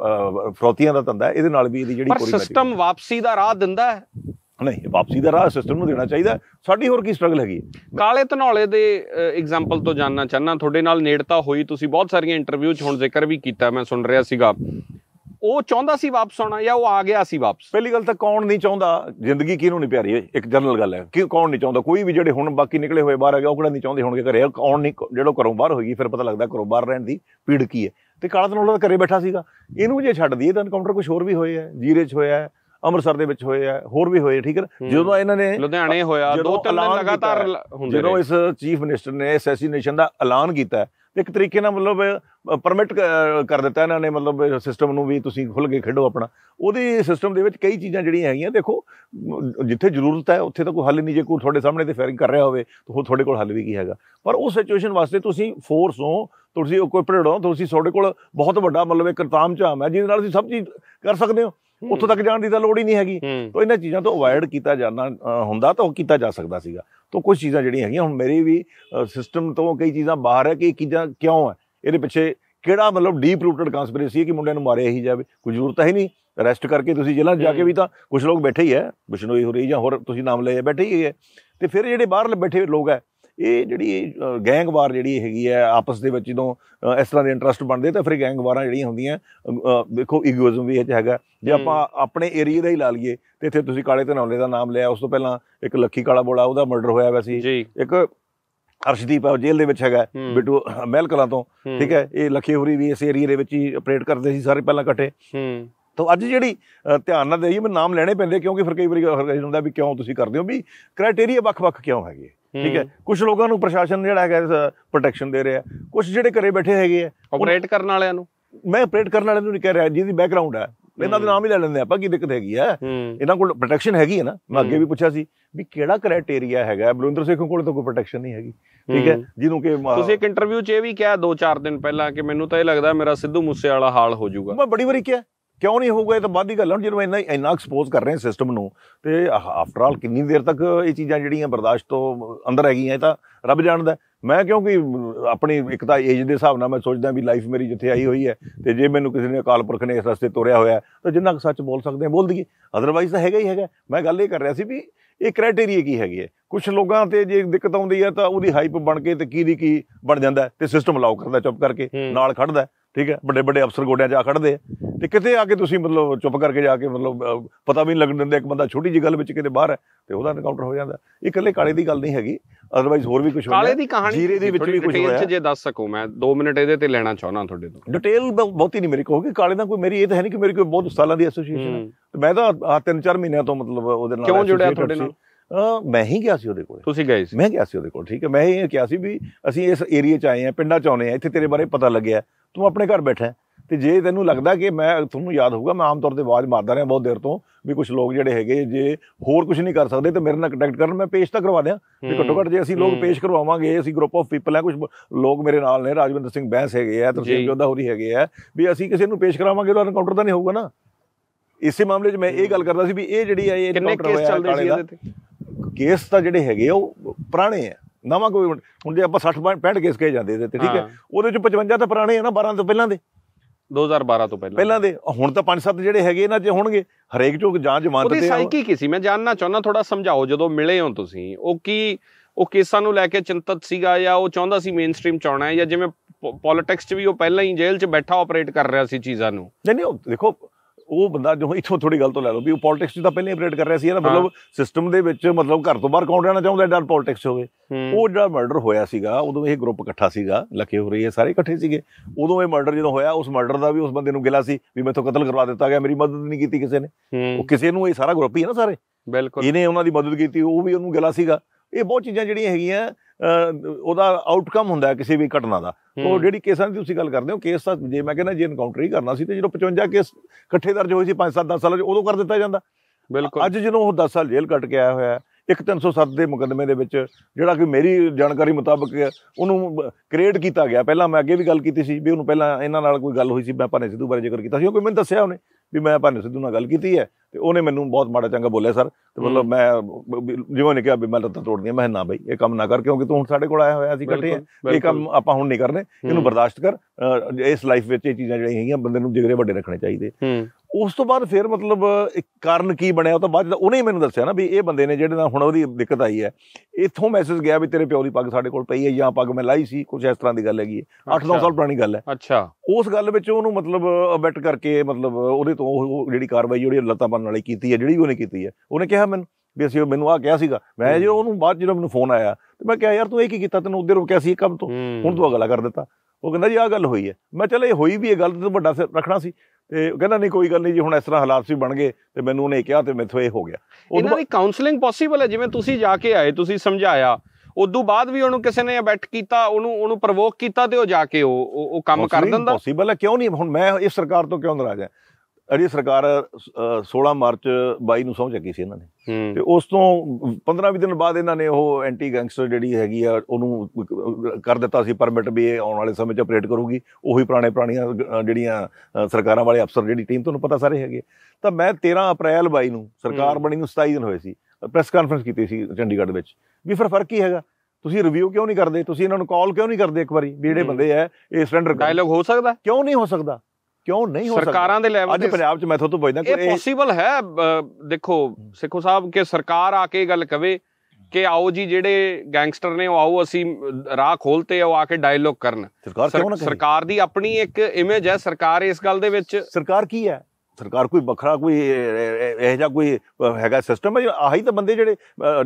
ਫਰੋਤੀਆਂ ਦਾ ਧੰਦਾ ਹੈ ਇਹਦੇ ਨਾਲ ਵੀ ਇਹਦੀ ਜਿਹੜੀ ਪੂਰੀ ਪਰ ਸਿਸਟਮ ਵਾਪਸੀ ਦਾ ਰਾਹ ਦਿੰਦਾ ਹੈ ਨਹੀਂ ਵਾਪਸੀ ਦਾ ਰਾਹ ਸਿਸਟਮ ਨੂੰ ਦੇਣਾ ਚਾਹੀਦਾ ਸਾਡੀ ਹੋਰ ਕੀ ਸਟਰਗਲ ਹੈਗੀ ਕਾਲੇ ਧਨੌਲੇ ਦੇ ਐਗਜ਼ਾਮਪਲ ਤੋਂ ਜਾਨਣਾ ਚਾਹਨਾ ਤੁਹਾਡੇ ਨਾਲ ਨੇੜਤਾ ਹੋਈ ਤੁਸੀਂ ਬਹੁਤ ਸਾਰੀਆਂ ਇੰਟਰਵਿਊ 'ਚ ਹੁਣ ਜ਼ਿਕਰ ਵੀ ਕੀਤਾ ਮੈਂ ਸੁਣ ਰਿਹਾ ਸੀਗਾ ਉਹ ਚਾਹੁੰਦਾ ਸੀ ਵਾਪਸ ਆਉਣਾ ਜਾਂ ਉਹ ਆ ਗਿਆ ਸੀ ਵਾਪਸ ਪਹਿਲੀ ਗੱਲ ਤਾਂ ਕੌਣ ਨਹੀਂ ਚਾਹੁੰਦਾ ਜ਼ਿੰਦਗੀ ਕਿਹਨੂੰ ਨਹੀਂ ਪਿਆਰੀ ਇੱਕ ਜਨਰਲ ਗੱਲ ਹੈ ਕਿ ਕੌਣ ਨਹੀਂ ਚਾਹੁੰਦਾ ਕੋਈ ਵੀ ਜਿਹੜੇ ਹੁਣ ਬਾਕੀ ਨਿਕਲੇ ਹੋਏ ਬਾਹਰ ਆ ਗਿਆ ਉਹ ਕਿਹੜਾ ਨਹੀਂ ਚਾਹੁੰਦੇ ਹੋਣਗੇ ਘਰੇ ਕੌਣ ਨਹੀਂ ਜਿਹੜੋ ਘਰੋਂ ਬਾਹਰ ਹੋਈ ਫਿਰ ਪਤਾ ਲੱਗਦਾ ਘਰੋਂ ਬਾਹਰ ਰਹਿਣ ਦੀ ਪੀੜ ਕੀ ਹੈ ਤੇ ਕਾਲਾ ਤਨੋਲਾ ਘਰੇ ਬੈਠਾ ਸੀਗਾ ਇਹਨੂੰ ਜੇ ਛੱਡ ਦਈਏ ਤਾਂ ਐਨਕਾਊਂਟਰ ਕੁਝ ਹੋਰ ਵੀ ਹੋਏ ਆ ਜੀਰੇ 'ਚ ਹੋਇਆ ਅੰਮ੍ਰਿਤਸਰ ਦੇ ਵਿੱਚ ਹੋਏ ਆ ਹੋਰ ਵੀ ਹੋਏ ਠੀਕ ਹੈ ਜਦੋਂ ਇਹਨਾਂ ਨੇ ਲੁਧਿਆਣੇ ਹੋਇਆ ਦੋ ਤਿੰਨ ਦਿਨ ਲਗਾਤਾਰ ਹੁੰਦੇ ਜਦੋਂ ਇਸ ਚੀਫ ਮਿਨਿਸਟਰ ਨੇ ਅਸੈਸੀਨੇਸ਼ਨ ਦਾ ਐਲਾਨ ਕੀਤਾ ਇੱਕ ਤਰੀਕੇ ਨਾਲ ਮਤਲਬ ਪਰਮਿਟ ਕਰ ਦਿੱਤਾ ਇਹਨਾਂ ਨੇ ਮਤਲਬ ਸਿਸਟਮ ਨੂੰ ਵੀ ਤੁਸੀਂ ਖੁੱਲ ਕੇ ਖੇਡੋ ਆਪਣਾ ਉਹਦੇ ਸਿਸਟਮ ਦੇ ਵਿੱਚ ਕਈ ਚੀਜ਼ਾਂ ਜਿਹੜੀਆਂ ਹੈਗੀਆਂ ਦੇਖੋ ਜਿੱਥੇ ਜ਼ਰੂਰਤ ਹੈ ਉੱਥੇ ਤਾਂ ਕੋਈ ਹੱਲ ਨਹੀਂ ਜੇ ਕੋਈ ਤੁਹਾਡੇ ਸਾਹਮਣੇ ਤੇ ਫੈਰਿੰਗ ਕਰ ਰਿਹਾ ਹੋਵੇ ਤਾਂ ਉਹ ਤੁਹਾਡੇ ਕੋਲ ਹੱਲ ਵੀ ਕੀ ਹੈਗਾ ਪਰ ਉਸ ਸਿਚੁਏਸ਼ਨ ਵਾਸਤੇ ਤੁਸੀਂ ਫੋਰਸ ਹੋ ਤੁਸੀਂ ਕੋਈ ਹੋ ਤੁਸੀਂ ਤੁਹਾਡੇ ਕੋਲ ਬਹੁਤ ਵੱਡਾ ਮਤਲਬ ਇੱਕ ਚਾਮ ਹੈ ਜਿਹਦੇ ਨਾਲ ਤੁਸੀਂ ਸਭ ਚੀਜ਼ ਕਰ ਸਕਦੇ ਹੋ ਉੱਥੋਂ ਤੱਕ ਜਾਣ ਦੀ ਤਾਂ ਲੋੜ ਹੀ ਨਹੀਂ ਹੈਗੀ ਤਾਂ ਇਹਨਾਂ ਚੀਜ਼ਾਂ ਤੋਂ ਅਵਾਇਡ ਕੀਤਾ ਜਾਣਾ ਹੁੰਦਾ ਤਾਂ ਉਹ ਕੀਤਾ ਜਾ ਸਕਦਾ ਸੀਗਾ ਤਾਂ ਕੁਝ ਚੀਜ਼ਾਂ ਜਿਹੜੀਆਂ ਹੈਗੀਆਂ ਹੁਣ ਮੇਰੇ ਵੀ ਸਿਸਟਮ ਤੋਂ ਕਈ ਚੀਜ਼ਾਂ ਬਾਹਰ ਹੈ ਕਿ ਇਹ ਚੀਜ਼ਾਂ ਕਿਉਂ ਹੈ ਇਹਦੇ ਪਿੱਛੇ ਕਿਹੜਾ ਮਤਲਬ ਡੀਪ ਰੂਟਡ ਕਨਸਪੀਰੇਸੀ ਹੈ ਕਿ ਮੁੰਡਿਆਂ ਨੂੰ ਮਾਰਿਆ ਹੀ ਜਾਵੇ ਕੋਈ ਜ਼ਰੂਰਤ ਹੈ ਨਹੀਂ ਅਰੈਸਟ ਕਰਕੇ ਤੁਸੀਂ ਜਿਲ੍ਹਾ ਜਾ ਕੇ ਵੀ ਤਾਂ ਕੁਝ ਲੋਕ ਬੈਠੇ ਹੀ ਹੈ ਬਿਸ਼ਨੋਈ ਹੋ ਰਹੀ ਜਾਂ ਹੋਰ ਤੁਸੀਂ ਨਾਮ ਲਏ ਬੈਠੇ ਹੀ ਹੈ ਤੇ ਫਿਰ ਜਿਹੜੇ ਬਾਹਰ ਬੈਠੇ ਲੋਕ ਹੈ ਇਹ ਜਿਹੜੀ ਗੈਂਗਵਾਰ ਜਿਹੜੀ ਹੈਗੀ ਹੈ ਆਪਸ ਦੇ ਵਿੱਚ ਜਦੋਂ ਇਸ ਤਰ੍ਹਾਂ ਦੇ ਇੰਟਰਸਟ ਬਣਦੇ ਤਾਂ ਫਿਰ ਗੈਂਗਵਾਰਾਂ ਜਿਹੜੀਆਂ ਹੁੰਦੀਆਂ ਦੇਖੋ ਈਗੋਇਜ਼ਮ ਵੀ ਇਹ ਚ ਹੈਗਾ ਜੇ ਆਪਾਂ ਆਪਣੇ ਏਰੀਆ ਦਾ ਹੀ ਲਾ ਲਈਏ ਤੇ ਇੱਥੇ ਤੁਸੀਂ ਕਾਲੇ ਨੌਲੇ ਦਾ ਨਾਮ ਲਿਆ ਉਸ ਤੋਂ ਪਹਿਲਾਂ ਇੱਕ ਲੱਖੀ ਕਾਲਾ ਬੋਲਾ ਉਹਦਾ ਮਰਡਰ ਹੋਇਆ ਵੈਸੀ ਇੱਕ ਅਰਸ਼ਦੀਪ ਹੈ ਜੇਲ੍ਹ ਦੇ ਵਿੱਚ ਹੈਗਾ ਬਿੱਟੂ ਮਹਿਲ ਕਲਾਂ ਤੋਂ ਠੀਕ ਹੈ ਇਹ ਲੱਖੀ ਹੋਰੀ ਵੀ ਇਸ ਏਰੀਆ ਦੇ ਵਿੱਚ ਹੀ ਆਪਰੇਟ ਕਰਦੇ ਸੀ ਸਾਰੇ ਪਹਿਲਾਂ ਇਕੱਠੇ ਹੂੰ ਤਾਂ ਅੱਜ ਜਿਹੜੀ ਧਿਆਨ ਨਾਲ ਦੇਈਏ ਮੈਂ ਨਾਮ ਲੈਣੇ ਪੈਂਦੇ ਕਿਉਂਕਿ ਫਿਰ ਕਈ ਵਾਰੀ ਹੁੰਦਾ ਵੀ ਕਿਉਂ ਤੁਸੀਂ ਕਰਦੇ ਹੋ ਵੀ ਕ੍ਰਾਈਟੇਰੀਆ ਵੱਖ-ਵੱਖ ਕਿਉਂ ਹੈਗੇ ਠੀਕ ਹੈ ਕੁਝ ਲੋਕਾਂ ਨੂੰ ਪ੍ਰਸ਼ਾਸਨ ਜਿਹੜਾ ਹੈਗਾ ਪ੍ਰੋਟੈਕਸ਼ਨ ਦੇ ਰਿਹਾ ਕੁਝ ਜਿਹੜੇ ਘਰੇ ਬੈਠੇ ਹੈਗੇ ਆ ਆਪਰੇਟ ਕਰਨ ਵਾਲਿਆਂ ਨੂੰ ਮੈਂ ਆਪਰੇਟ ਕਰਨ ਵਾਲਿਆਂ ਨੂੰ ਨਹੀਂ ਕਹਿ ਰਿਹਾ ਜਿਹਦੀ ਬੈਕਗ੍ਰਾਉਂਡ ਹੈ ਇਹਨਾਂ ਦੇ ਨਾਮ ਹੀ ਲੈ ਲੈਂਦੇ ਆਪਾਂ ਕੀ ਦਿੱਕਤ ਹੈਗੀ ਆ ਇਹਨਾਂ ਕੋਲ ਪ੍ਰੋਟੈਕਸ਼ਨ ਹੈਗੀ ਹੈ ਨਾ ਮੈਂ ਅੱਗੇ ਵੀ ਪੁੱਛਿਆ ਸੀ ਵੀ ਕਿਹੜਾ ਕ੍ਰਾਈਟੇਰੀਆ ਹੈਗਾ ਬਲਵਿੰਦਰ ਸਿੰਘ ਕੋਲ ਤਾਂ ਕੋਈ ਪ੍ਰੋਟੈਕਸ਼ਨ ਨਹੀਂ ਹੈਗੀ ਠੀਕ ਹੈ ਜਿਹਨੂੰ ਕਿ ਤੁਸੀਂ ਇੱਕ ਇੰਟਰਵਿਊ 'ਚ ਇਹ ਵੀ ਕਿਹਾ 2-4 ਦਿਨ ਪਹਿਲਾਂ ਕਿ ਮੈਨੂੰ ਤਾਂ ਇਹ ਲੱਗਦਾ ਮੇਰਾ ਸਿੱਧੂ ਮੂਸੇ ਵਾਲਾ ਹਾਲ ਹੋ ਜਾਊਗਾ ਮੈਂ ਬੜੀ ਵਾਰੀ ਕਿਹਾ ਕਿਉਂ ਨਹੀਂ ਹੋਊਗਾ ਇਹ ਤਾਂ ਬਾਅਦ ਦੀ ਗੱਲ ਹੁਣ ਜਦੋਂ ਇੰਨਾ ਇੰਨਾ ਐਕਸਪੋਜ਼ ਕਰ ਰਹੇ ਸਿਸਟਮ ਨੂੰ ਤੇ ਆਫਟਰ ਆਲ ਕਿੰਨੀ ਦੇਰ ਤੱਕ ਇਹ ਚੀਜ਼ਾਂ ਜਿਹੜੀਆਂ ਬਰਦਾਸ਼ਤ ਤੋਂ ਅੰਦਰ ਹੈਗੀਆਂ ਇਹ ਤਾਂ ਰੱਬ ਜਾਣਦਾ ਮੈਂ ਕਿਉਂਕਿ ਆਪਣੀ ਇੱਕ ਤਾਂ ਏਜ ਦੇ ਹਿਸਾਬ ਨਾਲ ਮੈਂ ਸੋਚਦਾ ਵੀ ਲਾਈਫ ਮੇਰੀ ਜਿੱਥੇ ਆਈ ਹੋਈ ਹੈ ਤੇ ਜੇ ਮੈਨੂੰ ਕਿਸੇ ਨੇ ਅਕਾਲ ਪੁਰਖ ਨੇ ਇਸ ਰਸਤੇ ਤੋਰਿਆ ਹੋਇਆ ਤਾਂ ਜਿੰਨਾ ਸੱਚ ਬੋਲ ਸਕਦੇ ਆ ਬੋਲ ਦਈਏ ਅਦਰਵਾਈਜ਼ ਤਾਂ ਹੈਗਾ ਹੀ ਹੈਗਾ ਮੈਂ ਗੱਲ ਇਹ ਕਰ ਰਿਹਾ ਸੀ ਵੀ ਇਹ ਕ੍ਰਾਈਟੇਰੀਆ ਕੀ ਹੈਗੀ ਹੈ ਕੁਝ ਲੋਕਾਂ ਤੇ ਜੇ ਦਿੱਕਤ ਆਉਂਦੀ ਹੈ ਤਾਂ ਉਹਦੀ ਹਾਈਪ ਬਣ ਕੇ ਤੇ ਕੀ ਦੀ ਕੀ ਬਣ ਜਾਂਦਾ ਤੇ ਸਿਸਟਮ ਲਾਉ ਕਰਦਾ ਚੁੱਪ ਕਰਕੇ ਨਾਲ ਖੜਦਾ ਠੀਕ ਹੈ ਵੱਡੇ ਵੱਡੇ ਅਫਸਰ ਗੋਡਿਆਂ 'ਚ ਆ ਖੜਦੇ ਆ ਤੇ ਕਿਤੇ ਆ ਕੇ ਤੁਸੀਂ ਮਤਲਬ ਚੁੱਪ ਕਰਕੇ ਜਾ ਕੇ ਮਤਲਬ ਪਤਾ ਵੀ ਨਹੀਂ ਲੱਗਣ ਦਿੰਦੇ ਇੱਕ ਬੰਦਾ ਛੋਟੀ ਜੀ ਗੱਲ ਵਿੱਚ ਕਿਤੇ ਬਾਹਰ ਹੈ ਤੇ ਉਹਦਾ ਐਨਕਾਊਂਟਰ ਹੋ ਜਾਂਦਾ ਇਹ ਇਕੱਲੇ ਕਾਲੇ ਦੀ ਗੱਲ ਨਹੀਂ ਹੈਗੀ ਅਦਰਵਾਈਜ਼ ਹੋਰ ਵੀ ਕੁਝ ਹੋਇਆ ਕਾਲੇ ਦੀ ਕਹਾਣੀ ਜੀਰੇ ਦੇ ਵਿੱਚ ਵੀ ਕੁਝ ਹੋਇਆ ਜੇ ਦੱਸ ਸਕੋ ਮੈਂ 2 ਮਿੰਟ ਇਹਦੇ ਤੇ ਲੈਣਾ ਚਾਹਣਾ ਤੁਹਾਡੇ ਤੋਂ ਡਿਟੇਲ ਬਹੁਤੀ ਨਹੀਂ ਮੇਰੀ ਕੋਲ ਕਿ ਕਾਲੇ ਦਾ ਕੋਈ ਮੇਰੀ ਇਹ ਤਾਂ ਹੈ ਨਹੀਂ ਕਿ ਮੇਰੀ ਕੋਈ ਬਹੁਤ ਸਾਲਾਂ ਦੀ ਐਸੋਸੀਏਸ਼ਨ ਹੈ ਤੇ ਮੈਂ ਤਾਂ ਆ 3-4 ਮਹੀਨਿਆਂ ਤੋਂ ਮਤਲਬ ਉਹਦੇ ਨਾਲ ਕਿਉਂ ਜੁੜਿਆ ਤੁਹਾਡੇ ਨਾਲ ਮੈਂ ਹੀ ਗਿਆ ਸੀ ਉਹਦੇ ਕੋਲ ਤੁਸੀਂ ਗਏ ਸੀ ਮੈਂ ਗਿਆ ਸੀ ਉਹਦੇ ਕੋਲ ਠੀਕ ਹੈ ਮੈਂ ਇਹ ਕਿਹਾ ਸੀ ਵੀ ਅਸੀਂ ਇਸ ਏਰੀਆ 'ਚ ਆਏ ਆ ਪਿੰਡਾਂ 'ਚ ਆਉਨੇ ਆ ਇੱਥੇ ਤੇਰੇ ਬਾਰੇ ਪਤਾ ਲੱਗਿਆ ਤੂੰ ਆਪਣੇ ਘਰ ਬੈਠਾ ਤੇ ਜੇ ਤੈਨੂੰ ਲੱਗਦਾ ਕਿ ਮੈਂ ਤੁਹਾਨੂੰ ਯਾਦ ਹੋਊਗਾ ਮੈਂ ਆਮ ਤੌਰ ਤੇ ਆਵਾਜ਼ ਮਾਰਦਾ ਰਿਹਾ ਬਹੁਤ ਦੇਰ ਤੋਂ ਵੀ ਕੁਝ ਲੋਕ ਜਿਹੜੇ ਹੈਗੇ ਜੇ ਹੋਰ ਕੁਝ ਨਹੀਂ ਕਰ ਸਕਦੇ ਤੇ ਮੇਰੇ ਨਾਲ ਕੰਟੈਕਟ ਕਰਨ ਮੈਂ ਪੇਸ਼ ਤਾਂ ਕਰਵਾ ਦਿਆਂ ਵੀ ਘੱਟੋ ਘੱਟ ਜੇ ਅਸੀਂ ਲੋਕ ਪੇਸ਼ ਕਰਵਾਵਾਂਗੇ ਅਸੀਂ ਗਰੁੱਪ ਆਫ ਪੀਪਲ ਹੈ ਕੁਝ ਲੋਕ ਮੇਰੇ ਨਾਲ ਨੇ ਰਾਜਵਿੰਦਰ ਸਿੰਘ ਬੈਂਸ ਹੈਗੇ ਆ ਵੀ ਉਹਦਾ ਹੋਰੀ ਹੈਗੇ ਆ ਵੀ ਅਸੀਂ ਕਿਸੇ ਨੂੰ ਪੇਸ਼ ਕਰਾਵਾਂਗੇ ਉਹਦਾ ਕਾਊਂਟਰ ਤਾਂ ਨਹੀਂ ਹੋਊਗਾ ਨਾ ਇਸੇ ਮਾਮਲੇ 'ਚ ਮੈਂ ਇਹ ਗੱਲ ਕਰਦਾ ਸੀ ਵੀ ਇਹ ਜਿਹੜੀ ਆ ਇਹ ਕਿੰਨੇ ਕੇਸ ਚੱਲਦੇ ਸੀ ਇਹਦੇ ਤੇ ਕੇਸ ਤਾਂ ਜਿਹੜੇ ਹੈਗੇ ਉਹ ਪੁਰਾਣੇ ਆ ਨਵਾਂ ਕੋਈ ਹੁਣ ਜੇ ਆਪਾਂ 60 65 ਕੇਸ ਕਹੇ ਜਾਂਦੇ ਇਹਦੇ ਤੇ ਠੀਕ ਹੈ ਉਹਦੇ ਚ 55 ਤਾਂ ਪੁਰਾਣੇ ਆ ਨਾ 12 ਤੋਂ ਪਹਿਲਾਂ ਦੇ 2012 ਤੋਂ ਪਹਿਲਾਂ ਪਹਿਲਾਂ ਦੇ ਹੁਣ ਤਾਂ 5-7 ਜਿਹੜੇ ਹੈਗੇ ਇਹਨਾਂ 'ਚ ਹੋਣਗੇ ਹਰੇਕ ਚੋਂ ਜਾਂ ਜਮਾਨਤ ਤੇ ਉਹਦੀ ਸਾਈਕੀ ਕੀ ਸੀ ਮੈਂ ਜਾਨਣਾ ਚਾਹੁੰਦਾ ਥੋੜਾ ਸਮਝਾਓ ਜਦੋਂ ਮਿਲੇ ਹੋ ਤੁਸੀਂ ਉਹ ਕੀ ਉਹ ਕੇਸਾਂ ਨੂੰ ਲੈ ਕੇ ਚਿੰਤਤ ਸੀਗਾ ਜਾਂ ਉਹ ਚਾਹੁੰਦਾ ਸੀ ਮੇਨ ਸਟ੍ਰੀਮ ਚ ਆਉਣਾ ਹੈ ਜਾਂ ਜਿਵੇਂ ਪੋਲਿਟਿਕਸ 'ਚ ਵੀ ਉਹ ਪਹਿਲਾਂ ਹੀ ਜੇਲ੍ਹ 'ਚ ਬੈਠਾ ਆਪਰੇਟ ਕਰ ਰਿਹਾ ਸੀ ਚੀਜ਼ਾਂ ਨੂੰ ਨਹੀਂ ਨਹੀਂ ਦੇਖੋ ਉਹ ਬੰਦਾ ਜੋ ਇਥੋਂ ਥੋੜੀ ਗੱਲ ਤੋਂ ਲੈ ਲਓ ਵੀ ਉਹ ਪੋਲਿਟਿਕਸ ਤਾਂ ਪਹਿਲੇ ਆਪਰੇਟ ਕਰ ਰਿਹਾ ਸੀ ਇਹਦਾ ਮਤਲਬ ਸਿਸਟਮ ਦੇ ਵਿੱਚ ਮਤਲਬ ਘਰ ਤੋਂ ਬਾਹਰ ਕੌਣ ਰਹਿਣਾ ਚਾਹੁੰਦਾ ਐਡਾ ਪੋਲਿਟਿਕਸ ਹੋਵੇ ਉਹ ਜਿਹੜਾ ਮਰਡਰ ਹੋਇਆ ਸੀਗਾ ਉਦੋਂ ਇਹ ਗਰੁੱਪ ਇਕੱਠਾ ਸੀਗਾ ਲੱਕੇ ਹੋ ਰਹੀ ਹੈ ਸਾਰੇ ਇਕੱਠੇ ਸੀਗੇ ਉਦੋਂ ਇਹ ਮਰਡਰ ਜਦੋਂ ਹੋਇਆ ਉਸ ਮਰਡਰ ਦਾ ਵੀ ਉਸ ਬੰਦੇ ਨੂੰ ਗਿਲਾ ਸੀ ਵੀ ਮੈਥੋਂ ਕਤਲ ਕਰਵਾ ਦਿੱਤਾ ਗਿਆ ਮੇਰੀ ਮਦਦ ਨਹੀਂ ਕੀਤੀ ਕਿਸੇ ਨੇ ਉਹ ਕਿਸੇ ਨੂੰ ਇਹ ਸਾਰਾ ਗਰੁੱਪ ਹੀ ਹੈ ਨਾ ਸਾਰੇ ਬਿਲਕੁਲ ਇਹਨੇ ਉਹਨਾਂ ਦੀ ਮਦਦ ਕੀਤੀ ਉਹ ਵੀ ਉਹਨੂੰ ਗਿਲਾ ਸੀਗਾ ਇਹ ਬਹੁਤ ਚੀਜ਼ਾਂ ਜਿਹੜੀਆਂ ਹੈਗੀਆਂ ਉਹਦਾ ਆਊਟਕਮ ਹੁੰਦਾ ਕਿਸੇ ਵੀ ਘਟਨਾ ਦਾ ਉਹ ਜਿਹੜੀ ਕੇਸਾਂ ਦੀ ਤੁਸੀਂ ਗੱਲ ਕਰਦੇ ਹੋ ਕੇਸ ਤਾਂ ਜੇ ਮੈਂ ਕਹਿੰਦਾ ਜੇ ਐਨਕਾਊਂਟਰ ਹੀ ਕਰਨਾ ਸੀ ਤੇ ਜਦੋਂ 55 ਕੇਸ ਇਕੱਠੇ ਦਰਜ ਹੋਏ ਸੀ 5-7 10 ਸਾਲਾਂ 'ਚ ਉਦੋਂ ਕਰ ਦਿੱਤਾ ਜਾਂਦਾ ਬਿਲਕੁਲ ਅੱਜ ਜਦੋਂ ਉਹ 10 ਸਾਲ ਜੇਲ੍ਹ ਕੱਟ ਕੇ ਆਇਆ ਹੋਇਆ ਇੱਕ 307 ਦੇ ਮੁਕਦਮੇ ਦੇ ਵਿੱਚ ਜਿਹੜਾ ਕਿ ਮੇਰੀ ਜਾਣਕਾਰੀ ਮੁਤਾਬਕ ਉਹਨੂੰ ਕ੍ਰੀਏਟ ਕੀਤਾ ਗਿਆ ਪਹਿਲਾਂ ਮੈਂ ਅੱਗੇ ਵੀ ਗੱਲ ਕੀਤੀ ਸੀ ਵੀ ਉਹਨੂੰ ਪਹਿਲਾਂ ਇਹਨਾਂ ਨਾਲ ਕੋਈ ਗੱਲ ਹੋਈ ਸੀ ਮੈਂ ਭਾਨੇ ਸਿੱਧੂ ਬਾਰੇ ਜ਼ਿਕਰ ਕੀਤਾ ਸੀ ਉਹ ਕੋਈ ਮੈਨੂੰ ਦੱਸਿਆ ਉਹਨੇ ਵੀ ਮੈਂ ਭਾਨੇ ਸਿੱਧੂ ਨਾਲ ਗੱਲ ਕੀਤੀ ਹੈ ਤੇ ਉਹਨੇ ਮੈਨੂੰ ਬਹੁਤ ਮਾੜਾ ਚੰਗਾ ਬੋਲਿਆ ਸਰ ਤੇ ਮਤਲਬ ਮੈਂ ਜਿਵੇਂ ਨੇ ਕਿਹਾ ਵੀ ਮੈਂ ਲੱਤਾਂ ਤੋੜਦੀਆਂ ਮੈਂ ਨਾ ਬਈ ਇਹ ਕੰਮ ਨਾ ਕਰ ਕਿਉਂਕਿ ਤੂੰ ਹੁਣ ਸਾਡੇ ਕੋਲ ਆਇਆ ਹੋਇਆ ਅਸੀਂ ਇਕੱਠੇ ਇਹ ਕੰਮ ਆਪਾਂ ਹੁਣ ਨਹੀਂ ਕਰਨੇ ਇਹਨੂੰ ਬਰਦਾਸ਼ਤ ਕਰ ਇਸ ਲਾਈਫ ਵਿੱਚ ਇਹ ਚੀਜ਼ਾਂ ਜਿਹੜੀਆਂ ਹੈਗੀਆਂ ਬੰਦੇ ਨੂੰ ਜਿਗਰੇ ਵੱਡੇ ਰੱਖਣੇ ਚਾਹੀਦੇ ਉਸ ਤੋਂ ਬਾਅਦ ਫਿਰ ਮਤਲਬ ਇੱਕ ਕਾਰਨ ਕੀ ਬਣਿਆ ਉਹ ਤਾਂ ਬਾਅਦ ਉਹਨੇ ਹੀ ਮੈਨੂੰ ਦੱਸਿਆ ਨਾ ਵੀ ਇਹ ਬੰਦੇ ਨੇ ਜਿਹੜੇ ਨਾਲ ਹੁਣ ਉਹਦੀ ਦਿੱਕਤ ਆਈ ਹੈ ਇੱਥੋਂ ਮੈਸੇਜ ਗਿਆ ਵੀ ਤੇਰੇ ਪਿਓ ਦੀ ਪੱਗ ਸਾਡੇ ਕੋਲ ਪਈ ਹੈ ਜਾਂ ਪੱਗ ਮੈਂ ਲਾਈ ਸੀ ਕੁਝ ਇਸ ਤਰ੍ਹਾਂ ਦੀ ਗੱਲ ਹੈਗੀ 8-9 ਸਾਲ ਪੁਰਾਣੀ ਗੱਲ ਹੈ ਅੱਛਾ ਉਸ ਗੱਲ ਵਿੱਚ ਉਹਨੂੰ ਮਤਲਬ ਅਬੈਟ ਕਰਕੇ ਮਤਲਬ ਉਹਦੇ ਤੋਂ ਜਿਹੜੀ ਕਾਰਵਾਈ ਜਿਹੜੀ ਲੱਤਾਂ ਨਾਲੇ ਨਾਲ ਹੀ ਕੀਤੀ ਹੈ ਜਿਹੜੀ ਉਹਨੇ ਕੀਤੀ ਹੈ ਉਹਨੇ ਕਿਹਾ ਮੈਨੂੰ ਵੀ ਅਸੀਂ ਮੈਨੂੰ ਆ ਕਿਹਾ ਸੀਗਾ ਮੈਂ ਜਦੋਂ ਉਹਨੂੰ ਬਾਅਦ ਜਦੋਂ ਮੈਨੂੰ ਫੋਨ ਆਇਆ ਤੇ ਮੈਂ ਕਿਹਾ ਯਾਰ ਤੂੰ ਇਹ ਕੀ ਕੀਤਾ ਤੈਨੂੰ ਉਧਰ ਰੁਕਿਆ ਸੀ ਇਹ ਕੰਮ ਤੋਂ ਹੁਣ ਤੂੰ ਅਗਲਾ ਕਰ ਦਿੱਤਾ ਉਹ ਕਹਿੰਦਾ ਜੀ ਆ ਗੱਲ ਹੋਈ ਹੈ ਮੈਂ ਚਲੇ ਇਹ ਹੋਈ ਵੀ ਇਹ ਗੱਲ ਤੇ ਵੱਡਾ ਰੱਖਣਾ ਸੀ ਤੇ ਕਹਿੰਦਾ ਨਹੀਂ ਕੋਈ ਗੱਲ ਨਹੀਂ ਜੀ ਹੁਣ ਇਸ ਤਰ੍ਹਾਂ ਹਾਲਾਤ ਸੀ ਬਣ ਗਏ ਤੇ ਮੈਨੂੰ ਉਹਨੇ ਕਿਹਾ ਤੇ ਮੈਥੋਂ ਇਹ ਹੋ ਗਿਆ ਉਹਨਾਂ ਦੀ ਕਾਉਂਸਲਿੰਗ ਪੋਸੀਬਲ ਹੈ ਜਿਵੇਂ ਤੁਸੀਂ ਜਾ ਕੇ ਆਏ ਤੁਸੀਂ ਸਮਝਾਇਆ ਉਦੋਂ ਬਾਅਦ ਵੀ ਉਹਨੂੰ ਕਿਸੇ ਨੇ ਬੈਠ ਕੀਤਾ ਉਹਨੂੰ ਉਹਨੂੰ ਪ੍ਰਵੋਕ ਕੀਤਾ ਤੇ ਉਹ ਜਾ ਕੇ ਉਹ ਉਹ ਕੰਮ ਕਰ ਦਿੰਦਾ ਪੋਸੀਬਲ ਹੈ ਕਿਉਂ ਨਹੀਂ ਹੁਣ ਮੈਂ ਇਸ ਸਰਕਾਰ ਤੋਂ ਕਿਉਂ ਨਰਾਜ਼ ਹਾਂ ਅੜੀ ਸਰਕਾਰ 16 ਮਾਰਚ 22 ਨੂੰ ਸੌਂ ਚੱਕੀ ਸੀ ਇਹਨਾਂ ਨੇ ਤੇ ਉਸ ਤੋਂ 15 ਵੀ ਦਿਨ ਬਾਅਦ ਇਹਨਾਂ ਨੇ ਉਹ ਐਂਟੀ ਗੈਂਗਸਟਰ ਜਿਹੜੀ ਹੈਗੀ ਆ ਉਹਨੂੰ ਕਰ ਦਿੱਤਾ ਸੀ ਪਰਮਿਟ ਵੀ ਇਹ ਆਉਣ ਵਾਲੇ ਸਮੇਂ 'ਚ ਆਪਰੇਟ ਕਰੂਗੀ ਉਹੀ ਪੁਰਾਣੇ ਪੁਰਾਣੀਆਂ ਜਿਹੜੀਆਂ ਸਰਕਾਰਾਂ ਵਾਲੇ ਅਫਸਰ ਜਿਹੜੀ ਟੀਮ ਤੁਹਾਨੂੰ ਪਤਾ ਸਾਰੇ ਹੈਗੇ ਤਾਂ ਮੈਂ 13 ਅਪ੍ਰੈਲ 22 ਨੂੰ ਸਰਕਾਰ ਬਣੀ ਨੂੰ 27 ਦਿਨ ਹੋਏ ਸੀ ਪ੍ਰੈਸ ਕਾਨਫਰੰਸ ਕੀਤੀ ਸੀ ਚੰਡੀਗੜ੍ਹ ਵਿੱਚ ਵੀ ਫਿਰ ਫਰਕ ਕੀ ਹੈਗਾ ਤੁਸੀਂ ਰਿਵਿਊ ਕਿਉਂ ਨਹੀਂ ਕਰਦੇ ਤੁਸੀਂ ਇਹਨਾਂ ਨੂੰ ਕਾਲ ਕਿਉਂ ਨਹੀਂ ਕਰਦੇ ਇੱਕ ਵਾਰੀ ਵੀ ਜਿਹੜੇ ਬੰਦੇ ਐ ਇਹ ਸਟੈਂਡਰਡ ਡਾਇਲੌਗ ਹੋ ਸਕਦਾ ਕਿਉਂ ਨਹੀਂ ਹੋ ਸਕਦਾ ਕਿਉਂ ਨਹੀਂ ਹੋ ਸਕਦਾ ਸਰਕਾਰਾਂ ਦੇ ਲੈਵਲ ਅੱਜ ਪੰਜਾਬ 'ਚ ਮੈਂ ਤੁਹਾਨੂੰ ਪੁੱਛਦਾ ਕਿ ਇਹ ਪੋਸੀਬਲ ਹੈ ਦੇਖੋ ਸਿੱਖੋ ਸਾਹਿਬ ਕਿ ਸਰਕਾਰ ਆ ਕੇ ਗੱਲ ਕਵੇ ਕਿ ਆਓ ਜੀ ਜਿਹੜੇ ਗੈਂਗਸਟਰ ਨੇ ਉਹ ਆਓ ਅਸੀਂ ਰਾਹ ਖੋਲਤੇ ਉਹ ਆ ਕੇ ਡਾਇਲੋਗ ਕਰਨ ਸਰਕਾਰ ਦੀ ਆਪਣੀ ਇੱਕ ਇਮੇਜ ਹੈ ਸਰਕਾਰ ਇਸ ਗੱਲ ਦੇ ਵਿੱਚ ਸਰਕਾਰ ਕੀ ਹੈ ਸਰਕਾਰ ਕੋਈ ਵੱਖਰਾ ਕੋਈ ਇਹ ਜਾਂ ਕੋਈ ਹੈਗਾ ਸਿਸਟਮ ਹੈ ਆਹੀ ਤਾਂ ਬੰਦੇ ਜਿਹੜੇ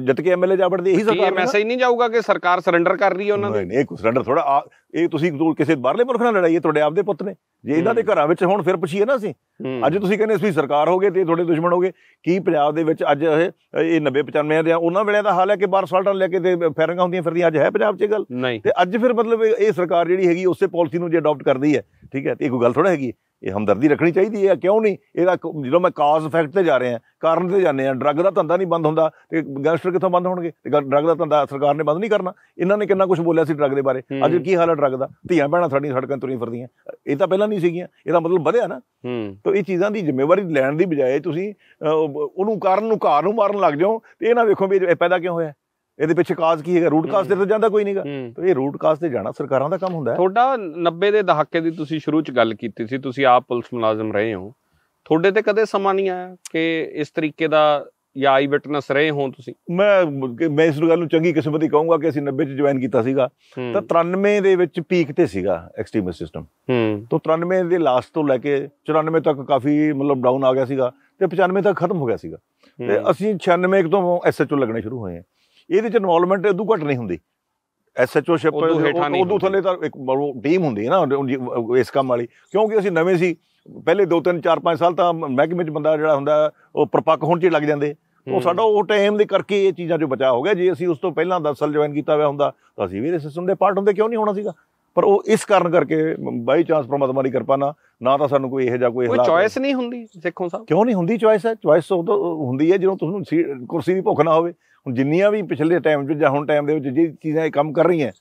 ਜਿੱਤ ਕੇ ਐਮਐਲਏ ਜਾ ਵੜਦੇ ਇਹੀ ਸਰਕਾਰ ਇਹ ਮੈਸੇਜ ਨਹੀਂ ਜਾਊਗਾ ਕਿ ਸਰਕਾਰ ਸਰੈਂਡਰ ਕਰ ਰਹੀ ਹੈ ਉਹਨਾਂ ਦੇ ਨਹੀਂ ਨਹੀਂ ਸਰੈਂਡਰ ਥੋੜਾ ਇਹ ਤੁਸੀਂ ਕਿਸੇ ਬਾਹਰਲੇ ਮੁਲਕ ਨਾਲ ਲੜਾਈ ਹੈ ਤੁਹਾਡੇ ਆਪਦੇ ਪੁੱਤ ਨੇ ਜੇ ਇਹਨਾਂ ਦੇ ਘਰਾਂ ਵਿੱਚ ਹੁਣ ਫਿਰ ਪੁੱਛੀਏ ਨਾ ਅਸੀਂ ਅੱਜ ਤੁਸੀਂ ਕਹਿੰਦੇ ਅਸੀਂ ਸਰਕਾਰ ਹੋਗੇ ਤੇ ਤੁਹਾਡੇ ਦੁਸ਼ਮਣ ਹੋਗੇ ਕੀ ਪੰਜਾਬ ਦੇ ਵਿੱਚ ਅੱਜ ਇਹ ਇਹ 90 95 ਦੇ ਉਹਨਾਂ ਵੇਲੇ ਦਾ ਹਾਲ ਹੈ ਕਿ ਬਾਹਰ ਸਾਲਟਾਂ ਲੈ ਕੇ ਤੇ ਫੈਰਿੰਗਾਂ ਹੁੰਦੀਆਂ ਫਿਰਦੀਆਂ ਅੱਜ ਹੈ ਪੰਜਾਬ 'ਚ ਗੱਲ ਤੇ ਅੱਜ ਫਿਰ ਮਤਲਬ ਇਹ ਸਰਕਾਰ ਜਿਹੜੀ ਹੈਗੀ ਉਸੇ ਪਾਲਿਸੀ ਨੂੰ ਜੇ ਅਡਾਪਟ ਕਰਦੀ ਹੈ ਠੀਕ ਹੈ ਤੇ ਇਹ ਕੋਈ ਗੱਲ ਥੋੜਾ ਹੈਗੀ ਇਹ ਹਮਦਰਦੀ ਰੱਖਣੀ ਚਾਹੀਦੀ ਹੈ ਕਿਉਂ ਨਹੀਂ ਇਹਦਾ ਜਦੋਂ ਮੈਂ ਕਾਜ਼ ਇਫੈਕਟ ਤੇ ਜਾ ਰਹੇ ਆ ਕਾਰਨ ਤੇ ਜਾਂਦੇ ਆ ਡਰੱਗ ਦਾ ਧੰਦਾ ਨਹੀਂ ਬੰਦ ਹੁੰਦਾ ਤੇ ਗੈਂਗਸਟਰ ਕਿੱਥੋਂ ਬੰਦ ਹੋਣਗੇ ਤੇ ਡਰੱਗ ਦਾ ਧੰਦਾ ਸਰਕਾਰ ਨੇ ਬੰਦ ਨਹੀਂ ਕਰਨਾ ਇਹਨਾਂ ਨੇ ਕਿੰਨਾ ਕੁਝ ਬੋਲਿਆ ਸੀ ਡਰੱਗ ਦੇ ਬਾਰੇ ਅੱਜ ਕੀ ਹਾਲ ਹੈ ਡਰੱਗ ਦਾ ਧੀਆਂ ਭੈਣਾਂ ਸਾਡੀਆਂ ਸੜਕਾਂ ਤੁਰੀਆਂ ਫਿਰਦੀਆਂ ਇਹ ਤਾਂ ਪਹਿਲਾਂ ਨਹੀਂ ਸੀਗੀਆਂ ਇਹਦਾ ਮਤਲਬ ਵਧਿਆ ਨਾ ਤਾਂ ਇਹ ਚੀਜ਼ਾਂ ਦੀ ਜ਼ਿੰਮੇਵਾਰੀ ਲੈਣ ਦੀ ਬਜਾਏ ਤੁਸੀਂ ਉਹਨੂੰ ਕਾਰਨ ਨੂੰ ਘਾਰ ਨੂੰ ਮਾਰਨ ਲੱਗ ਜਾਓ ਤੇ ਇਹ ਨਾ ਵੇਖੋ ਵੀ ਇਹ ਪੈਦਾ ਕਿਉਂ ਹੋਇਆ ਇਹਦੇ ਪਿੱਛੇ ਕਾਜ਼ ਕੀ ਹੈਗਾ ਰੂਟ ਕਾਜ਼ ਤੇ ਤਾਂ ਜਾਂਦਾ ਕੋਈ ਨਹੀਂਗਾ ਤੇ ਇਹ ਰੂਟ ਕਾਜ਼ ਤੇ ਜਾਣਾ ਸਰਕਾਰਾਂ ਦਾ ਕੰਮ ਹੁੰਦਾ ਹੈ ਤੁਹਾਡਾ 90 ਦੇ ਦਹਾਕੇ ਦੀ ਤੁਸੀਂ ਸ਼ੁਰੂ ਚ ਗੱਲ ਕੀਤੀ ਸੀ ਤੁਸੀਂ ਆਪ ਪੁਲਿਸ ਮੁਲਾਜ਼ਮ ਰਹੇ ਹੋ ਤੁਹਾਡੇ ਤੇ ਕਦੇ ਸਮਾਂ ਨਹੀਂ ਆਇਆ ਕਿ ਇਸ ਤਰੀਕੇ ਦਾ ਜਾਂ ਆਈ ਵਿਟਨੈਸ ਰਹੇ ਹੋ ਤੁਸੀਂ ਮੈਂ ਮੈਂ ਇਸ ਗੱਲ ਨੂੰ ਚੰਗੀ ਕਿਸਮਤ ਹੀ ਕਹੂੰਗਾ ਕਿ ਅਸੀਂ 90 ਚ ਜੁਆਇਨ ਕੀਤਾ ਸੀਗਾ ਤਾਂ 93 ਦੇ ਵਿੱਚ ਪੀਕ ਤੇ ਸੀਗਾ ਐਕਸਟ੍ਰੀਮਿਸਟ ਸਿਸਟਮ ਤਾਂ 93 ਦੇ ਲਾਸਟ ਤੋਂ ਲੈ ਕੇ 94 ਤੱਕ ਕਾਫੀ ਮਤਲਬ ਡਾਊਨ ਆ ਗਿਆ ਸੀਗਾ ਤੇ 95 ਤੱਕ ਖਤਮ ਹੋ ਗਿਆ ਸੀਗਾ ਤੇ ਅਸੀਂ 96 ਤੋਂ ਐਸਐਚਓ ਲੱਗਣੇ ਸ਼ੁਰੂ ਹੋਏ ਆ ਇਹਦੇ ਚ ਇਨਵੋਲਵਮੈਂਟ ਤੋਂ ਘਟ ਨਹੀਂ ਹੁੰਦੀ ਐਸਐਚਓ ਸ਼ਿਪ ਉਦੋਂ ਥੱਲੇ ਤਾਂ ਇੱਕ ਟੀਮ ਹੁੰਦੀ ਹੈ ਨਾ ਇਸ ਕੰਮ ਵਾਲੀ ਕਿਉਂਕਿ ਅਸੀਂ ਨਵੇਂ ਸੀ ਪਹਿਲੇ 2 3 4 5 ਸਾਲ ਤਾਂ ਮਹਿਕਮੇ ਚ ਬੰਦਾ ਜਿਹੜਾ ਹੁੰਦਾ ਉਹ ਪਰਪੱਕ ਹੋਣ ਚ ਲੱਗ ਜਾਂਦੇ ਉਹ ਸਾਡਾ ਉਹ ਟਾਈਮ ਦੇ ਕਰਕੇ ਇਹ ਚੀਜ਼ਾਂ ਜੋ ਬਚਾ ਹੋ ਗਿਆ ਜੇ ਅਸੀਂ ਉਸ ਤੋਂ ਪਹਿਲਾਂ 10 ਸਾਲ ਜੁਆਇਨ ਕੀਤਾ ਹੋਇਆ ਹੁੰਦਾ ਤਾਂ ਅਸੀਂ ਵੀ ਇਸ ਸਿਸਟਮ ਦੇ ਪਾਰਟ ਹੁੰਦੇ ਕਿਉਂ ਨਹੀਂ ਹੋਣਾ ਸੀਗਾ ਪਰ ਉਹ ਇਸ ਕਾਰਨ ਕਰਕੇ ਬਾਈ ਚਾਂਸ ਪਰਮਾਤਮਾ ਦੀ ਕਿਰਪਾ ਨਾਲ ਨਾ ਤਾਂ ਸਾਨੂੰ ਕੋਈ ਇਹੋ ਜਿਹਾ ਕੋਈ ਹਾਲਾਤ ਕੋਈ ਚੋਇਸ ਨਹੀਂ ਹੁੰਦੀ ਸਿੱਖੋ ਸਾਹਿਬ ਕਿਉਂ ਨਹੀਂ ਹੁੰਦੀ ਚੋਇਸ ਹੈ ਚੋਇਸ ਉਹ ਹੁੰਦੀ ਹੈ ਜਦੋਂ ਤੁਹਾਨੂੰ ਕੁਰਸੀ ਦੀ ਭੁੱਖ ਨਾ ਹੋਵੇ ਹੁਣ ਜਿੰਨੀਆਂ ਵੀ ਪਿਛਲੇ ਟਾਈਮ 'ਚ ਜਾਂ ਹੁਣ ਟਾਈਮ ਦੇ ਵਿੱਚ ਜਿਹੜੀ ਚੀਜ਼ਾਂ ਇਹ ਕੰਮ ਕਰ ਰਹੀਆਂ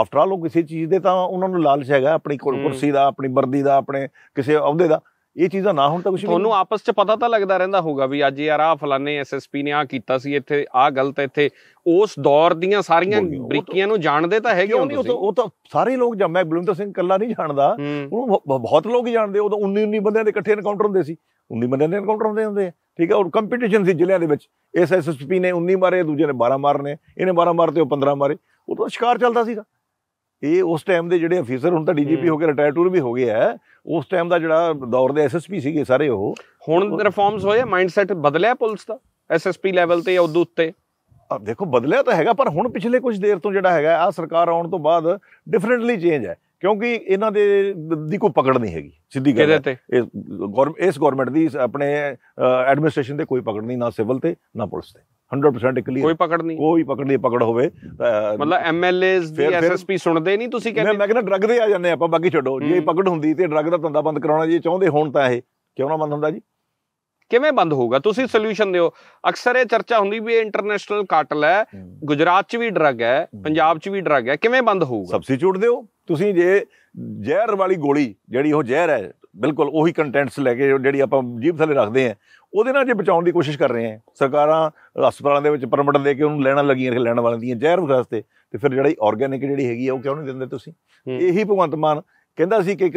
ਆਫਟਰ ਆਲ ਉਹ ਕਿਸੇ ਚੀਜ਼ ਦੇ ਤਾਂ ਉਹਨਾਂ ਨੂੰ ਲਾਲਚ ਹੈਗਾ ਆਪਣੀ ਕੁਰਸੀ ਦਾ ਆਪਣੀ ਵਰਦੀ ਦਾ ਆਪਣੇ ਕਿਸੇ ਅਹੁਦੇ ਦਾ ਇਹ ਚੀਜ਼ਾਂ ਨਾ ਹੁਣ ਤਾਂ ਕੁਝ ਵੀ ਤੁਹਾਨੂੰ ਆਪਸ 'ਚ ਪਤਾ ਤਾਂ ਲੱਗਦਾ ਰਹਿੰਦਾ ਹੋਊਗਾ ਵੀ ਅੱਜ ਯਾਰ ਆ ਫਲਾਣੇ ਐਸਐਸਪੀ ਨੇ ਆ ਕੀਤਾ ਸੀ ਇੱਥੇ ਆ ਗਲਤ ਇੱਥੇ ਉਸ ਦੌਰ ਦੀਆਂ ਸਾਰੀਆਂ ਬਰੀਕੀਆਂ ਨੂੰ ਜਾਣਦੇ ਤਾਂ ਹੈਗੇ ਹੁੰਦੇ ਸੀ ਉਹ ਤਾਂ ਸਾਰੇ ਲੋਕ ਜਾਂ ਮੈਂ ਬਲਵਿੰਦਰ ਸਿੰਘ ਕੱਲਾ ਨਹੀਂ ਜਾਣਦਾ ਉਹ ਬਹੁਤ ਲੋਕ ਜਾਣਦੇ ਉਦੋਂ 19 19 ਬੰਦਿਆਂ ਦੇ ਇਕੱਠੇ ਐਨਕਾਊਂਟਰ ਹੁੰਦੇ ਸੀ 19 ਬੰਦਿਆਂ ਦੇ ਐਨਕਾਊਂਟਰ ਹੁੰਦੇ ਹੁੰਦੇ ਆ ਠੀਕ ਹੈ ਔਰ ਕੰਪੀਟੀਸ਼ਨ ਸੀ ਜ਼ਿਲ੍ਹਿਆਂ ਦੇ ਵਿੱਚ ਇਸ ਐਸਐਸਪੀ ਨੇ 19 ਮਾਰੇ ਦੂਜੇ ਨੇ 12 ਮਾਰਨੇ ਇਹਨੇ 12 ਮਾਰਤੇ ਉਹ 15 ਮਾਰੇ ਉਹ ਤਾਂ ਸ਼ਿਕਾਰ ਚੱਲਦਾ ਸੀਗਾ ਇਹ ਉਸ ਟਾਈਮ ਦੇ ਜਿਹੜੇ ਅਫੀਸਰ ਹੁਣ ਤਾਂ ਡੀਜੀਪੀ ਹੋ ਕੇ ਰਿਟਾਇਰ ਟੂਰ ਵੀ ਹੋ ਗਏ ਆ ਉਸ ਟਾਈਮ ਦਾ ਜਿਹੜਾ ਦੌਰ ਦੇ ਐਸਐਸਪੀ ਸੀਗੇ ਸਾਰੇ ਉਹ ਹੁਣ ਰਿਫਾਰਮਸ ਹੋਏ ਮਾਈਂਡਸੈਟ ਬਦਲਿਆ ਪੁਲਿਸ ਦਾ ਐਸਐਸਪੀ ਲੈਵਲ ਤੇ ਉਦੋਂ ਉੱਤੇ ਆ ਦੇਖੋ ਬਦਲਿਆ ਤਾਂ ਹੈਗਾ ਪਰ ਹੁਣ ਪਿਛਲੇ ਕੁਝ ਦੇਰ ਤੋਂ ਜਿਹੜਾ ਹੈਗਾ ਆ ਸਰਕਾਰ ਆਉਣ ਤੋਂ ਬਾਅਦ ਡਿਫਰੈਂਟਲੀ ਚੇਂਜ ਹੈ ਕਿਉਂਕਿ ਇਹਨਾਂ ਦੇ ਦੀ ਕੋਈ ਪਕੜ ਨਹੀਂ ਹੈਗੀ ਸਿੱਧੀ ਗੱਲ ਹੈ ਇਸ ਇਸ ਗਵਰਨਮੈਂਟ ਦੀ ਆਪਣੇ ਐਡਮਿਨਿਸਟ੍ਰੇਸ਼ਨ ਤੇ ਕੋਈ ਪਕੜ ਨਹੀਂ ਨਾ ਸਿਵਲ ਤੇ ਨਾ ਪੁਲਿਸ ਤੇ 100% ਕਲੀਅਰ ਕੋਈ ਪਕੜ ਨਹੀਂ ਕੋਈ ਪਕੜ ਨਹੀਂ ਪਕੜ ਹੋਵੇ ਮਤਲਬ ਐਮਐਲਏਸ ਦੀ ਐਸਐਸਪੀ ਸੁਣਦੇ ਨਹੀਂ ਤੁਸੀਂ ਕਹਿੰਦੇ ਮੈਂ ਕਹਿੰਦਾ ਡਰੱਗ ਦੇ ਆ ਜਾਂਦੇ ਆਪਾਂ ਬਾਕੀ ਛੱਡੋ ਜੇ ਪਕੜ ਹੁੰਦੀ ਤੇ ਡਰੱਗ ਦਾ ਧੰਦਾ ਬੰਦ ਕਰਾਉਣਾ ਜੇ ਚਾਹੁੰਦੇ ਹੋਣ ਤਾਂ ਇਹ ਕਿਉਂ ਨਾ ਬੰਦ ਹੁੰਦਾ ਜੀ ਕਿਵੇਂ ਬੰਦ ਹੋਊਗਾ ਤੁਸੀਂ ਸੋਲੂਸ਼ਨ ਦਿਓ ਅਕਸਰ ਇਹ ਚਰਚਾ ਹੁੰਦੀ ਵੀ ਇਹ ਇੰਟਰਨੈਸ਼ਨਲ ਕਾਟਲ ਹੈ ਗੁਜਰਾਤ 'ਚ ਵੀ ਡਰਗ ਹੈ ਪੰਜਾਬ 'ਚ ਵੀ ਡਰਗ ਹੈ ਕਿਵੇਂ ਬੰਦ ਹੋਊਗਾ ਸਬਸਟੀਟਿਊਟ ਦਿਓ ਤੁਸੀਂ ਜੇ ਜ਼ਹਿਰ ਵਾਲੀ ਗੋਲੀ ਜਿਹੜੀ ਉਹ ਜ਼ਹਿਰ ਹੈ ਬਿਲਕੁਲ ਉਹੀ ਕੰਟੈਂਟਸ ਲੈ ਕੇ ਜਿਹੜੀ ਆਪਾਂ ਜੀਭ ਥੱਲੇ ਰੱਖਦੇ ਆ ਉਹਦੇ ਨਾਲ ਜੇ ਬਚਾਉਣ ਦੀ ਕੋਸ਼ਿਸ਼ ਕਰ ਰਹੇ ਆ ਸਰਕਾਰਾਂ ਹਸਪਤਾਲਾਂ ਦੇ ਵਿੱਚ ਪਰਮਿਟ ਦੇ ਕੇ ਉਹਨੂੰ ਲੈਣਾ ਲੱਗੀਆਂ ਲੈਣ ਵਾਲੀਆਂ ਦੀਆਂ ਜ਼ਹਿਰ ਵਾਸਤੇ ਤੇ ਫਿਰ ਜਿਹੜੀ ਆਰਗੈਨਿਕ ਜਿਹੜੀ ਹੈਗੀ ਆ ਉਹ ਕਿਉਂ ਨਹੀਂ ਦਿੰਦੇ ਤੁਸੀਂ ਇਹੀ ਭਗਵੰਤ ਮਾਨ ਕਹਿੰਦਾ ਸੀ ਕਿ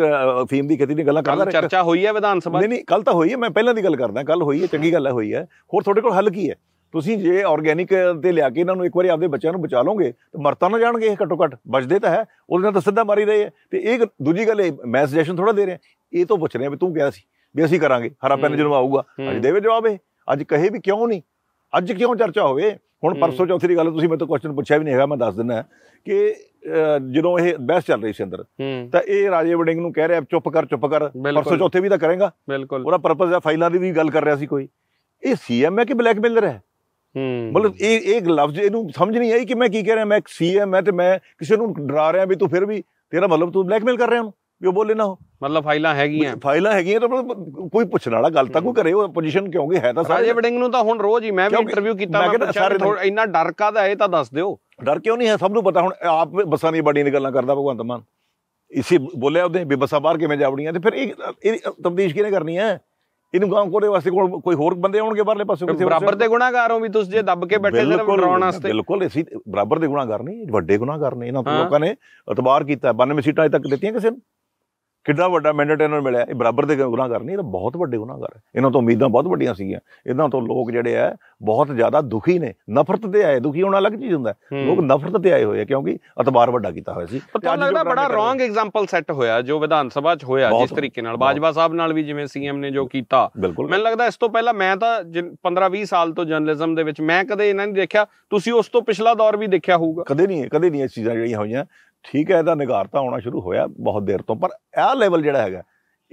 ਫੀਮ ਦੀ ਕਿਤੇ ਨਹੀਂ ਗੱਲਾਂ ਕਰਦਾ ਚਰਚਾ ਹੋਈ ਹੈ ਵਿਧਾਨ ਸਭਾ ਨਹੀਂ ਨਹੀਂ ਕੱਲ ਤਾਂ ਹੋਈ ਹੈ ਮੈਂ ਪਹਿਲਾਂ ਦੀ ਗੱਲ ਕਰਦਾ ਕੱਲ ਹੋਈ ਹੈ ਚੰਗੀ ਗੱਲ ਹੈ ਹੋਈ ਹੈ ਹੋਰ ਤੁਹਾਡੇ ਕੋਲ ਹੱਲ ਕੀ ਹੈ ਤੁਸੀਂ ਜੇ ਆਰਗੈਨਿਕ ਤੇ ਲਿਆ ਕੇ ਇਹਨਾਂ ਨੂੰ ਇੱਕ ਵਾਰੀ ਆਪਦੇ ਬੱਚਿਆਂ ਨੂੰ ਬਚਾ ਲੋਗੇ ਤੇ ਮਰਤਾ ਨਾ ਜਾਣਗੇ ਇਹ ਘਟੋ ਘਟ ਬਚਦੇ ਤਾਂ ਹੈ ਉਹਦੇ ਨਾਲ ਤਾਂ ਸਿੱਧਾ ਮਾਰੀ ਰਹੇ ਤੇ ਇਹ ਦੂਜੀ ਗੱਲ ਮੈਂ ਸੁਜੈਸ਼ਨ ਥੋੜਾ ਦੇ ਰਿਹਾ ਇਹ ਤੋਂ ਪੁੱਛ ਰਿਹਾ ਵੀ ਤੂੰ ਕਿਹਾ ਸੀ ਵੀ ਅਸੀਂ ਕਰਾਂਗੇ ਹਰਾ ਪੈਨ ਜਦੋਂ ਆਊਗਾ ਅੱਜ ਦੇਵੇ ਜਵਾਬ ਇਹ ਅੱਜ ਕਹੇ ਵੀ ਕਿਉਂ ਨਹੀਂ ਅੱਜ ਕਿਉਂ ਚਰਚਾ ਹੋਵੇ ਹੁਣ ਪਰਸੋ ਚੌਥੀ ਦੀ ਗੱਲ ਤੁਸੀਂ ਮੈਨੂੰ ਕੁਐਸਚਨ ਪੁੱਛਿਆ ਵੀ ਨਹੀਂ ਹੈਗਾ ਮੈਂ ਦੱਸ ਦਿੰਦਾ ਕਿ ਜਦੋਂ ਇਹ ਬਹਿਸ ਚੱਲ ਰਹੀ ਸੀ ਅੰਦਰ ਤਾਂ ਇਹ ਰਾਜੇ ਵਡਿੰਗ ਨੂੰ ਕਹਿ ਰਿਹਾ ਚੁੱਪ ਕਰ ਚੁੱਪ ਕਰ ਪਰਸੋਂ ਚੌਥੇ ਵੀ ਤਾਂ ਕਰੇਗਾ ਬਿਲਕੁਲ ਉਹਦਾ ਪਰਪਸ ਹੈ ਫਾਈਲਾਂ ਦੀ ਵੀ ਗੱਲ ਕਰ ਰਿਹਾ ਸੀ ਕੋਈ ਇਹ ਸੀਐਮ ਹੈ ਕਿ ਬਲੈਕਮੇਲਰ ਹੈ ਮਤਲਬ ਇਹ ਇੱਕ ਲਫ਼ਜ਼ ਇਹਨੂੰ ਸਮਝ ਨਹੀਂ ਆਈ ਕਿ ਮੈਂ ਕੀ ਕਹਿ ਰਿਹਾ ਮੈਂ ਇੱਕ ਸੀਐਮ ਹੈ ਤੇ ਮੈਂ ਕਿਸੇ ਨੂੰ ਡਰਾ ਰਿਹਾ ਵੀ ਤੂੰ ਫਿਰ ਵੀ ਤੇਰਾ ਮਤਲਬ ਤੂੰ ਬਲੈਕਮੇਲ ਕਰ ਰਿਹਾ ਉਹਨੂੰ ਵੀ ਉਹ ਬੋਲੇ ਨਾ ਹੋ ਮਤਲਬ ਫਾਈਲਾਂ ਹੈਗੀਆਂ ਫਾਈਲਾਂ ਹੈਗੀਆਂ ਤਾਂ ਕੋਈ ਪੁੱਛਣ ਵਾਲਾ ਗੱਲ ਤਾਂ ਕੋਈ ਕਰੇ ਉਹ ਪੋਜੀਸ਼ਨ ਕਿਉਂਗੇ ਹੈ ਤਾਂ ਸਾਰੇ ਰਾਜੇ ਵੜਿੰਗ ਨੂੰ ਤਾਂ ਹੁਣ ਰੋਜ਼ ਹੀ ਮੈਂ ਵੀ ਇੰਟਰਵਿਊ ਕੀਤਾ ਮੈਂ ਪੁੱਛਿਆ ਥੋੜਾ ਇੰਨਾ ਡਰ ਕਾਦਾ ਇਹ ਤਾਂ ਦੱਸ ਦਿਓ ਡਰ ਕਿਉਂ ਨਹੀਂ ਹੈ ਸਭ ਨੂੰ ਪਤਾ ਹੁਣ ਆਪ ਬਸਾਂ ਦੀ ਬਾਡੀ ਦੀ ਗੱਲਾਂ ਕਰਦਾ ਭਗਵੰਤ ਮਾਨ ਇਸੇ ਬੋਲਿਆ ਉਹਦੇ ਵੀ ਬਸਾਂ ਬਾਹਰ ਕਿਵੇਂ ਜਾਵੜੀਆਂ ਤੇ ਫਿਰ ਇਹ ਤਬਦੀਸ਼ ਕਿਹਨੇ ਕਰਨੀ ਹੈ ਇਹਨੂੰ ਗਾਂ ਕੋਲੇ ਵਾਸਤੇ ਕੋਈ ਹੋਰ ਬੰਦੇ ਆਉਣਗੇ ਬਾਹਰਲੇ ਪਾਸੇ ਕਿਸੇ ਬਰਾਬਰ ਦੇ ਗੁਨਾਹਗਾਰ ਹੋ ਵੀ ਤੁਸੀਂ ਜੇ ਦੱਬ ਕੇ ਬੈਠੇ ਸਿਰਫ ਡਰਾਉਣ ਵਾਸਤੇ ਬਿਲਕੁਲ ਅਸੀਂ ਬਰਾਬਰ ਦੇ ਗੁਨਾਹਗਾਰ ਨਹੀਂ ਵੱਡੇ ਗੁਨਾਹਗਾਰ ਨੇ ਇਹਨਾਂ ਲੋਕਾਂ ਨੇ ਇਤਬਾਰ ਕੀਤਾ 92 ਸੀਟਾਂ ਅਜੇ ਤੱਕ ਦਿੱਤੀਆਂ ਕਿਸੇ ਨੂੰ ਕਿੱਡਾ ਵੱਡਾ ਮੈਂਡੇਟ ਇਹਨਾਂ ਨੂੰ ਮਿਲਿਆ ਇਹ ਬਰਾਬਰ ਦੇ ਗੁਨਾਹ ਨਹੀਂ ਇਹ ਤਾਂ ਬਹੁਤ ਵੱਡੇ ਗੁਨਾਹ ਕਰ ਇਹਨਾਂ ਤੋਂ ਉਮੀਦਾਂ ਬਹੁਤ ਵੱਡੀਆਂ ਸੀਗੀਆਂ ਇਹਨਾਂ ਤੋਂ ਲੋਕ ਜਿਹੜੇ ਆ ਬਹੁਤ ਜ਼ਿਆਦਾ ਦੁਖੀ ਨੇ ਨਫ਼ਰਤ ਤੇ ਆਏ ਦੁਖੀ ਹੋਣਾ ਅਲੱਗ ਚੀਜ਼ ਹੁੰਦਾ ਲੋਕ ਨਫ਼ਰਤ ਤੇ ਆਏ ਹੋਏ ਆ ਕਿਉਂਕਿ ਅਤਬਾਰ ਵੱਡਾ ਕੀਤਾ ਹੋਇਆ ਸੀ ਤਾਂ ਲੱਗਦਾ ਬੜਾ ਰੋਂਗ ਐਗਜ਼ਾਮਪਲ ਸੈੱਟ ਹੋਇਆ ਜੋ ਵਿਧਾਨ ਸਭਾ 'ਚ ਹੋਇਆ ਜਿਸ ਤਰੀਕੇ ਨਾਲ ਬਾਜਵਾ ਸਾਹਿਬ ਨਾਲ ਵੀ ਜਿਵੇਂ ਸੀਐਮ ਨੇ ਜੋ ਕੀਤਾ ਮੈਨੂੰ ਲੱਗਦਾ ਇਸ ਤੋਂ ਪਹਿਲਾਂ ਮੈਂ ਤਾਂ 15-20 ਸਾਲ ਤੋਂ ਜਰਨਲਿਜ਼ਮ ਦੇ ਵਿੱਚ ਮੈਂ ਕਦੇ ਇਹਨਾਂ ਨਹੀਂ ਦੇਖਿਆ ਤੁਸੀਂ ਉਸ ਤੋਂ ਪਿਛਲਾ ਦੌਰ ਵੀ ਦੇਖਿਆ ਹੋਊਗਾ ਕਦੇ ਨਹੀਂ ਕਦੇ ਨਹੀਂ ਇਹ ਚੀਜ਼ਾਂ ਜਿਹੜੀਆਂ ਹੋਈਆਂ ਠੀਕ ਹੈ ਇਹਦਾ ਨਿਗਾਰਤਾ ਹੋਣਾ ਸ਼ੁਰੂ ਹੋਇਆ ਬਹੁਤ ਦੇਰ ਤੋਂ ਪਰ ਇਹ ਲੈਵਲ ਜਿਹੜਾ ਹੈਗਾ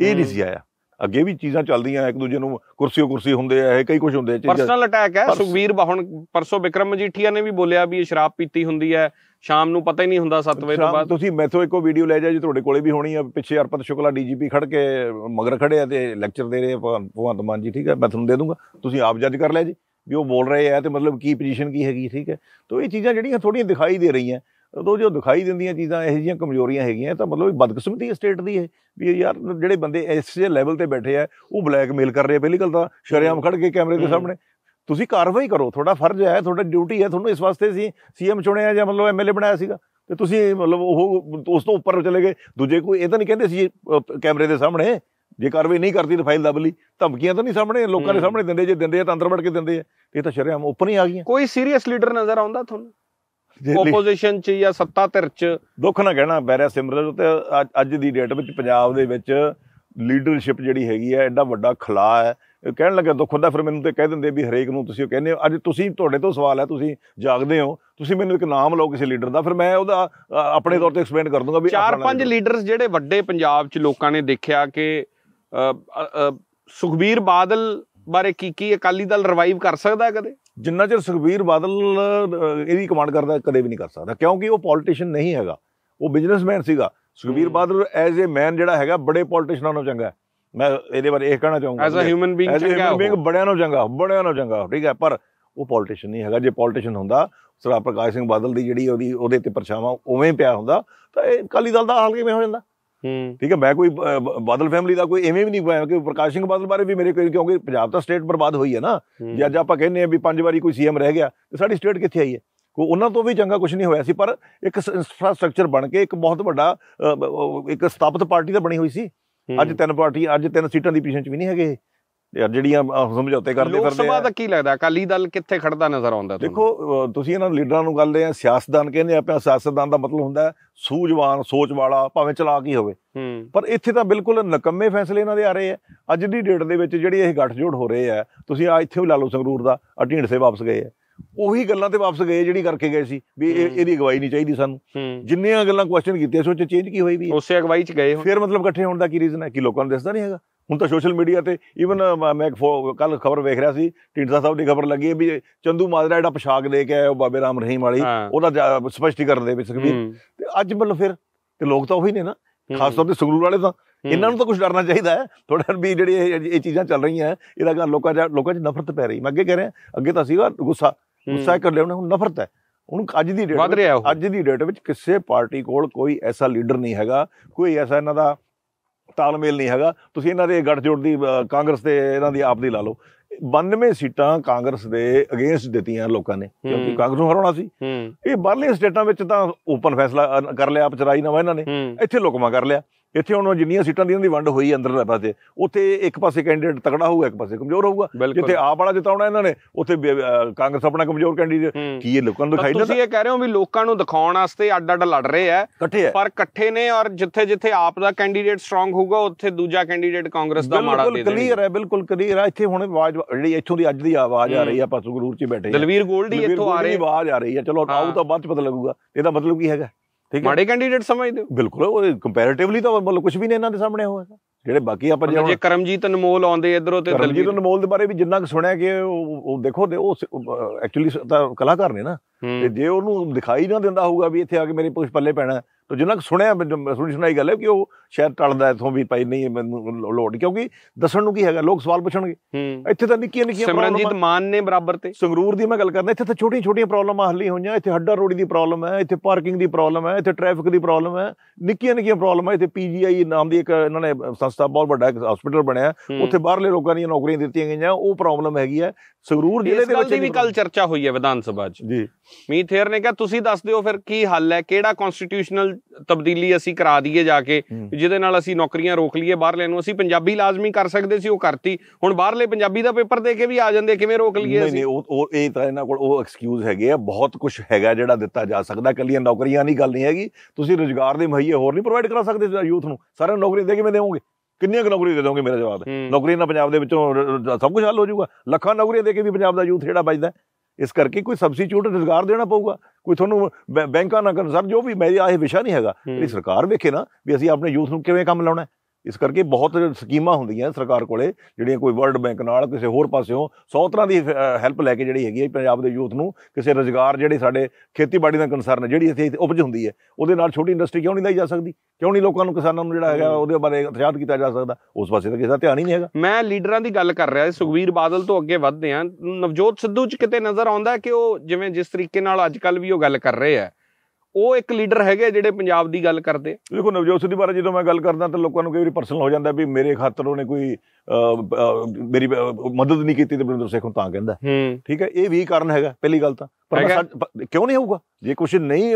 ਇਹ ਨਹੀਂ ਸੀ ਆਇਆ ਅੱਗੇ ਵੀ ਚੀਜ਼ਾਂ ਚੱਲਦੀਆਂ ਇੱਕ ਦੂਜੇ ਨੂੰ ਕੁਰਸੀਓ ਕੁਰਸੀ ਹੁੰਦੇ ਆ ਇਹ ਕਈ ਕੁਝ ਹੁੰਦੇ ਚੀਜ਼ਾਂ ਪਰਸਨਲ ਅਟੈਕ ਹੈ ਸੁਖਵੀਰ ਬਾਹਣ ਪਰਸੋ ਵਿਕਰਮ ਮਜੀਠੀਆ ਨੇ ਵੀ ਬੋਲਿਆ ਵੀ ਇਹ ਸ਼ਰਾਬ ਪੀਤੀ ਹੁੰਦੀ ਹੈ ਸ਼ਾਮ ਨੂੰ ਪਤਾ ਹੀ ਨਹੀਂ ਹੁੰਦਾ 7 ਵਜੇ ਤੋਂ ਬਾਅਦ ਤੁਸੀਂ ਮੈਥੋਂ ਇੱਕੋ ਵੀਡੀਓ ਲੈ ਜਾ ਜੀ ਤੁਹਾਡੇ ਕੋਲੇ ਵੀ ਹੋਣੀ ਆ ਪਿੱਛੇ ਅਰਪਤ ਸ਼ੁਕਲਾ ਡੀਜੀਪੀ ਖੜ ਕੇ ਮਗਰ ਖੜੇ ਆ ਤੇ ਲੈਕਚਰ ਦੇ ਰਹੇ ਭਗਵੰਤ ਮਾਨ ਜੀ ਠੀਕ ਹੈ ਮੈਂ ਤੁਹਾਨੂੰ ਦੇ ਦੂੰਗਾ ਤੁਸੀਂ ਆਪ ਜੱਜ ਕਰ ਲਿਆ ਜੀ ਵੀ ਉਹ ਬੋਲ ਰਹੇ ਆ ਤੇ ਮਤਲਬ ਕੀ ਪੋਜੀਸ਼ਨ ਕੀ ਹੈਗੀ ਠੀਕ ਹੈ ਤੋਂ ਇਹ ਚੀਜ਼ਾਂ ਜਿਹੜੀਆਂ ਥੋੜੀਆਂ ਦਿਖਾਈ ਦੇ ਰਹੀਆਂ ਉਦੋਂ ਜੋ ਦਿਖਾਈ ਦਿੰਦੀਆਂ ਚੀਜ਼ਾਂ ਇਹੋ ਜੀਆਂ ਕਮਜ਼ੋਰੀਆਂ ਹੈਗੀਆਂ ਤਾਂ ਮਤਲਬ ਬਦਕਿਸਮਤੀ ਹੈ ਸਟੇਟ ਦੀ ਹੈ ਵੀ ਯਾਰ ਜਿਹੜੇ ਬੰਦੇ ਇਸ ਜੇ ਲੈਵਲ ਤੇ ਬੈਠੇ ਆ ਉਹ ਬਲੈਕਮੇਲ ਕਰ ਰਹੇ ਪਹਿਲੀ ਗੱਲ ਤਾਂ ਸ਼ਰਿਆਮ ਖੜ ਕੇ ਕੈਮਰੇ ਦੇ ਸਾਹਮਣੇ ਤੁਸੀਂ ਕਾਰਵਾਈ ਕਰੋ ਤੁਹਾਡਾ ਫਰਜ਼ ਹੈ ਤੁਹਾਡਾ ਡਿਊਟੀ ਹੈ ਤੁਹਾਨੂੰ ਇਸ ਵਾਸਤੇ ਸੀ ਸੀਐਮ ਚੁਣਿਆ ਜਾਂ ਮਤਲਬ ਐਮਐਲਏ ਬਣਾਇਆ ਸੀਗਾ ਤੇ ਤੁਸੀਂ ਮਤਲਬ ਉਹ ਉਸ ਤੋਂ ਉੱਪਰ ਚਲੇ ਗਏ ਦੂਜੇ ਕੋਈ ਇਹ ਤਾਂ ਨਹੀਂ ਕਹਿੰਦੇ ਸੀ ਕੈਮਰੇ ਦੇ ਸਾਹਮਣੇ ਜੇ ਕਾਰਵਾਈ ਨਹੀਂ ਕਰਦੀ ਤਾਂ ਫਾਈਲ ਦਬ ਲਈ ਧਮਕੀਆਂ ਤਾਂ ਨਹੀਂ ਸਾਹਮਣੇ ਲੋਕਾਂ ਦੇ ਸਾਹਮਣੇ ਦਿੰਦੇ ਜੇ ਦਿੰਦੇ ਆ ਤਾਂ ਅੰਦਰ ਵੜ ਕੇ ਦਿੰਦੇ ਆ ਇਹ ਤਾਂ ਸ਼ਰਿਆਮ ਓਪਨ ਹੀ ਆ ਗਈਆਂ ਕੋਈ ਸੀਰੀਅਸ ਲੀਡਰ ਨਜ਼ਰ ਆਉਂਦਾ ਤੁਹਾਨੂੰ ਆਪੋਜੀਸ਼ਨ ਚ ਜਾਂ ਸੱਤਾ ਧਿਰ ਚ ਦੁੱਖ ਨਾ ਕਹਿਣਾ ਬੈਰਿਆ ਸਿਮਰਨ ਤੇ ਅੱਜ ਦੀ ਡੇਟ ਵਿੱਚ ਪੰਜਾਬ ਦੇ ਵਿੱਚ ਲੀਡਰਸ਼ਿਪ ਜਿਹੜੀ ਹੈਗੀ ਹੈ ਐਡਾ ਵੱਡਾ ਖਲਾ ਹੈ ਕਹਿਣ ਲੱਗਾ ਦੁੱਖ ਹੁੰਦਾ ਫਿਰ ਮੈਨੂੰ ਤੇ ਕਹਿ ਦਿੰਦੇ ਵੀ ਹਰੇਕ ਨੂੰ ਤੁਸੀਂ ਉਹ ਕਹਿੰਦੇ ਹੋ ਅੱਜ ਤੁਸੀਂ ਤੁਹਾਡੇ ਤੋਂ ਸਵਾਲ ਹੈ ਤੁਸੀਂ ਜਾਗਦੇ ਹੋ ਤੁਸੀਂ ਮੈਨੂੰ ਇੱਕ ਨਾਮ ਲਓ ਕਿਸੇ ਲੀਡਰ ਦਾ ਫਿਰ ਮੈਂ ਉਹਦਾ ਆਪਣੇ ਤੌਰ ਤੇ ਐਕਸਪਲੇਨ ਕਰ ਦੂੰਗਾ ਵੀ ਚਾਰ ਪੰਜ ਲੀਡਰਸ ਜਿਹੜੇ ਵੱਡੇ ਪੰਜਾਬ 'ਚ ਲੋਕਾਂ ਨੇ ਦੇਖਿਆ ਕਿ ਸੁਖਬੀਰ ਬਾਦਲ ਬਾਰੇ ਕੀ ਕੀ ਅਕਾਲੀ ਦਲ ਰਿਵਾਈਵ ਕਰ ਸਕਦਾ ਹੈ ਕਦੇ ਜਿੰਨਾ ਚਿਰ ਸੁਖਵੀਰ ਬਾਦਲ ਇਹਦੀ ਕਮਾਂਡ ਕਰਦਾ ਕਦੇ ਵੀ ਨਹੀਂ ਕਰ ਸਕਦਾ ਕਿਉਂਕਿ ਉਹ ਪੋਲਿਟਿਸ਼ੀਅਨ ਨਹੀਂ ਹੈਗਾ ਉਹ ਬਿਜ਼ਨਸਮੈਨ ਸੀਗਾ Sukhvir Badal as a man ਜਿਹੜਾ ਹੈਗਾ ਬੜੇ ਪੋਲਿਟਿਸ਼ਨਾਂ ਨਾਲੋਂ ਚੰਗਾ ਮੈਂ ਇਹਦੇ ਬਾਰੇ ਇਹ ਕਹਿਣਾ ਚਾਹੂੰਗਾ ਐਜ਼ ਅ ਹਿਊਮਨ ਬੀਇੰਗ ਚੰਗਾ ਐਜ਼ ਹਿਊਮਨ ਬੀਇੰਗ ਬੜਿਆਂ ਨਾਲੋਂ ਚੰਗਾ ਬੜਿਆਂ ਨਾਲੋਂ ਚੰਗਾ ਠੀਕ ਹੈ ਪਰ ਉਹ ਪੋਲਿਟਿਸ਼ੀਅਨ ਨਹੀਂ ਹੈਗਾ ਜੇ ਪੋਲਿਟਿਸ਼ੀਅਨ ਹੁੰਦਾ ਸਰਾ ਪ੍ਰਕਾਸ਼ ਸਿੰਘ ਬਾਦਲ ਦੀ ਜਿਹੜੀ ਉਹਦੀ ਉਹਦੇ ਤੇ ਪਰਛਾਵਾਂ ਉਵੇਂ ਪਿਆ ਹੁੰਦਾ ਤਾਂ ਇਹ ਕਾਲੀ ਦਲ ਦਾ ਹਾਲ ਕਿਵੇਂ ਹੋ ਜਾਂਦਾ ਠੀਕ ਹੈ ਮੈਂ ਕੋਈ ਬਾਦਲ ਫੈਮਿਲੀ ਦਾ ਕੋਈ ਐਵੇਂ ਵੀ ਨਹੀਂ ਹੋਇਆ ਕਿ ਪ੍ਰਕਾਸ਼ ਸਿੰਘ ਬਾਦਲ ਬਾਰੇ ਵੀ ਮੇਰੇ ਕਿਉਂਕਿ ਪੰਜਾਬ ਤਾਂ ਸਟੇਟ ਬਰਬਾਦ ਹੋਈ ਹੈ ਨਾ ਜੇ ਅੱਜ ਆਪਾਂ ਕਹਿੰਦੇ ਆ ਵੀ ਪੰਜ ਵਾਰੀ ਕੋਈ ਸੀਐਮ ਰਹਿ ਗਿਆ ਤੇ ਸਾਡੀ ਸਟੇਟ ਕਿੱਥੇ ਆਈ ਹੈ ਕੋ ਉਹਨਾਂ ਤੋਂ ਵੀ ਚੰਗਾ ਕੁਝ ਨਹੀਂ ਹੋਇਆ ਸੀ ਪਰ ਇੱਕ ਇਨਫਰਾਸਟ੍ਰਕਚਰ ਬਣ ਕੇ ਇੱਕ ਬਹੁਤ ਵੱਡਾ ਇੱਕ ਸਥਾਪਿਤ ਪਾਰਟੀ ਤਾਂ ਬਣੀ ਹੋਈ ਸੀ ਅੱਜ ਤਿੰਨ ਪਾਰਟੀ ਅੱਜ ਤਿੰਨ ਸੀਟਾਂ ਦੀ ਪੋਜੀਸ਼ਨ 'ਚ ਵੀ ਨਹੀਂ ਹੈਗੇ ਯਾਰ ਜਿਹੜੀਆਂ ਸਮਝੌਤੇ ਕਰਦੇ ਫਿਰਦੇ ਆ ਲੋਕ ਸਭਾ ਦਾ ਕੀ ਲੱਗਦਾ ਅਕਾਲੀ ਦਲ ਕਿੱਥੇ ਖੜਦਾ ਨਜ਼ਰ ਆਉਂਦਾ ਦੇਖੋ ਤੁਸੀਂ ਇਹਨਾਂ ਲੀਡਰਾਂ ਨੂੰ ਗੱਲ ਦੇ ਆ ਸਿਆਸਤਦਾਨ ਕਹਿੰਦੇ ਆਪਾਂ ਸਿਆਸਤਦਾਨ ਦਾ ਮਤਲਬ ਹੁੰਦਾ ਸੂਝਵਾਨ ਸੋਚ ਵਾਲਾ ਭਾਵੇਂ ਚਲਾਕ ਹੀ ਹੋਵੇ ਪਰ ਇੱਥੇ ਤਾਂ ਬਿਲਕੁਲ ਨਕੰਮੇ ਫੈਸਲੇ ਇਹਨਾਂ ਦੇ ਆ ਰਹੇ ਆ ਅੱਜ ਦੀ ਡੇਟ ਦੇ ਵਿੱਚ ਜਿਹੜੀ ਇਹ ਗੱਠਜੋੜ ਹੋ ਰਹੇ ਆ ਤੁਸੀਂ ਆ ਇੱਥੇ ਵੀ ਲਾਲੂ ਸੰਗਰੂਰ ਦਾ ਢੀਂਡਸੇ ਵਾਪਸ ਗਏ ਆ ਉਹੀ ਗੱਲਾਂ ਤੇ ਵਾਪਸ ਗਏ ਜਿਹੜੀ ਕਰਕੇ ਗਏ ਸੀ ਵੀ ਇਹਦੀ ਅਗਵਾਈ ਨਹੀਂ ਚਾਹੀਦੀ ਸਾਨੂੰ ਜਿੰਨੀਆਂ ਗੱਲਾਂ ਕੁਐਸਚਨ ਕੀਤੀਆਂ ਸੋਚ ਚੇਂਜ ਕੀ ਹੋਈ ਵੀ ਉਸੇ ਅਗਵਾਈ ਚ ਗਏ ਫਿਰ ਮਤਲਬ ਇਕੱਠੇ ਹੋਣ ਦਾ ਕੀ ਰੀਜ਼ਨ ਹੈ ਕਿ ਲੋਕਾਂ ਨੂੰ ਦੱਸਦਾ ਨਹੀਂ ਹੈਗਾ ਹੁਣ ਤਾਂ ਸੋਸ਼ਲ ਮੀਡੀਆ ਤੇ ਈਵਨ ਮੈਂ ਕੱਲ ਖਬਰ ਵੇਖ ਰਿਹਾ ਸੀ ਢੀਂਡਸਾ ਸਾਹਿਬ ਦੀ ਖਬਰ ਲੱਗੀ ਹੈ ਵੀ ਚੰਦੂ ਮਾਜਰਾ ਜਿਹੜਾ ਪੋਸ਼ਾਕ ਦੇ ਕੇ ਆਇਆ ਉਹ ਬਾਬੇ ਰਾਮ ਰਹੀਮ ਵਾਲੀ ਉਹਦਾ ਸਪਸ਼ਟੀਕਰਨ ਦੇ ਵਿੱਚ ਵੀ ਤੇ ਅੱਜ ਮਤਲਬ ਫਿਰ ਤੇ ਲੋਕ ਤਾਂ ਉਹੀ ਨੇ ਨਾ ਖਾਸ ਤੌਰ ਤੇ ਸੰਗਰੂਰ ਵਾਲੇ ਤਾਂ ਇਹਨਾਂ ਨੂੰ ਤਾਂ ਕੁਝ ਡਰਨਾ ਚਾਹੀਦਾ ਹੈ ਥੋੜਾ ਵੀ ਜਿਹੜੀ ਇਹ ਚੀਜ਼ਾਂ ਚੱਲ ਰਹੀਆਂ ਇਹਦਾ ਗੱਲ ਲੋਕਾਂ ਦਾ ਲੋਕਾਂ 'ਚ ਨਫ਼ਰਤ ਪੈ ਰਹੀ ਮੈਂ ਅੱਗੇ ਕਹਿ ਰਿਹਾ ਅੱਗੇ ਤਾਂ ਸੀਗਾ ਗੁੱਸਾ ਗੁੱਸਾ ਕਰ ਲਿਆ ਹੁਣ ਨਫ਼ਰਤ ਹੈ ਉਹਨੂੰ ਅੱਜ ਦੀ ਡੇਟ ਅੱਜ ਦੀ ਡੇਟ ਵਿੱਚ ਕਿਸੇ ਪਾਰਟੀ ਕੋਲ ਕੋਈ ਐਸਾ ਲੀਡਰ ਨਹੀਂ ਹੈਗਾ ਕੋਈ ਐਸਾ ਇਹਨਾਂ ਦਾ ਤਾਲਮੇਲ ਨਹੀਂ ਹੈਗਾ ਤੁਸੀਂ ਇਹਨਾਂ ਦੇ ਜੋੜ ਦੀ ਕਾਂਗਰਸ ਤੇ ਇਹਨਾਂ ਦੀ ਆਪ ਦੀ ਲਾ ਲਓ 92 ਸੀਟਾਂ ਕਾਂਗਰਸ ਦੇ ਅਗੇਂਸਟ ਦਿੱਤੀਆਂ ਲੋਕਾਂ ਨੇ ਕਿਉਂਕਿ ਕਾਂਗਰਸ ਨੂੰ ਹਰਾਉਣਾ ਸੀ ਇਹ ਬਾਹਰਲੇ ਸਟੇਟਾਂ ਵਿੱਚ ਤਾਂ ਓਪਨ ਫੈਸਲਾ ਕਰ ਲਿਆ ਪਚਰਾਈ ਨਾ ਇਹਨਾਂ ਨੇ ਇੱਥੇ ਲੁਕਮਾ ਕਰ ਲਿਆ ਇੱਥੇ ਹੁਣ ਜਿੰਨੀਆਂ ਸੀਟਾਂ ਦੀ ਉਹਦੀ ਦੀ ਵੰਡ ਹੋਈ ਅੰਦਰ ਪਾਸੇ ਉੱਥੇ ਇੱਕ ਪਾਸੇ ਕੈਂਡੀਡੇਟ ਤਕੜਾ ਹੋਊਗਾ ਇੱਕ ਪਾਸੇ ਕਮਜ਼ੋਰ ਹੋਊਗਾ ਜਿੱਥੇ ਆਪ ਵਾਲਾ ਜਿਤਾਉਣਾ ਇਹਨਾਂ ਨੇ ਉੱਥੇ ਕਾਂਗਰਸ ਆਪਣਾ ਕਮਜ਼ੋਰ ਕੈਂਡੀਡੇਟ ਕੀ ਇਹ ਲੋਕਾਂ ਨੂੰ ਦਿਖਾਈ ਜਾਂਦਾ ਤੁਸੀਂ ਇਹ ਕਹਿ ਰਹੇ ਹੋ ਵੀ ਲੋਕਾਂ ਨੂੰ ਦਿਖਾਉਣ ਵਾਸਤੇ ਅੱਡ ਅੱਡ ਲੜ ਰਹੇ ਆ ਪਰ ਇਕੱਠੇ ਨੇ ਔਰ ਜਿੱਥੇ ਜਿੱਥੇ ਆਪ ਦਾ ਕੈਂਡੀਡੇਟ ਸਟਰੋਂਗ ਹੋਊਗਾ ਉੱਥੇ ਦੂਜਾ ਕੈਂਡੀਡੇਟ ਕਾਂਗਰਸ ਦਾ ਮਾੜਾ ਦੇ ਬਿਲਕੁਲ ਕਲੀਅਰ ਹੈ ਬਿਲਕੁਲ ਕਲੀਅਰ ਹੈ ਇੱਥੇ ਹੁਣ ਆਵਾਜ਼ ਜਿਹੜੀ ਇੱਥੋਂ ਦੀ ਅੱਜ ਦੀ ਆਵਾਜ਼ ਆ ਰਹੀ ਆ ਪਾਸੂ ਗਰੂਰ 'ਚ ਬੈਠੇ ਦਲਵੀਰ ਗੋਲਡੀ ਇੱਥੋਂ ਆ ਰਹੇ ਆਵਾਜ਼ ਆ ਰਹੀ ਆ ਚਲੋ ਆਊ ਤਾਂ ਬਾਅਦ 'ਚ ਪਤਾ ਲੱਗੂਗਾ ਇਹਦਾ ਮਤਲਬ ਕੀ ਹੈਗਾ ਠੀਕ ਹੈ ਮਾੜੇ ਕੈਂਡੀਡੇਟ ਸਮਝਦੇ ਹੋ ਬਿਲਕੁਲ ਉਹ ਕੰਪੈਰੀਟਿਵਲੀ ਤਾਂ ਮਤਲਬ ਕੁਝ ਵੀ ਨਹੀਂ ਇਹਨਾਂ ਦੇ ਸਾਹਮਣੇ ਹੋਇਆ ਜਿਹੜੇ ਬਾਕੀ ਆਪਾਂ ਜਿਹੜਾ ਜੇ ਕਰਮਜੀਤ ਅਨਮੋਲ ਆਉਂਦੇ ਇਧਰੋਂ ਤੇ ਦਲਜੀਤ ਅਨਮੋਲ ਦੇ ਬਾਰੇ ਵੀ ਜਿੰਨਾ ਕੁ ਸੁਣਿਆ ਕਿ ਉਹ ਦੇਖੋ ਉਹ ਐਕਚੁਅਲੀ ਤਾਂ ਕਲਾਕਾਰ ਨੇ ਨਾ ਤੇ ਜੇ ਉਹਨੂੰ ਦਿਖਾਈ ਨਾ ਦਿੰਦਾ ਹੋਊਗਾ ਵੀ ਇੱਥੇ ਆ ਕੇ ਮੇਰੇ ਕੁਝ ਪੱਲੇ ਪੈਣਾ ਤਾਂ ਜਿੰਨਾ ਕੁ ਸੁਣਿਆ ਸੁਣੀ ਸੁਣਾਈ ਗੱਲ ਹੈ ਕਿ ਉਹ ਸ਼ਾਇਦ ਟਲਦਾ ਇਥੋਂ ਵੀ ਪਈ ਨਹੀਂ ਮੈਨੂੰ ਲੋਡ ਕਿਉਂਕਿ ਦੱਸਣ ਨੂੰ ਕੀ ਹੈਗਾ ਲੋਕ ਸਵਾਲ ਪੁੱਛਣਗੇ ਇੱਥੇ ਤਾਂ ਨਿੱਕੀਆਂ ਨਿੱਕੀਆਂ ਸਿਮਰਨਜੀਤ ਮਾਨ ਨੇ ਬਰਾਬਰ ਤੇ ਸੰਗਰੂਰ ਦੀ ਮੈਂ ਗੱਲ ਕਰਦਾ ਇੱਥੇ ਤਾਂ ਛੋਟੀਆਂ ਛੋਟੀਆਂ ਪ੍ਰੋਬਲਮਾਂ ਹੱਲੀ ਹੋਈਆਂ ਇੱਥੇ ਹੱਡਾ ਰੋੜੀ ਦੀ ਪ੍ਰੋਬਲਮ ਹੈ ਇੱਥੇ ਪਾਰਕਿੰਗ ਦੀ ਪ੍ਰੋਬਲਮ ਹੈ ਇੱਥੇ ਟ੍ਰੈਫਿਕ ਦੀ ਪ੍ਰੋਬਲਮ ਹੈ ਨਿੱਕੀਆਂ ਨਿੱਕੀਆਂ ਪ੍ਰੋਬਲਮ ਹੈ ਇੱਥੇ ਪੀਜੀਆਈ ਨਾਮ ਦੀ ਇੱਕ ਇਹਨਾਂ ਨੇ ਸੰਸਥਾ ਬਹੁਤ ਵੱਡਾ ਇੱਕ ਹਸਪੀਟਲ ਬਣਿਆ ਉੱਥੇ ਬਾਹਰਲੇ ਲੋਕਾਂ ਦੀਆਂ ਨੌਕਰੀਆਂ ਦਿੱਤੀਆਂ ਗਈਆਂ ਉਹ ਪ੍ਰੋਬਲਮ ਹੈਗੀ ਹੈ ਸੰਗਰੂਰ ਜ਼ਿਲ੍ਹੇ ਦੇ ਵਿੱਚ ਵੀ ਕੱਲ ਚਰਚਾ ਹੋਈ ਹੈ ਵਿਧਾਨ ਸਭਾ 'ਚ ਜੀ ਮੀਤ ਥੇਰ ਨੇ ਕਿਹਾ ਤੁਸੀਂ ਦੱਸ ਦਿਓ ਫਿਰ ਕੀ ਹੱਲ ਹੈ ਕਿਹੜਾ ਕਨਸਟੀਟਿਊਸ਼ਨਲ ਤਬਦੀਲੀ ਅਸੀਂ ਕਰਾ ਦਈਏ ਜਾ ਕੇ ਜਿਹਦੇ ਨਾਲ ਅਸੀਂ ਨੌਕਰੀਆਂ ਰੋਕ ਲਈਏ ਬਾਹਰਲੇ ਨੂੰ ਅਸੀਂ ਪੰਜਾਬੀ ਲਾਜ਼ਮੀ ਕਰ ਸਕਦੇ ਸੀ ਉਹ ਕਰਤੀ ਹੁਣ ਬਾਹਰਲੇ ਪੰਜਾਬੀ ਦਾ ਪੇਪਰ ਦੇ ਕੇ ਵੀ ਆ ਜਾਂਦੇ ਕਿਵੇਂ ਰੋਕ ਲਈਏ ਅਸੀਂ ਨਹੀਂ ਉਹ ਇਹ ਤਾਂ ਇਹਨਾਂ ਕੋਲ ਉਹ ਐਕਸਕਿਊਜ਼ ਹੈਗੇ ਆ ਬਹੁਤ ਕੁਝ ਹੈਗਾ ਜਿਹੜਾ ਦਿੱਤਾ ਜਾ ਸਕਦਾ ਕੱਲੀਆਂ ਨੌਕਰੀਆਂ ਨਹੀਂ ਗੱਲ ਨਹੀਂ ਹੈਗੀ ਤੁਸੀਂ ਰੋਜ਼ਗਾਰ ਦੇ ਮਹੀਏ ਹੋਰ ਨਹੀਂ ਪ੍ਰੋਵਾਈਡ ਕਰਾ ਸਕਦੇ ਯੂਥ ਨੂੰ ਸਾਰਿਆਂ ਨੂੰ ਨੌਕਰੀ ਦੇ ਕੇ ਮੈਂ ਦੇਵਾਂਗੇ ਕਿੰਨੀਆਂ ਨੌਕਰੀ ਦੇ ਦੋਗੇ ਮੇਰਾ ਜਵਾਬ ਹੈ ਨੌਕਰੀਆਂ ਨਾ ਪੰਜਾਬ ਦੇ ਵਿੱਚੋਂ ਸਭ ਕੁਝ ਹੱਲ ਹੋ ਜਾਊਗਾ ਲੱਖਾਂ ਨੌਕਰੀਆਂ ਦੇ ਕੇ ਵੀ ਪੰਜਾਬ ਦਾ ਯੂਥ ਜਿਹੜਾ ਬਚਦਾ ਇਸ ਕਰਕੇ ਕੋਈ ਸਬਸਟੀਟਿਊਟ ਰੋਜ਼ਗਾਰ ਦੇਣਾ ਪਊਗਾ ਕੋਈ ਤੁਹਾਨੂੰ ਬੈਂਕਾਂ ਨਾਲ ਕਰਨ ਸਰ ਜੋ ਵੀ ਮੇਰੀ ਆਹ ਵਿਸ਼ਾ ਨਹੀਂ ਹੈਗਾ ਜਿਹੜੀ ਸਰਕਾਰ ਵੇਖੇ ਨਾ ਵੀ ਅਸੀਂ ਆਪਣੇ ਯੂਥ ਨੂੰ ਕਿਵੇਂ ਕੰਮ ਲਾਉਣਾ ਇਸ ਕਰਕੇ ਬਹੁਤ ਸਕੀਮਾਂ ਹੁੰਦੀਆਂ ਸਰਕਾਰ ਕੋਲੇ ਜਿਹੜੀਆਂ ਕੋਈ ਵਰਲਡ ਬੈਂਕ ਨਾਲ ਕਿਸੇ ਹੋਰ ਪਾਸਿਓਂ 100 ਤਰ੍ਹਾਂ ਦੀ ਹੈਲਪ ਲੈ ਕੇ ਜਿਹੜੀ ਹੈਗੀ ਹੈ ਪੰਜਾਬ ਦੇ ਯੂਥ ਨੂੰ ਕਿਸੇ ਰੋਜ਼ਗਾਰ ਜਿਹੜੇ ਸਾਡੇ ਖੇਤੀਬਾੜੀ ਦਾ ਕੰਸਰਨ ਜਿਹੜੀ ਇੱਥੇ ਉਪਜ ਹੁੰਦੀ ਹੈ ਉਹਦੇ ਨਾਲ ਛੋਟੀ ਇੰਡਸਟਰੀ ਕਿਉਂ ਨਹੀਂ ਲਈ ਜਾ ਸਕਦੀ ਕਿਉਂ ਨਹੀਂ ਲੋਕਾਂ ਨੂੰ ਕਿਸਾਨਾਂ ਨੂੰ ਜਿਹੜਾ ਹੈਗਾ ਉਹਦੇ ਬਾਰੇ ਇਤਿਹਾਸ ਕੀਤਾ ਜਾ ਸਕਦਾ ਉਸ ਪਾਸੇ ਤਾਂ ਕਿਸੇ ਦਾ ਧਿਆਨ ਹੀ ਨਹੀਂ ਹੈਗਾ ਮੈਂ ਲੀਡਰਾਂ ਦੀ ਗੱਲ ਕਰ ਰਿਹਾ ਸੁਖਵੀਰ ਬਾਦਲ ਤੋਂ ਅੱਗੇ ਵੱਧਦੇ ਆ ਨਵਜੋਤ ਸਿੱਧੂ ਚ ਕਿਤੇ ਨਜ਼ਰ ਆਉਂਦਾ ਕਿ ਉਹ ਜਿਵੇਂ ਜਿਸ ਤਰੀਕੇ ਨਾਲ ਅੱਜ ਕੱਲ ਵੀ ਉਹ ਗੱਲ ਕਰ ਰਹੇ ਆ ਉਹ ਇੱਕ ਲੀਡਰ ਹੈਗੇ ਜਿਹੜੇ ਪੰਜਾਬ ਦੀ ਗੱਲ ਕਰਦੇ ਦੇਖੋ ਨਵਜੋਤ ਸਿੰਘ ਬਾਰੇ ਜਦੋਂ ਮੈਂ ਗੱਲ ਕਰਦਾ ਤਾਂ ਲੋਕਾਂ ਨੂੰ ਕਈ ਵਾਰੀ ਪਰਸਨਲ ਹੋ ਜਾਂਦਾ ਵੀ ਮੇਰੇ ਖਾਤਰ ਉਹਨੇ ਕੋਈ ਮੇਰੀ ਮਦਦ ਨਹੀਂ ਕੀਤੀ ਤੇ ਬਰਿੰਦਰ ਸੇਖੋਂ ਤਾਂ ਕਹਿੰਦਾ ਠੀਕ ਹੈ ਇਹ ਵੀ ਕਾਰਨ ਹੈਗਾ ਪਹਿਲੀ ਗੱਲ ਤਾਂ ਪਰ ਕਿਉਂ ਨਹੀਂ ਹੋਊਗਾ ਜੇ ਕੁਝ ਨਹੀਂ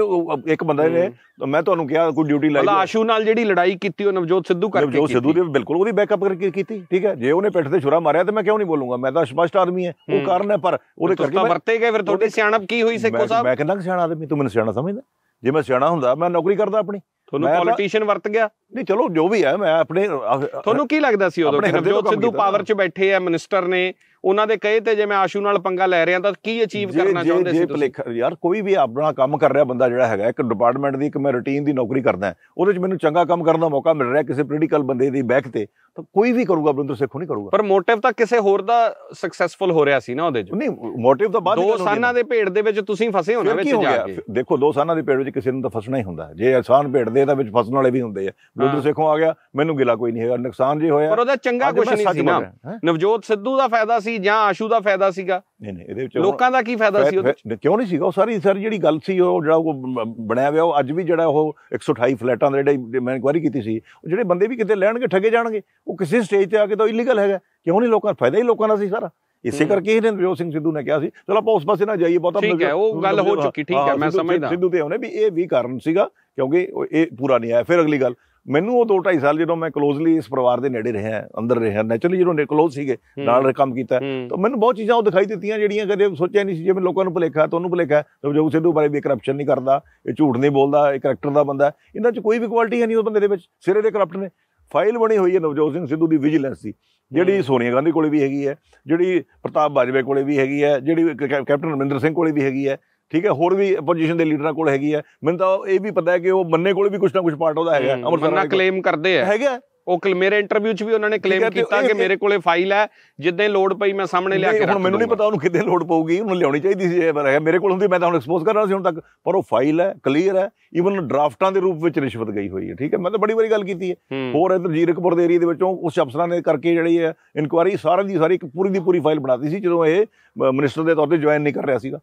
ਇੱਕ ਬੰਦਾ ਨੇ ਮੈਂ ਤੁਹਾਨੂੰ ਕਿਹਾ ਕੋਈ ਡਿਊਟੀ ਲਾਈ ਮਤਲਬ ਆਸ਼ੂ ਨਾਲ ਜਿਹੜੀ ਲੜਾਈ ਕੀਤੀ ਉਹ ਨਵਜੋਤ ਸਿੱਧੂ ਕਰਕੇ ਨਵਜੋਤ ਸਿੱਧੂ ਨੇ ਬਿਲਕੁਲ ਉਹਦੀ ਬੈਕਅਪ ਕਰਕੇ ਕੀਤੀ ਠੀਕ ਹੈ ਜੇ ਉਹਨੇ ਪਿੱਠ ਤੇ ਛੁਰਾ ਮਾਰਿਆ ਤੇ ਮੈਂ ਕਿਉਂ ਨਹੀਂ ਬੋਲੂੰਗਾ ਮੈਂ ਤਾਂ ਸਪਸ਼ਟ ਆਦਮੀ ਹੈ ਉਹ ਕਾਰਨ ਹੈ ਪਰ ਉਹਦੇ ਕਰਕੇ ਵਰਤੇ ਗਏ ਫਿਰ ਤੁਹਾਡੇ ਸਿਆਣਪ ਕੀ ਹੋਈ ਸੇਖੋ ਸਾਹਿਬ ਮੈਂ ਕਹਿੰਦਾ ਸਿਆਣਾ ਆਦਮੀ ਤੂੰ ਮੈਨੂੰ ਸਿਆਣਾ ਸਮਝਦਾ ਜੇ ਮੈਂ ਸਿਆਣਾ ਹੁੰਦਾ ਮੈਂ ਨੌਕਰੀ ਕਰਦਾ ਆਪਣੀ ਤੁਹਾਨੂੰ ਪੋਲੀਟੀਸ਼ੀਅਨ ਵਰਤ ਗਿਆ ਨਹੀਂ ਚਲੋ ਜੋ ਵੀ ਹੈ ਮੈਂ ਆਪਣੇ ਤੁਹਾਨੂੰ ਕੀ ਲੱਗਦਾ ਸੀ ਉਦੋਂ ਜਦੋਂ ਸਿੱਧੂ ਪਾਵਰ 'ਚ ਬੈਠੇ ਆ ਮਿਨਿਸਟਰ ਨੇ ਉਹਨਾਂ ਦੇ ਕਹੇ ਤੇ ਜੇ ਮੈਂ ਆਸ਼ੂ ਨਾਲ ਪੰਗਾ ਲੈ ਰਿਹਾ ਤਾਂ ਕੀ ਅਚੀਵ ਕਰਨਾ ਚਾਹੁੰਦੇ ਸੀ ਤੁਸੀਂ ਯਾਰ ਕੋਈ ਵੀ ਆਪਣਾ ਕੰਮ ਕਰ ਰਿਹਾ ਬੰਦਾ ਜਿਹੜਾ ਹੈਗਾ ਇੱਕ ਡਿਪਾਰਟਮੈਂਟ ਦੀ ਇੱਕ ਮੈਂ ਰੁਟੀਨ ਦੀ ਨੌਕਰੀ ਕਰਦਾ ਉਹਦੇ ਵਿੱਚ ਮੈਨੂੰ ਚੰਗਾ ਕੰਮ ਕਰਨ ਦਾ ਮੌਕਾ ਮਿਲ ਰਿਹਾ ਕਿਸੇ ਪੋਲੀਟੀਕਲ ਬੰਦੇ ਦੀ ਬੈਕ ਤੇ ਤਾਂ ਕੋਈ ਵੀ ਕਰੂਗਾ ਬਰਿੰਦਰ ਸਿੱਖੋ ਨਹੀਂ ਕਰੂਗਾ ਪਰ ਮੋਟਿਵ ਤਾਂ ਕਿਸੇ ਹੋਰ ਦਾ ਸਕਸੈਸਫੁਲ ਹੋ ਰਿਹਾ ਸੀ ਨਾ ਉਹਦੇ 'ਚ ਨਹੀਂ ਮੋਟਿਵ ਤਾਂ ਬਾਅਦ ਦੋ ਸਾਨਾਂ ਦੇ ਭੇੜ ਦੇ ਵਿੱਚ ਤੁਸੀਂ ਫਸੇ ਹੋਣਾ ਵਿੱਚ ਜਾ ਕੇ ਦੇਖੋ ਦੋ ਸਾਨਾਂ ਦੇ ਭੇੜ ਵਿੱਚ ਕਿਸੇ ਨੂੰ ਤਾਂ ਫਸਣਾ ਹੀ ਹੁੰਦਾ ਜੇ ਆਸਾਨ ਭੇੜ ਦੇ ਤਾਂ ਵਿੱਚ ਫਸਣ ਵਾਲੇ ਵੀ ਹੁੰਦੇ ਆ ਬਰਿੰਦਰ ਸਿੱਖੋ ਆ ਗਿਆ ਮੈਨੂੰ ਗਿਲਾ ਕੋਈ ਨਹੀਂ ਹੈਗਾ ਨੁਕਸਾਨ ਜੇ ਹੋਇਆ ਪਰ ਉਹਦਾ ਚੰਗਾ ਕੁਝ ਨਹੀਂ ਸੀ ਨਾ ਨਵਜੋਤ ਸਿੱਧੂ ਦਾ ਫਾਇਦਾ ਸੀ ਸੀ ਜਾਂ ਆਸ਼ੂ ਦਾ ਫਾਇਦਾ ਸੀਗਾ ਨਹੀਂ ਨਹੀਂ ਇਹਦੇ ਵਿੱਚ ਲੋਕਾਂ ਦਾ ਕੀ ਫਾਇਦਾ ਸੀ ਉਹ ਕਿਉਂ ਨਹੀਂ ਸੀਗਾ ਉਹ ਸਾਰੀ ਸਰ ਜਿਹੜੀ ਗੱਲ ਸੀ ਉਹ ਜਿਹੜਾ ਉਹ ਬਣਾਇਆ ਹੋਇਆ ਉਹ ਅੱਜ ਵੀ ਜਿਹੜਾ ਉਹ 128 ਫਲੈਟਾਂ ਦਾ ਜਿਹੜਾ ਮੈਂ ਇਨਕੁਆਰੀ ਕੀਤੀ ਸੀ ਉਹ ਜਿਹੜੇ ਬੰਦੇ ਵੀ ਕਿਤੇ ਲੈਣਗੇ ਠੱਗੇ ਜਾਣਗੇ ਉਹ ਕਿਸੇ ਸਟੇਜ ਤੇ ਆ ਕੇ ਤਾਂ ਇਲੀਗਲ ਹੈਗਾ ਕਿਉਂ ਨਹੀਂ ਲੋਕਾਂ ਦਾ ਫਾਇਦਾ ਹੀ ਲੋਕਾਂ ਦਾ ਸੀ ਸਾਰਾ ਇਸੇ ਕਰਕੇ ਹੀ ਨਵਜੋਤ ਸਿੰਘ ਸਿੱਧੂ ਨੇ ਕਿਹਾ ਸੀ ਚਲੋ ਆਪਾਂ ਉਸ ਪਾਸੇ ਨਾ ਜਾਈਏ ਬਹੁਤਾ ਠੀਕ ਹੈ ਉਹ ਗੱਲ ਹੋ ਚੁੱਕੀ ਠੀਕ ਹੈ ਮੈਂ ਸਮਝਦਾ ਸਿੱਧੂ ਤੇ ਉਹਨੇ ਵੀ ਇਹ ਵੀ ਕਾਰਨ ਸੀਗਾ ਕਿਉਂਕਿ ਇਹ ਪੂਰਾ ਨਹੀਂ ਆਇਆ ਫਿਰ ਅਗਲੀ ਗੱਲ ਮੈਨੂੰ ਉਹ 2.5 ਸਾਲ ਜਦੋਂ ਮੈਂ ਕਲੋਜ਼ਲੀ ਇਸ ਪਰਿਵਾਰ ਦੇ ਨੇੜੇ ਰਿਹਾ ਅੰਦਰ ਰਿਹਾ ਨੇਚਰਲੀ ਜਦੋਂ ਕਲੋਜ਼ ਸੀਗੇ ਨਾਲ ਕੰਮ ਕੀਤਾ ਤਾਂ ਮੈਨੂੰ ਬਹੁਤ ਚੀਜ਼ਾਂ ਉਹ ਦਿਖਾਈ ਦਿੱਤੀਆਂ ਜਿਹੜੀਆਂ ਕਦੇ ਸੋਚਿਆ ਨਹੀਂ ਸੀ ਜਿਵੇਂ ਲੋਕਾਂ ਨੂੰ ਭੁਲੇਖਾ ਤੁਹਾਨੂੰ ਭੁਲੇਖਾ ਨਵਜੋਤ ਸਿੱਧੂ ਬਾਰੇ ਵੀ ਕਰਪਸ਼ਨ ਨਹੀਂ ਕਰਦਾ ਇਹ ਝੂਠ ਨਹੀਂ ਬੋਲਦਾ ਇਹ ਕੈਰੈਕਟਰ ਦਾ ਬੰਦਾ ਇਹਨਾਂ 'ਚ ਕੋਈ ਵੀ ਕੁਆਲਿਟੀ ਹੈ ਨਹੀਂ ਉਸ ਬੰਦੇ ਦੇ ਵਿੱਚ ਸਿਰੇ ਦੇ ਕਰਪਟ ਨੇ ਫਾਈਲ ਬਣੀ ਹੋਈ ਹੈ ਨਵਜੋਤ ਸਿੰਘ ਸਿੱਧੂ ਦੀ ਵਿਜੀਲੈਂਸ ਦੀ ਜਿਹੜੀ ਸੋਨੀਆ ਗਾਂਧੀ ਕੋਲੇ ਵੀ ਹੈਗੀ ਹੈ ਜਿਹੜੀ ਪ੍ਰਤਾਪ ਬਾਜਵੇ ਕੋਲੇ ਵੀ ਹੈਗੀ ਹੈ ਜਿਹੜੀ ਕੈਪਟਨ ਅਮਰਿੰਦਰ ਸਿੰਘ ਕੋਲੇ ਵੀ ਹੈਗੀ ਹੈ ਠੀਕ ਹੈ ਹੋਰ ਵੀ ਅਪੋਜੀਸ਼ਨ ਦੇ ਲੀਡਰਾਂ ਕੋਲ ਹੈਗੀ ਹੈ ਮੈਨੂੰ ਤਾਂ ਇਹ ਵੀ ਪਤਾ ਹੈ ਕਿ ਉਹ ਮੰਨੇ ਕੋਲ ਵੀ ਕੁਝ ਨਾ ਕੁਝ ਪਾਰਟ ਉਹਦਾ ਹੈਗਾ ਅਮਰਸਰ ਮੰਨਾ ਕਲੇਮ ਕਰਦੇ ਆ ਹੈਗਾ ਉਹ ਮੇਰੇ ਇੰਟਰਵਿਊ 'ਚ ਵੀ ਉਹਨਾਂ ਨੇ ਕਲੇਮ ਕੀਤਾ ਕਿ ਮੇਰੇ ਕੋਲੇ ਫਾਈਲ ਹੈ ਜਿੱਦਾਂ ਲੋਡ ਪਈ ਮੈਂ ਸਾਹਮਣੇ ਲਿਆ ਕੇ ਹੁਣ ਮੈਨੂੰ ਨਹੀਂ ਪਤਾ ਉਹਨੂੰ ਕਿੱਦੇ ਲੋਡ ਪਊਗੀ ਉਹਨੂੰ ਲਿਆਉਣੀ ਚਾਹੀਦੀ ਸੀ ਪਰ ਹੈ ਮੇਰੇ ਕੋਲ ਹੁੰਦੀ ਮੈਂ ਤਾਂ ਹੁਣ ਐਕਸਪੋਜ਼ ਕਰਨਾ ਸੀ ਹੁਣ ਤੱਕ ਪਰ ਉਹ ਫਾਈਲ ਹੈ ਕਲੀਅਰ ਹੈ ਈਵਨ ਡਰਾਫਟਾਂ ਦੇ ਰੂਪ ਵਿੱਚ ਰਿਸ਼ਵਤ ਗਈ ਹੋਈ ਹੈ ਠੀਕ ਹੈ ਮੈਂ ਤਾਂ ਬੜੀ ਵਾਰੀ ਗੱਲ ਕੀਤੀ ਹੈ ਹੋਰ ਇਧਰ ਜੀਰਕਪੁਰ ਦੇ ਏਰੀਆ ਦੇ ਵਿੱਚੋਂ ਉਸ ਅਫਸਰਾਂ ਨੇ ਕਰਕੇ ਜਿਹੜੀ ਹੈ ਇਨਕੁਆਰੀ ਸਾਰਿਆਂ ਦੀ ਸਾਰੀ ਇੱਕ ਪੂਰੀ ਦੀ ਪੂਰੀ ਫਾਈਲ ਬਣਾਤੀ ਸੀ ਜਦੋਂ ਇਹ ਮਿਨਿਸਟਰ ਦੇ ਤੌਰ ਤੇ ਜੁਆਇਨ ਨਹੀਂ ਕਰ ਰਿਹਾ ਸੀਗਾ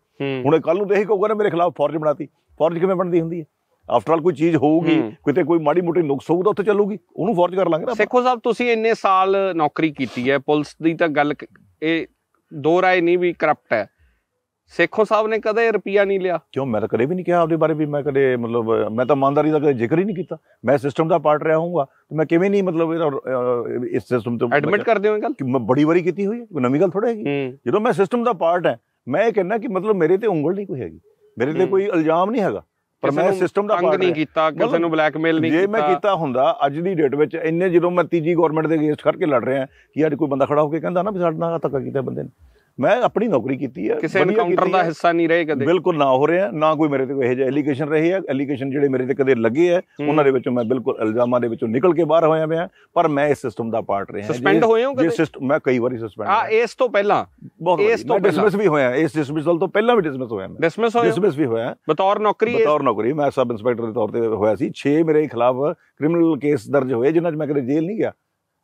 ਹੁਣ ਕੱਲ ਨੂੰ ਤੇ ਇਹ ਕਹੂਗਾ ਨਾ ਮੇਰੇ ਖਿਲਾਫ ਫੌਜ ਬਣਾਤੀ ਫੌਜ ਕਿਵੇਂ ਬਣਦੀ ਹੁੰਦੀ ਹੈ ਆਫਟਰ ਆਲ ਕੋਈ ਚੀਜ਼ ਹੋਊਗੀ ਕਿਤੇ ਕੋਈ ਮਾੜੀ ਮੋਟੀ ਨੁਕਸ ਤਾਂ ਉੱਥੇ ਚੱਲੂਗੀ ਉਹਨੂੰ ਫੋਰਜ ਕਰ ਲਾਂਗੇ ਨਾ ਸੇਖੋ ਸਾਹਿਬ ਤੁਸੀਂ ਇੰਨੇ ਸਾਲ ਨੌਕਰੀ ਕੀਤੀ ਹੈ ਪੁਲਿਸ ਦੀ ਤਾਂ ਗੱਲ ਇਹ ਦੋ ਰਾਏ ਨਹੀਂ ਵੀ ਕਰਪਟ ਹੈ ਸੇਖੋ ਸਾਹਿਬ ਨੇ ਕਦੇ ਰੁਪਿਆ ਨਹੀਂ ਲਿਆ ਕਿਉਂ ਮੈਂ ਤਾਂ ਕਦੇ ਵੀ ਨਹੀਂ ਕਿਹਾ ਆਪਦੇ ਬਾਰੇ ਵੀ ਮੈਂ ਕਦੇ ਮਤਲਬ ਮੈਂ ਤਾਂ ਇਮਾਨਦਾਰੀ ਦਾ ਕਦੇ ਜ਼ਿਕਰ ਹੀ ਨਹੀਂ ਕੀਤਾ ਮੈਂ ਸਿਸਟਮ ਦਾ ਪਾਰਟ ਰਿਹਾ ਹੋਊਗਾ ਤੇ ਮੈਂ ਕਿਵੇਂ ਨਹੀਂ ਮਤਲਬ ਇਹਦਾ ਇਸ ਸਿਸਟਮ ਤੋਂ ਐਡਮਿਟ ਕਰਦੇ ਹੋ ਗੱਲ ਕਿ ਮੈਂ ਬੜੀ ਵਾਰੀ ਕੀਤੀ ਹੋਈ ਹੈ ਕੋਈ ਨਵੀਂ ਗੱਲ ਥੋੜਾ ਹੈਗੀ ਜਦੋਂ ਮੈਂ ਸਿਸਟਮ ਦਾ ਪਾਰਟ ਹੈ ਮੈਂ ਇਹ ਕਹਿੰਦਾ ਕਿ ਮਤਲਬ ਮੇਰੇ ਤੇ ਉਂਗਲ ਨਹੀਂ ਕੋਈ ਹੈਗੀ ਮੇਰੇ ਤੇ ਕੋਈ ਇਲਜ਼ਾਮ ਨਹੀਂ ਹੈਗਾ ਪਰ ਮੈਂ ਸਿਸਟਮ ਦਾ ਪੰਗ ਨਹੀਂ ਕੀਤਾ ਕਿਸੇ ਨੂੰ ਬਲੈਕਮੇਲ ਨਹੀਂ ਕੀਤਾ ਜੇ ਮੈਂ ਕੀਤਾ ਹੁੰਦਾ ਅੱਜ ਦੀ ਡੇਟ ਵਿੱਚ ਇੰਨੇ ਜਦੋਂ ਮੈਂ ਤੀਜੀ ਗਵਰਨਮੈਂਟ ਦੇ ਅਗੇਂਸਟ ਖੜ ਕੇ ਲੜ ਰਿਹਾ ਕਿ ਅੱਜ ਕੋਈ ਬੰਦਾ ਖੜਾ ਹੋ ਕੇ ਕਹਿੰਦਾ ਨਾ ਵੀ ਸਾਡੇ ਨਾਲ ਧੱਕਾ ਕੀਤਾ ਬੰਦੇ ਨੇ ਮੈਂ ਆਪਣੀ ਨੌਕਰੀ ਕੀਤੀ ਹੈ ਕਿਸੇ ਕਾਊਂਟਰ ਦਾ ਹਿੱਸਾ ਨਹੀਂ ਰਹੇ ਕਦੇ ਬਿਲਕੁਲ ਨਾ ਹੋ ਰਿਹਾ ਨਾ ਕੋਈ ਮੇਰੇ ਤੇ ਕੋਈ ਇਹ ਜਿਹੇ ਐਲੀਗੇਸ਼ਨ ਰਹੇ ਆ ਐਲੀਗੇਸ਼ਨ ਜਿਹੜੇ ਮੇਰੇ ਤੇ ਕਦੇ ਲੱਗੇ ਆ ਉਹਨਾਂ ਦੇ ਵਿੱਚੋਂ ਮੈਂ ਬਿਲਕੁਲ ਇਲਜ਼ਾਮਾਂ ਦੇ ਵਿੱਚੋਂ ਨਿਕਲ ਕੇ ਬਾਹਰ ਹੋਇਆ ਪਿਆ ਪਰ ਮੈਂ ਇਸ ਸਿਸਟਮ ਦਾ ਪਾਰਟ ਰਿਹਾ ਸਸਪੈਂਡ ਹੋਏ ਹੋ ਕਦੇ ਸਿਸਟਮ ਮੈਂ ਕਈ ਵਾਰੀ ਸਸਪੈਂਡ ਆ ਇਸ ਤੋਂ ਪਹਿਲਾਂ ਇਸ ਤੋਂ ਡਿਸਮਿਸ ਵੀ ਹੋਇਆ ਇਸ ਡਿਸਮਿਸਲ ਤੋਂ ਪਹਿਲਾਂ ਵੀ ਡਿਸਮਿਸ ਹੋਇਆ ਮੈਂ ਡਿਸਮਿਸ ਹੋਇਆ ਡਿਸਮਿਸ ਵੀ ਹੋਇਆ ਬਤੌਰ ਨੌਕਰੀ ਬਤੌਰ ਨੌਕਰੀ ਮੈਂ ਸਬ ਇੰਸਪੈਕਟਰ ਦੇ ਤੌਰ ਤੇ ਹੋਇਆ ਸੀ 6 ਮੇਰੇ ਖਿਲਾਫ ਕ੍ਰਿਮੀਨਲ ਕੇਸ ਦਰਜ ਹੋਏ ਜਿਨ੍ਹਾਂ 'ਚ ਮੈਂ ਕਦੇ ਜੇਲ੍ਹ ਨਹੀਂ ਗਿਆ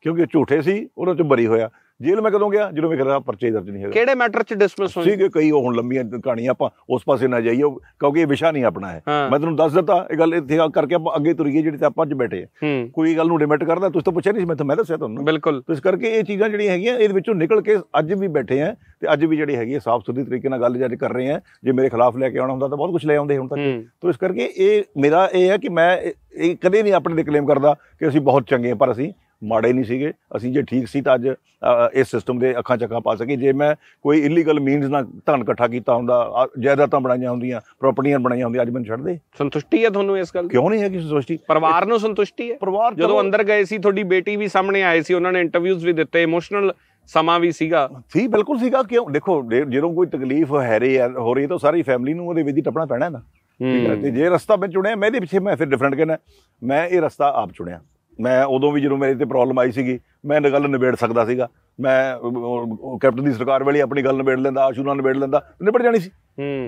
ਕਿਉਂਕਿ ਝੂਠੇ ਸੀ ਉਹਨਾਂ 'ਚ ਬਰੀ ਹੋਇਆ ਜੇਲ੍ਹ ਮੈਂ ਕਦੋਂ ਗਿਆ ਜਦੋਂ ਖਿਲਾਫ ਪਰਚੇ ਦਰਜ ਨਹੀਂ ਹੋਏ ਕਿਹੜੇ ਮੈਟਰ 'ਚ ਡਿਸਮਿਸ ਹੋਈ ਸੀਗੇ ਕਈ ਹੁਣ ਲੰਬੀਆਂ ਕਹਾਣੀਆਂ ਆਪਾਂ ਉਸ ਪਾਸੇ ਨਾ ਜਾਈਏ ਕਿਉਂਕਿ ਇਹ ਵਿਸ਼ਾ ਨਹੀਂ ਆਪਣਾ ਹੈ ਮੈਂ ਤੁਹਾਨੂੰ ਦੱਸ ਦਿੱਤਾ ਇਹ ਗੱਲ ਇੱਥੇ ਕਰਕੇ ਆਪਾਂ ਅੱਗੇ ਤੁਰੀਏ ਜਿਹੜੇ ਤੇ ਆਪਾਂ ਅੱਜ ਬੈਠੇ ਆ ਕੋਈ ਗੱਲ ਨੂੰ ਡਿਮਿਟ ਕਰਦਾ ਤੁਸੀਂ ਤਾਂ ਪੁੱਛਿਆ ਨਹੀਂ ਮੈਂ ਤਾਂ ਮੈਂ ਦੱਸਿਆ ਤੁਹਾਨੂੰ ਬਿਲਕੁਲ ਇਸ ਕਰਕੇ ਇਹ ਚੀਜ਼ਾਂ ਜਿਹੜੀਆਂ ਹੈਗੀਆਂ ਇਹਦੇ ਵਿੱਚੋਂ ਨਿਕਲ ਕੇ ਅੱਜ ਵੀ ਬੈਠੇ ਆ ਤੇ ਅੱਜ ਵੀ ਜਿਹੜੀ ਹੈਗੀ ਹੈ ਸਾਫ਼ ਸੁਥਰੀ ਤਰੀਕੇ ਨਾਲ ਗੱਲ ਜਾਰੀ ਕਰ ਰਹੇ ਆ ਜੇ ਮੇਰੇ ਖਿਲਾਫ ਲੈ ਕੇ ਆਉਣਾ ਹੁੰਦਾ ਤਾਂ ਬਹੁਤ ਕੁਝ ਲੈ ਆਉਂਦੇ ਹੁਣ ਤੱਕ ਤੋਂ ਇਸ ਕਰਕੇ ਇਹ ਮੇਰਾ ਇਹ ਹੈ ਕਿ ਮੈਂ ਇਹ ਕਦੇ ਨਹੀਂ ਆਪਣੇ ਦੇ ਕਲੇਮ ਕਰਦਾ ਕਿ ਅਸੀਂ ਬਹੁਤ ਚੰਗੇ ਆ ਪਰ ਅਸੀਂ ਮਾੜੇ ਨਹੀਂ ਸੀਗੇ ਅਸੀਂ ਜੇ ਠੀਕ ਸੀ ਤਾਂ ਅੱਜ ਇਸ ਸਿਸਟਮ ਦੇ ਅੱਖਾਂ ਚੱਕਾ ਪਾ ਸਕੀ ਜੇ ਮੈਂ ਕੋਈ ਇਲੀਗਲ ਮੀਨਸ ਨਾਲ ਧਨ ਇਕੱਠਾ ਕੀਤਾ ਹੁੰਦਾ ਜਾਇਦਾਦਾਂ ਬਣਾਈਆਂ ਹੁੰਦੀਆਂ ਪ੍ਰਾਪਰਟੀਆਂ ਬਣਾਈਆਂ ਹੁੰਦੀਆਂ ਅੱਜ ਮੈਨੂੰ ਛੱਡ ਦੇ ਸੰਤੁਸ਼ਟੀ ਹੈ ਤੁਹਾਨੂੰ ਇਸ ਗੱਲ ਦੀ ਕਿਉਂ ਨਹੀਂ ਹੈ ਕਿ ਸੰਤੁਸ਼ਟੀ ਪਰਿਵਾਰ ਨੂੰ ਸੰਤੁਸ਼ਟੀ ਹੈ ਪਰਿਵਾਰ ਜਦੋਂ ਅੰਦਰ ਗਏ ਸੀ ਤੁਹਾਡੀ ਬੇਟੀ ਵੀ ਸਾਹਮਣੇ ਆਏ ਸੀ ਉਹਨਾਂ ਨੇ ਇੰਟਰਵਿਊਜ਼ ਵੀ ਦਿੱਤੇ ਇਮੋਸ਼ਨਲ ਸਮਾਂ ਵੀ ਸੀਗਾ ਸੀ ਬਿਲਕੁਲ ਸੀਗਾ ਕਿਉਂ ਦੇਖੋ ਜਦੋਂ ਕੋਈ ਤਕਲੀਫ ਹੈ ਰਹੀ ਹੈ ਹੋ ਰਹੀ ਤਾਂ ਸਾਰੀ ਫੈਮਿਲੀ ਨੂੰ ਉਹਦੇ ਵਿੱਚ ਹੀ ਟੱਪਣਾ ਪੈਣਾ ਨਾ ਤੇ ਜੇ ਰਸਤਾ ਮੈਂ ਚੁਣਿਆ ਮੈਂ ਇਹਦੇ ਪਿੱਛੇ ਮੈਂ ਫਿਰ ਡਿਫਰੈਂਟ ਕਹਿੰਦਾ ਮੈਂ ਇਹ ਰਸਤਾ ਆਪ ਚੁਣਿਆ ਮੈਂ ਉਦੋਂ ਵੀ ਜਦੋਂ ਮੇਰੇ ਤੇ ਪ੍ਰੋਬਲਮ ਆਈ ਸੀਗੀ ਮੈਂ ਇਹ ਗੱਲ ਨਿਬੇੜ ਸਕਦਾ ਸੀਗਾ ਮੈਂ ਕੈਪਟਨ ਦੀ ਸਰਕਾਰ ਵਾਲੀ ਆਪਣੀ ਗੱਲ ਨਿਬੇੜ ਲੈਂਦਾ ਆਸ਼ੂ ਨਾਲ ਨਿਬੇੜ ਲੈਂਦਾ ਨਿਬੜ ਜਾਣੀ ਸੀ